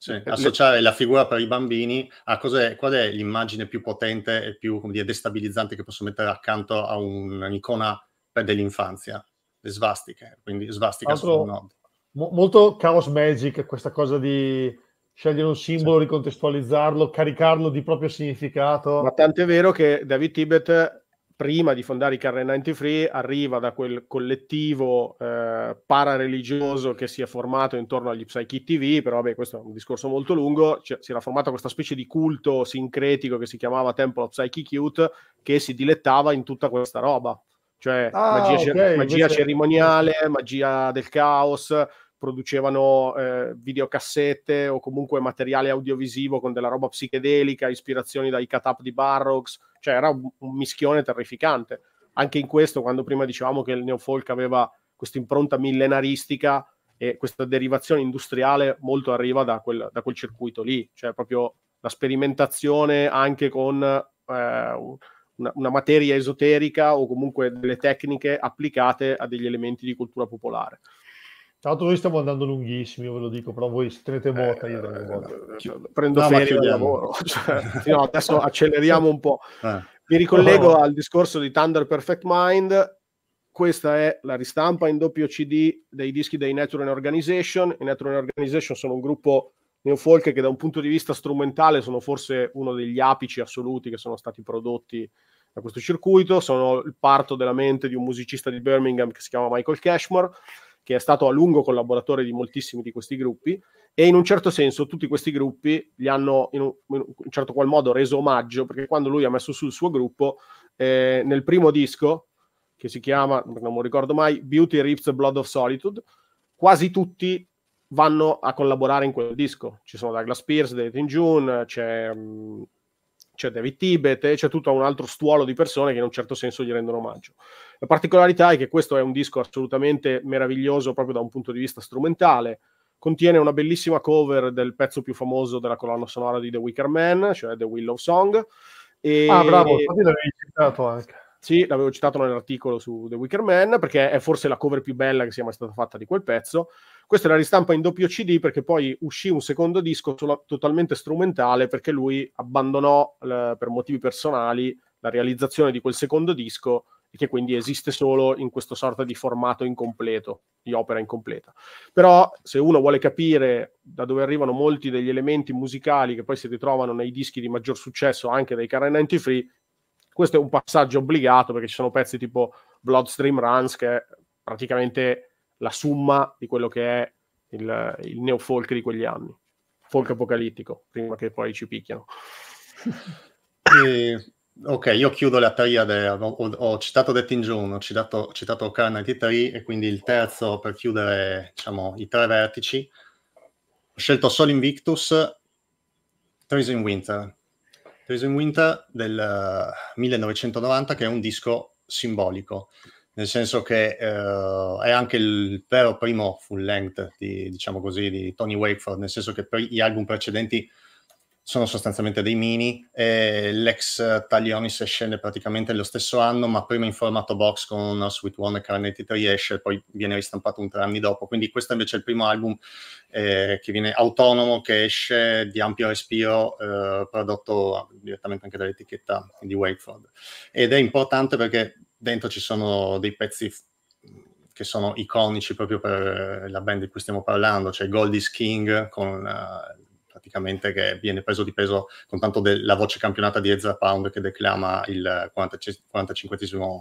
S2: Cioè, associare la figura per i bambini a cos'è, qual è l'immagine più potente e più dire, destabilizzante che posso mettere accanto a un, un'icona dell'infanzia le svastiche, quindi svastica sono nodi.
S1: Mo- molto Chaos Magic questa cosa di scegliere un simbolo, sì. ricontestualizzarlo, caricarlo di proprio significato. Ma
S3: tanto è vero che David Tibet prima di fondare i Carre 93 arriva da quel collettivo eh, parareligioso che si è formato intorno agli Psychic TV, però vabbè questo è un discorso molto lungo, cioè, si era formato questa specie di culto sincretico che si chiamava Temple of Psychic Cute, che si dilettava in tutta questa roba cioè ah, magia, okay, magia invece... cerimoniale, magia del caos, producevano eh, videocassette o comunque materiale audiovisivo con della roba psichedelica, ispirazioni dai catap di Barrocks, cioè era un, un, mischione terrificante. Anche in questo, quando prima dicevamo che il neofolk aveva questa impronta millenaristica e questa derivazione industriale molto arriva da quel, da quel circuito lì, cioè proprio la sperimentazione anche con... Eh, una, una, materia esoterica o comunque delle tecniche applicate a degli elementi di cultura popolare.
S1: Tra l'altro noi stiamo andando
S3: lunghissimi, io ve lo dico, però voi tenete eh, eh, botta, eh, io tengo botta. Eh, prendo no, ferie dal lavoro. <laughs> Cioè, no, adesso <laughs> acceleriamo un po'. Eh. Mi ricollego oh. al discorso di Thunder Perfect Mind. Questa è la ristampa in doppio CD dei dischi dei Natural Organization. I Natural Organization sono un gruppo New Folk che da un punto di vista strumentale sono forse uno degli apici assoluti che sono stati prodotti da questo circuito, sono il parto della mente di un musicista di Birmingham che si chiama Michael Cashmore, che è stato a lungo collaboratore di moltissimi di questi gruppi e in un certo senso tutti questi gruppi gli hanno in un, in un certo qual modo reso omaggio perché quando lui ha messo sul suo gruppo eh, nel primo disco che si chiama, non mi ricordo mai, Beauty Rips Blood of Solitude, quasi tutti vanno a collaborare in quel disco. Ci sono Douglas Pierce, David in June, c'è, mm, c'è David Tibet e c'è tutto un altro stuolo di persone che in un certo senso gli rendono omaggio. La particolarità è che questo è un disco assolutamente meraviglioso proprio da un punto di vista strumentale. Contiene una bellissima cover del pezzo più famoso della colonna sonora di The Wicker Man, cioè The Will of Song. E... Ah, bravo, infatti l'avevi citato anche. Sì, l'avevo citato nell'articolo su The Wicker Man perché è forse la cover più bella che sia mai stata fatta di quel pezzo questa è la ristampa in doppio CD perché poi uscì un secondo disco solo, totalmente strumentale perché lui abbandonò eh, per motivi personali la realizzazione di quel secondo disco e che quindi esiste solo in questo sorta di formato incompleto, di opera incompleta. Però se uno vuole capire da dove arrivano molti degli elementi musicali che poi si ritrovano nei dischi di maggior successo anche dei Karen 93, questo è un passaggio obbligato perché ci sono pezzi tipo Bloodstream Runs che praticamente la summa di quello che è il, il neofolk di quegli anni, folk apocalittico, prima che poi ci picchiano. <laughs> E, ok, io chiudo la triade, ho, ho citato Death in
S2: June, ho citato, ho citato Car 93 e quindi il terzo per chiudere diciamo, i tre vertici. Ho scelto solo Invictus, Trees in Winter. Trees in Winter del 1990 eh, che è un disco simbolico nel senso che eh, è anche il vero primo full length di, diciamo così, di Tony Wakeford, nel senso che gli album precedenti sono sostanzialmente dei mini e l'ex Taglionis scende praticamente lo stesso anno, ma prima in formato box con Sweet One e Carnetti 3 esce, poi viene ristampato un tre anni dopo. Quindi questo invece è il primo album eh, che viene autonomo, che esce di ampio respiro, eh, prodotto direttamente anche dall'etichetta di Wakeford. Ed è importante perché dentro ci sono dei pezzi che sono iconici proprio per eh, la band di cui stiamo parlando, cioè Goldie's King con uh, praticamente che viene preso di peso con tanto della voce campionata di Ezra Pound che declama il 45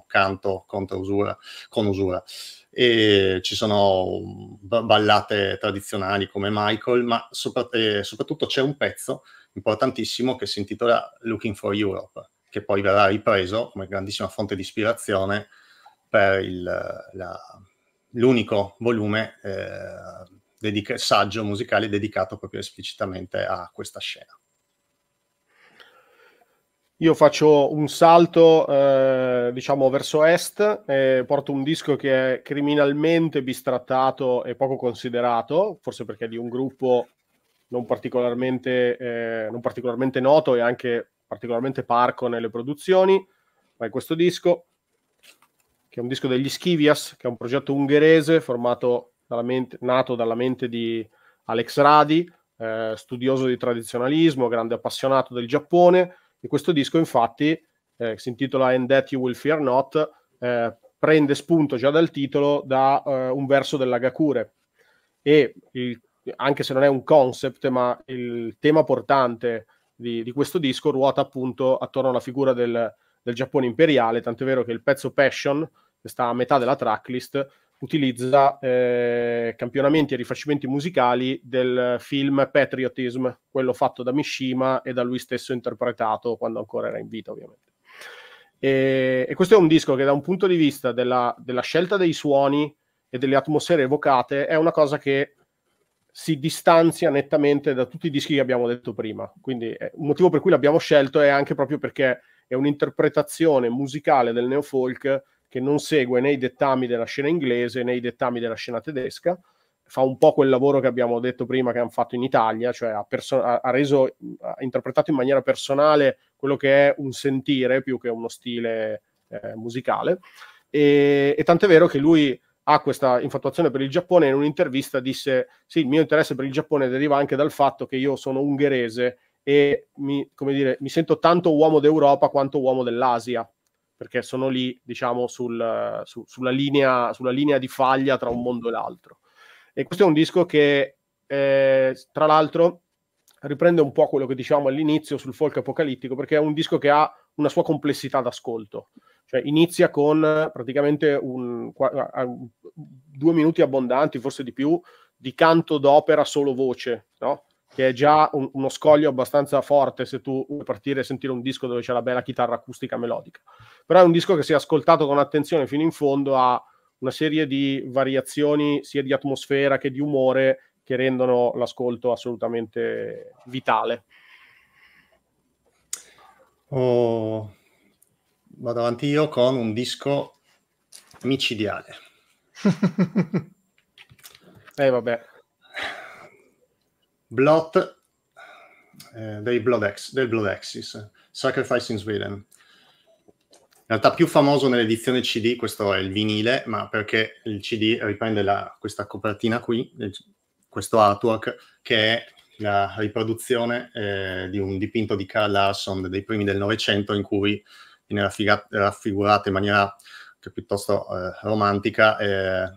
S2: canto contro usura, con usura. E ci sono ballate tradizionali come Michael, ma sopra- eh, soprattutto c'è un pezzo importantissimo che si intitola Looking for Europe che poi verrà ripreso come grandissima fonte di ispirazione per il, la, l'unico volume eh, dedica- saggio musicale dedicato proprio esplicitamente a questa scena.
S3: Io faccio un salto, eh, diciamo, verso est, eh, porto un disco che è criminalmente bistrattato e poco considerato, forse perché è di un gruppo non particolarmente, eh, non particolarmente noto e anche particolarmente parco nelle produzioni, ma è questo disco, che è un disco degli Schivias, che è un progetto ungherese formato dalla mente, nato dalla mente di Alex Radi, eh, studioso di tradizionalismo, grande appassionato del Giappone, e questo disco infatti, eh, si intitola And That You Will Fear Not, eh, prende spunto già dal titolo da eh, un verso dell'Agakure. E il, anche se non è un concept, ma il tema portante di, di questo disco ruota appunto attorno alla figura del, del Giappone imperiale, tant'è vero che il pezzo Passion, che sta a metà della tracklist, utilizza eh, campionamenti e rifacimenti musicali del film Patriotism, quello fatto da Mishima e da lui stesso interpretato quando ancora era in vita, ovviamente. E, e questo è un disco che, da un punto di vista della, della, scelta dei suoni e delle atmosfere evocate, è una cosa che si distanzia nettamente da tutti i dischi che abbiamo detto prima. Quindi eh, un motivo per cui l'abbiamo scelto è anche proprio perché è un'interpretazione musicale del neofolk che non segue né i dettami della scena inglese né i dettami della scena tedesca, fa un po' quel lavoro che abbiamo detto prima che hanno fatto in Italia, cioè ha, perso- ha, reso, ha interpretato in maniera personale quello che è un sentire più che uno stile eh, musicale. E, e tant'è vero che lui ha questa infatuazione per il Giappone, in un'intervista disse sì, il mio interesse per il Giappone deriva anche dal fatto che io sono ungherese e mi, dire, mi sento tanto uomo d'Europa quanto uomo dell'Asia, perché sono lì, diciamo, sul, su, sulla, linea, sulla, linea, di faglia tra un mondo e l'altro. E questo è un disco che, eh, tra l'altro, riprende un po' quello che dicevamo all'inizio sul folk apocalittico, perché è un disco che ha una sua complessità d'ascolto. Cioè inizia con eh, praticamente un, due minuti abbondanti, forse di più, di canto d'opera solo voce, no? che è già un, uno scoglio abbastanza forte se tu vuoi partire e sentire un disco dove c'è la bella chitarra acustica melodica. Però è un disco che se ascoltato con attenzione fino in fondo ha una serie di variazioni sia di atmosfera che di umore che rendono l'ascolto assolutamente vitale.
S2: Oh, vado avanti io con un disco micidiale. <laughs> eh vabbè. Blot eh, dei Blood Ex, del Blood Axis, Sacrifice in Sweden. In realtà più famoso nell'edizione CD, questo è il vinile, ma perché il CD riprende la, questa copertina qui, questo artwork, che è la riproduzione eh, di un dipinto di Carl Larson dei primi del Novecento in cui viene raffigurata, in maniera che piuttosto eh, romantica eh,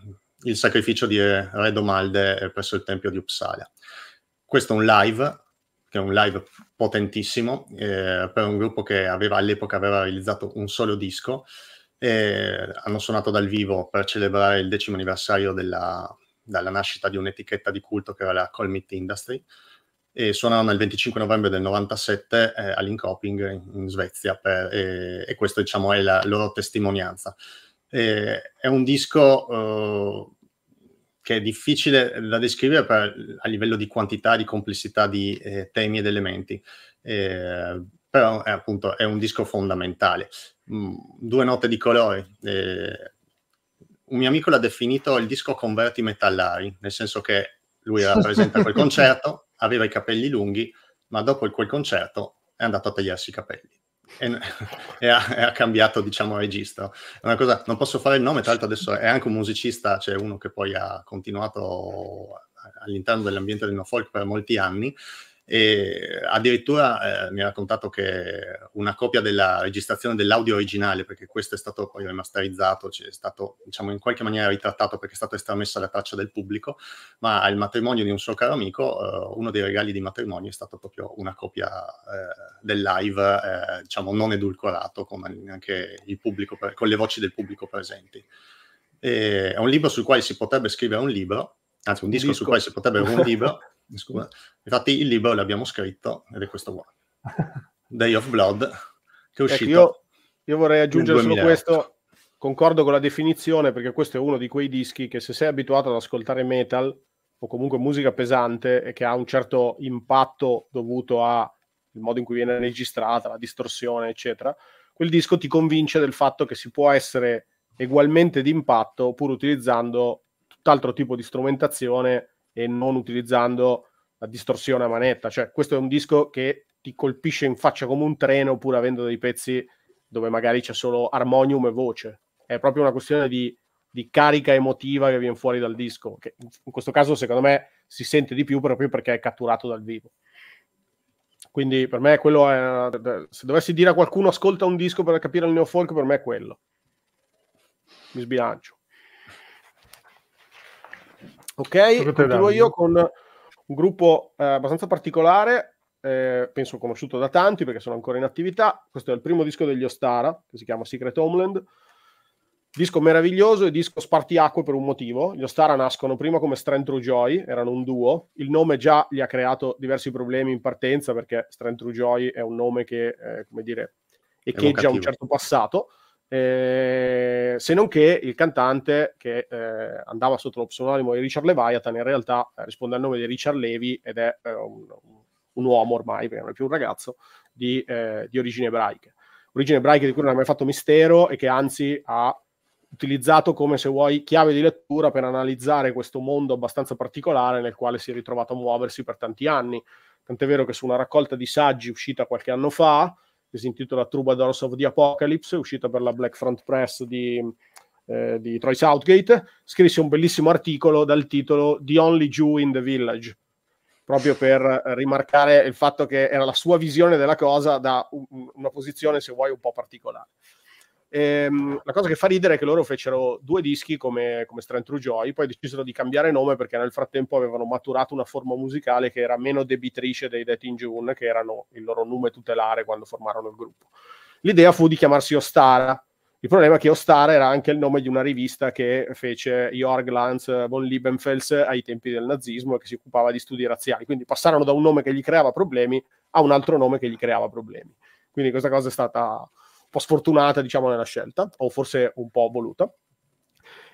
S2: il sacrificio di eh, Re Domalde eh, presso il tempio di Uppsala. Questo è un live, che è un live potentissimo, eh, per un gruppo che aveva, all'epoca aveva realizzato un solo disco, hanno suonato dal vivo per celebrare il decimo anniversario della, dalla nascita di un'etichetta di culto che era la Colmit Industry, e suonarono il 25 novembre del 97 eh, all'Incoping in, in Svezia per, eh, e questo diciamo è la loro testimonianza. Eh, è un disco eh, che è difficile da descrivere per, a livello di quantità, di complessità di eh, temi ed elementi, però è, eh, appunto è un disco fondamentale. Mm, due note di colore. un mio amico l'ha definito il disco converti metallari, nel senso che lui <laughs> rappresenta quel concerto, aveva i capelli lunghi, ma dopo quel concerto è andato a tagliarsi i capelli. E, <laughs> e, ha, e ha, cambiato, diciamo, registro. Cosa, non posso fare il nome, tra l'altro adesso è anche un musicista, c'è cioè uno che poi ha continuato all'interno dell'ambiente del no folk per molti anni, e addirittura eh, mi ha raccontato che una copia della registrazione dell'audio originale, perché questo è stato poi remasterizzato, cioè è stato diciamo, in qualche maniera ritrattato perché è stata estramessa la traccia del pubblico, ma al matrimonio di un suo caro amico, eh, uno dei regali di matrimonio è stato proprio una copia eh, del live, eh, diciamo non edulcorato, con anche il pubblico, con le voci del pubblico presenti. E è un libro sul quale si potrebbe scrivere un libro, anzi un disco, disco. sul quale si potrebbe scrivere un libro. <laughs> Scusa. Infatti il libro l'abbiamo scritto ed è questo qua. <laughs> Day of Blood, che è ecco, uscito. Ecco, io,
S3: io, vorrei aggiungere solo questo. Concordo con la definizione perché questo è uno di quei dischi che se sei abituato ad ascoltare metal o comunque musica pesante e che ha un certo impatto dovuto al modo in cui viene registrata, la distorsione, eccetera, quel disco ti convince del fatto che si può essere ugualmente d'impatto pur utilizzando tutt'altro tipo di strumentazione e non utilizzando la distorsione a manetta. Cioè, questo è un disco che ti colpisce in faccia come un treno, pur avendo dei pezzi dove magari c'è solo armonium e voce. È proprio una questione di, di carica emotiva che viene fuori dal disco, che in questo caso secondo me si sente di più proprio perché è catturato dal vivo. Quindi per me quello è... Se dovessi dire a qualcuno ascolta un disco per capire il neofolk, per me è quello. Mi sbilancio. Ok, continuo io con un gruppo eh, abbastanza particolare, eh, penso conosciuto da tanti perché sono ancora in attività. Questo è il primo disco degli Ostara, che si chiama Secret Homeland. Disco meraviglioso e disco spartiacque per un motivo. Gli Ostara nascono prima come Strength True Joy, erano un duo. Il nome già gli ha creato diversi problemi in partenza perché Strength True Joy è un nome che, eh, come dire, echeggia un certo passato. Eh, se non che il cantante che eh, andava sotto lo pseudonimo di Richard Leviathan in realtà eh, risponde al nome di Richard Levi ed è eh, un, un, uomo ormai, perché non è più un ragazzo, di, eh, di origine ebraica. Origine ebraica di cui non ha mai fatto mistero e che anzi ha utilizzato come se vuoi chiave di lettura per analizzare questo mondo abbastanza particolare nel quale si è ritrovato a muoversi per tanti anni. Tant'è vero che su una raccolta di saggi uscita qualche anno fa, che si intitola Troubadours of the Apocalypse, uscita per la Black Front Press di, eh, di Troy Southgate, scrisse un bellissimo articolo dal titolo The Only Jew in the Village, proprio per rimarcare il fatto che era la sua visione della cosa da un, una posizione, se vuoi, un po' particolare. Ehm, la cosa che fa ridere è che loro fecero due dischi come, come Strand True Joy, poi decisero di cambiare nome perché nel frattempo avevano maturato una forma musicale che era meno debitrice dei Dead in June, che erano il loro nome tutelare quando formarono il gruppo. L'idea fu di chiamarsi Ostara. Il problema è che Ostara era anche il nome di una rivista che fece Jörg Lanz von Liebenfels ai tempi del nazismo e che si occupava di studi razziali. Quindi passarono da un nome che gli creava problemi a un altro nome che gli creava problemi. Quindi questa cosa è stata po' sfortunata, diciamo, nella scelta, o forse un po' voluta.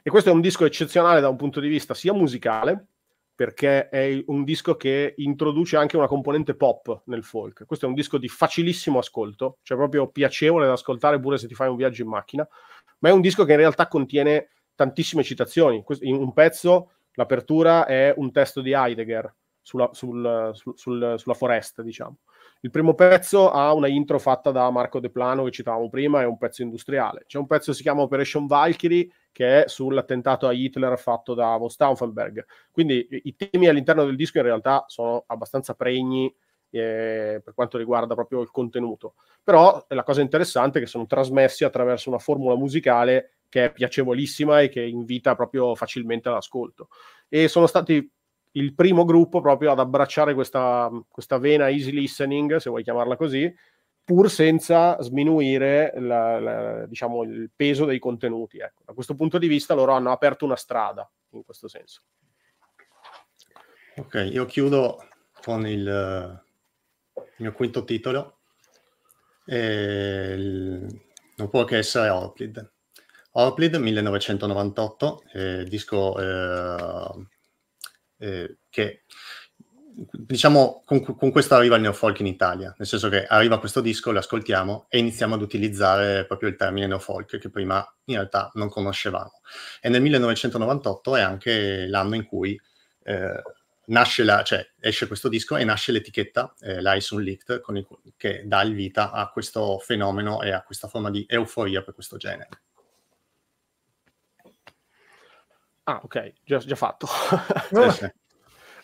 S3: E questo è un disco eccezionale da un punto di vista sia musicale, perché è un disco che introduce anche una componente pop nel folk. Questo è un disco di facilissimo ascolto, cioè proprio piacevole da ascoltare pure se ti fai un viaggio in macchina, ma è un disco che in realtà contiene tantissime citazioni. In un pezzo, l'apertura è un testo di Heidegger sulla, sul, sul, sul, sulla foresta, diciamo. Il primo pezzo ha una intro fatta da Marco De Plano che citavamo prima, è un pezzo industriale. C'è un pezzo che si chiama Operation Valkyrie che è sull'attentato a Hitler fatto da von Stauffenberg. Quindi i temi all'interno del disco in realtà sono abbastanza pregni eh, per quanto riguarda proprio il contenuto. Però la cosa interessante è che sono trasmessi attraverso una formula musicale che è piacevolissima e che invita proprio facilmente all'ascolto. E sono stati il primo gruppo proprio ad abbracciare questa, questa vena easy listening, se vuoi chiamarla così, pur senza sminuire la, la, diciamo, il peso dei contenuti. Ecco. Da questo punto di vista loro hanno aperto una strada in questo senso.
S2: Ok, io chiudo con il, il mio quinto titolo, il, non può che essere Outplid. Outplid 1998, eh, disco eh, eh, che diciamo con, con, questo arriva il neofolk in Italia, nel senso che arriva questo disco, lo ascoltiamo e iniziamo ad utilizzare proprio il termine neofolk che prima in realtà non conoscevamo. E nel 1998 è anche l'anno in cui eh, nasce la, cioè, esce questo disco e nasce l'etichetta eh, Lies Unleaked il, che dà il vita a questo fenomeno e a questa forma di euforia per questo genere.
S3: Ah, ok, già, già fatto. <laughs>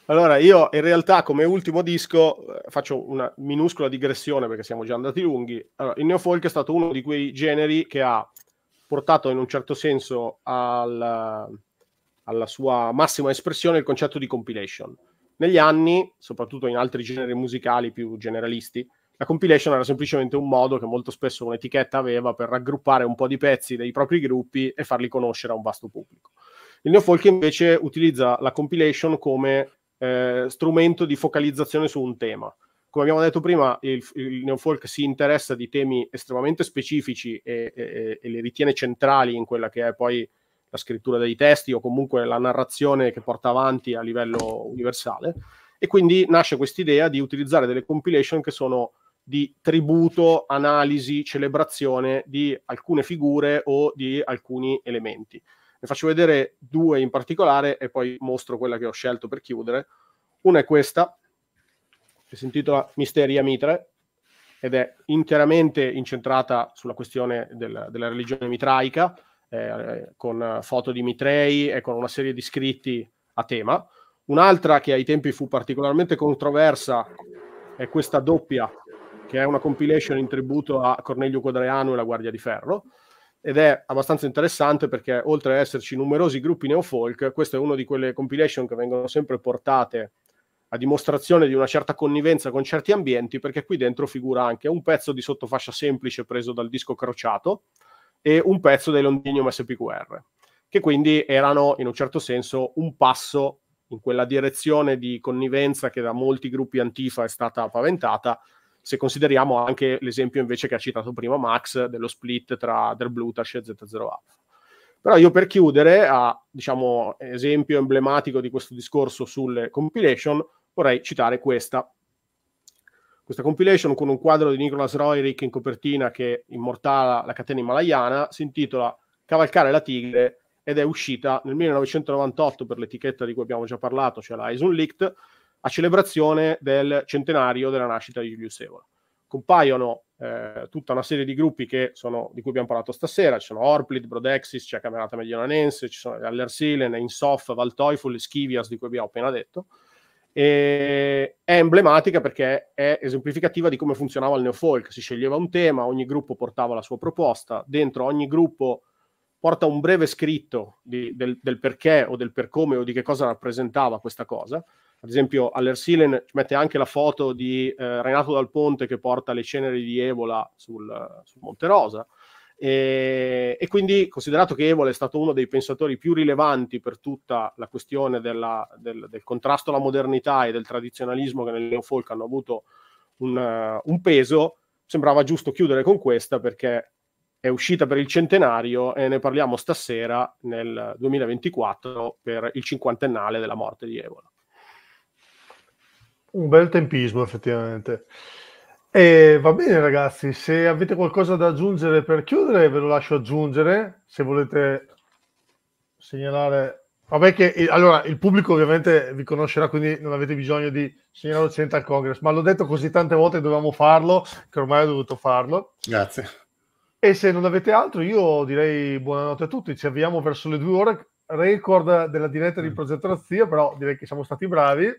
S3: allora, io in realtà come ultimo disco eh, faccio una minuscola digressione perché siamo già andati lunghi. Allora, il neofolk è stato uno di quei generi che ha portato in un certo senso al, alla sua massima espressione il concetto di compilation. Negli anni, soprattutto in altri generi musicali più generalisti, la compilation era semplicemente un modo che molto spesso un'etichetta aveva per raggruppare un po' di pezzi dei propri gruppi e farli conoscere a un vasto pubblico. Il Neofolk invece utilizza la compilation come eh, strumento di focalizzazione su un tema. Come abbiamo detto prima, il, il Neofolk si interessa di temi estremamente specifici e, e, e, li ritiene centrali in quella che è poi la scrittura dei testi o comunque la narrazione che porta avanti a livello universale. E quindi nasce quest'idea di utilizzare delle compilation che sono di tributo, analisi, celebrazione di alcune figure o di alcuni elementi. Ne faccio vedere due in particolare e poi mostro quella che ho scelto per chiudere. Una è questa, che si intitola Misteria Mitre ed è interamente incentrata sulla questione del, della religione mitraica, eh, con foto di Mitrei e con una serie di scritti a tema. Un'altra che ai tempi fu particolarmente controversa è questa doppia, che è una compilation in tributo a Cornelio Quadriano e la Guardia di Ferro ed è abbastanza interessante perché oltre ad esserci numerosi gruppi neofolk, questa è una di quelle compilation che vengono sempre portate a dimostrazione di una certa connivenza con certi ambienti, perché qui dentro figura anche un pezzo di sottofascia semplice preso dal disco crociato e un pezzo dei Londinium SPQR, che quindi erano in un certo senso un passo in quella direzione di connivenza che da molti gruppi antifa è stata paventata, se consideriamo anche l'esempio invece che ha citato prima Max dello split tra Der Blutash e Z0 a Però io per chiudere, a diciamo, esempio emblematico di questo discorso sulle compilation, vorrei citare questa. Questa compilation con un quadro di Nicholas Roerich in copertina che immortala la catena himalayana si intitola Cavalcare la tigre ed è uscita nel 1998 per l'etichetta di cui abbiamo già parlato, cioè la Isun Licht, a celebrazione del centenario della nascita di Giulius Evola. Compaiono eh, tutta una serie di gruppi sono, di cui abbiamo parlato stasera, ci sono Orplit, Brodexis, c'è Camerata Medionanense, ci sono Allersilen, Insof, Valteufel, Schivias di cui abbiamo appena detto, e è emblematica perché è esemplificativa di come funzionava il neofolk. Si sceglieva un tema, ogni gruppo portava la sua proposta, dentro ogni gruppo porta un breve scritto di, del, del, perché o del per come o di che cosa rappresentava questa cosa ad esempio all'Ersilen ci mette anche la foto di eh, Renato Dal Ponte che porta le ceneri di Evola sul, sul Monte Rosa. E, e, quindi, considerato che Evola è stato uno dei pensatori più rilevanti per tutta la questione della, del, del, contrasto alla modernità e del tradizionalismo che nel neofolk hanno avuto un, uh, un peso, sembrava giusto chiudere con questa perché è uscita per il centenario e ne parliamo stasera nel 2024 per il cinquantennale della morte di Evola.
S1: Un bel tempismo, effettivamente. E va bene, ragazzi. Se avete qualcosa da aggiungere per chiudere, ve lo lascio aggiungere. Se volete segnalare. Vabbè, che allora il pubblico ovviamente vi conoscerà, quindi non avete bisogno di segnalare docente al Congress. Ma l'ho detto così tante volte che dovevamo farlo, che ormai ho dovuto farlo. Grazie. E se non avete altro, io direi buonanotte a tutti. Ci avviamo verso le due ore. Record della diretta di mm. progetto Razzia, però direi che siamo stati bravi.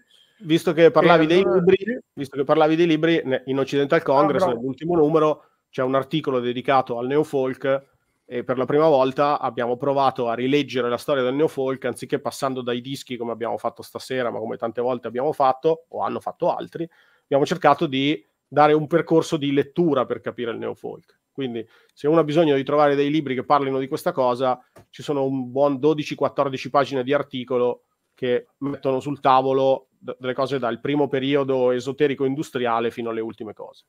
S3: Eh, visto che parlavi dei libri, visto che parlavi dei libri, in Occidental Congress, ah, nell'ultimo numero, c'è un articolo dedicato al neofolk e per la prima volta abbiamo provato a rileggere la storia del neofolk anziché passando dai dischi come abbiamo fatto stasera, ma come tante volte abbiamo fatto o hanno fatto altri, abbiamo cercato di dare un percorso di lettura per capire il neofolk. Quindi se uno ha bisogno di trovare dei libri che parlino di questa cosa, ci sono un buon 12-14 pagine di articolo che mettono sul tavolo delle cose dal primo periodo esoterico industriale fino alle ultime cose.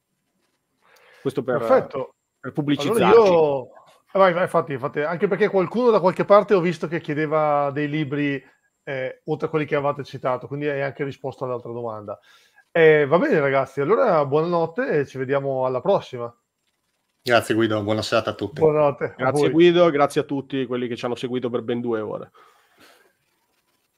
S3: Questo per, Perfetto. per pubblicizzarci. Allora io...
S1: Eh, vai, vai, infatti, infatti, anche perché qualcuno da qualche parte ho visto che chiedeva dei libri eh, oltre a quelli che avevate citato, quindi hai anche risposto all'altra domanda. Eh, va bene ragazzi, allora buonanotte e ci vediamo alla prossima.
S3: Grazie Guido, buona serata a tutti. Buonanotte. Grazie a Guido, grazie a tutti quelli che ci hanno seguito per ben due ore.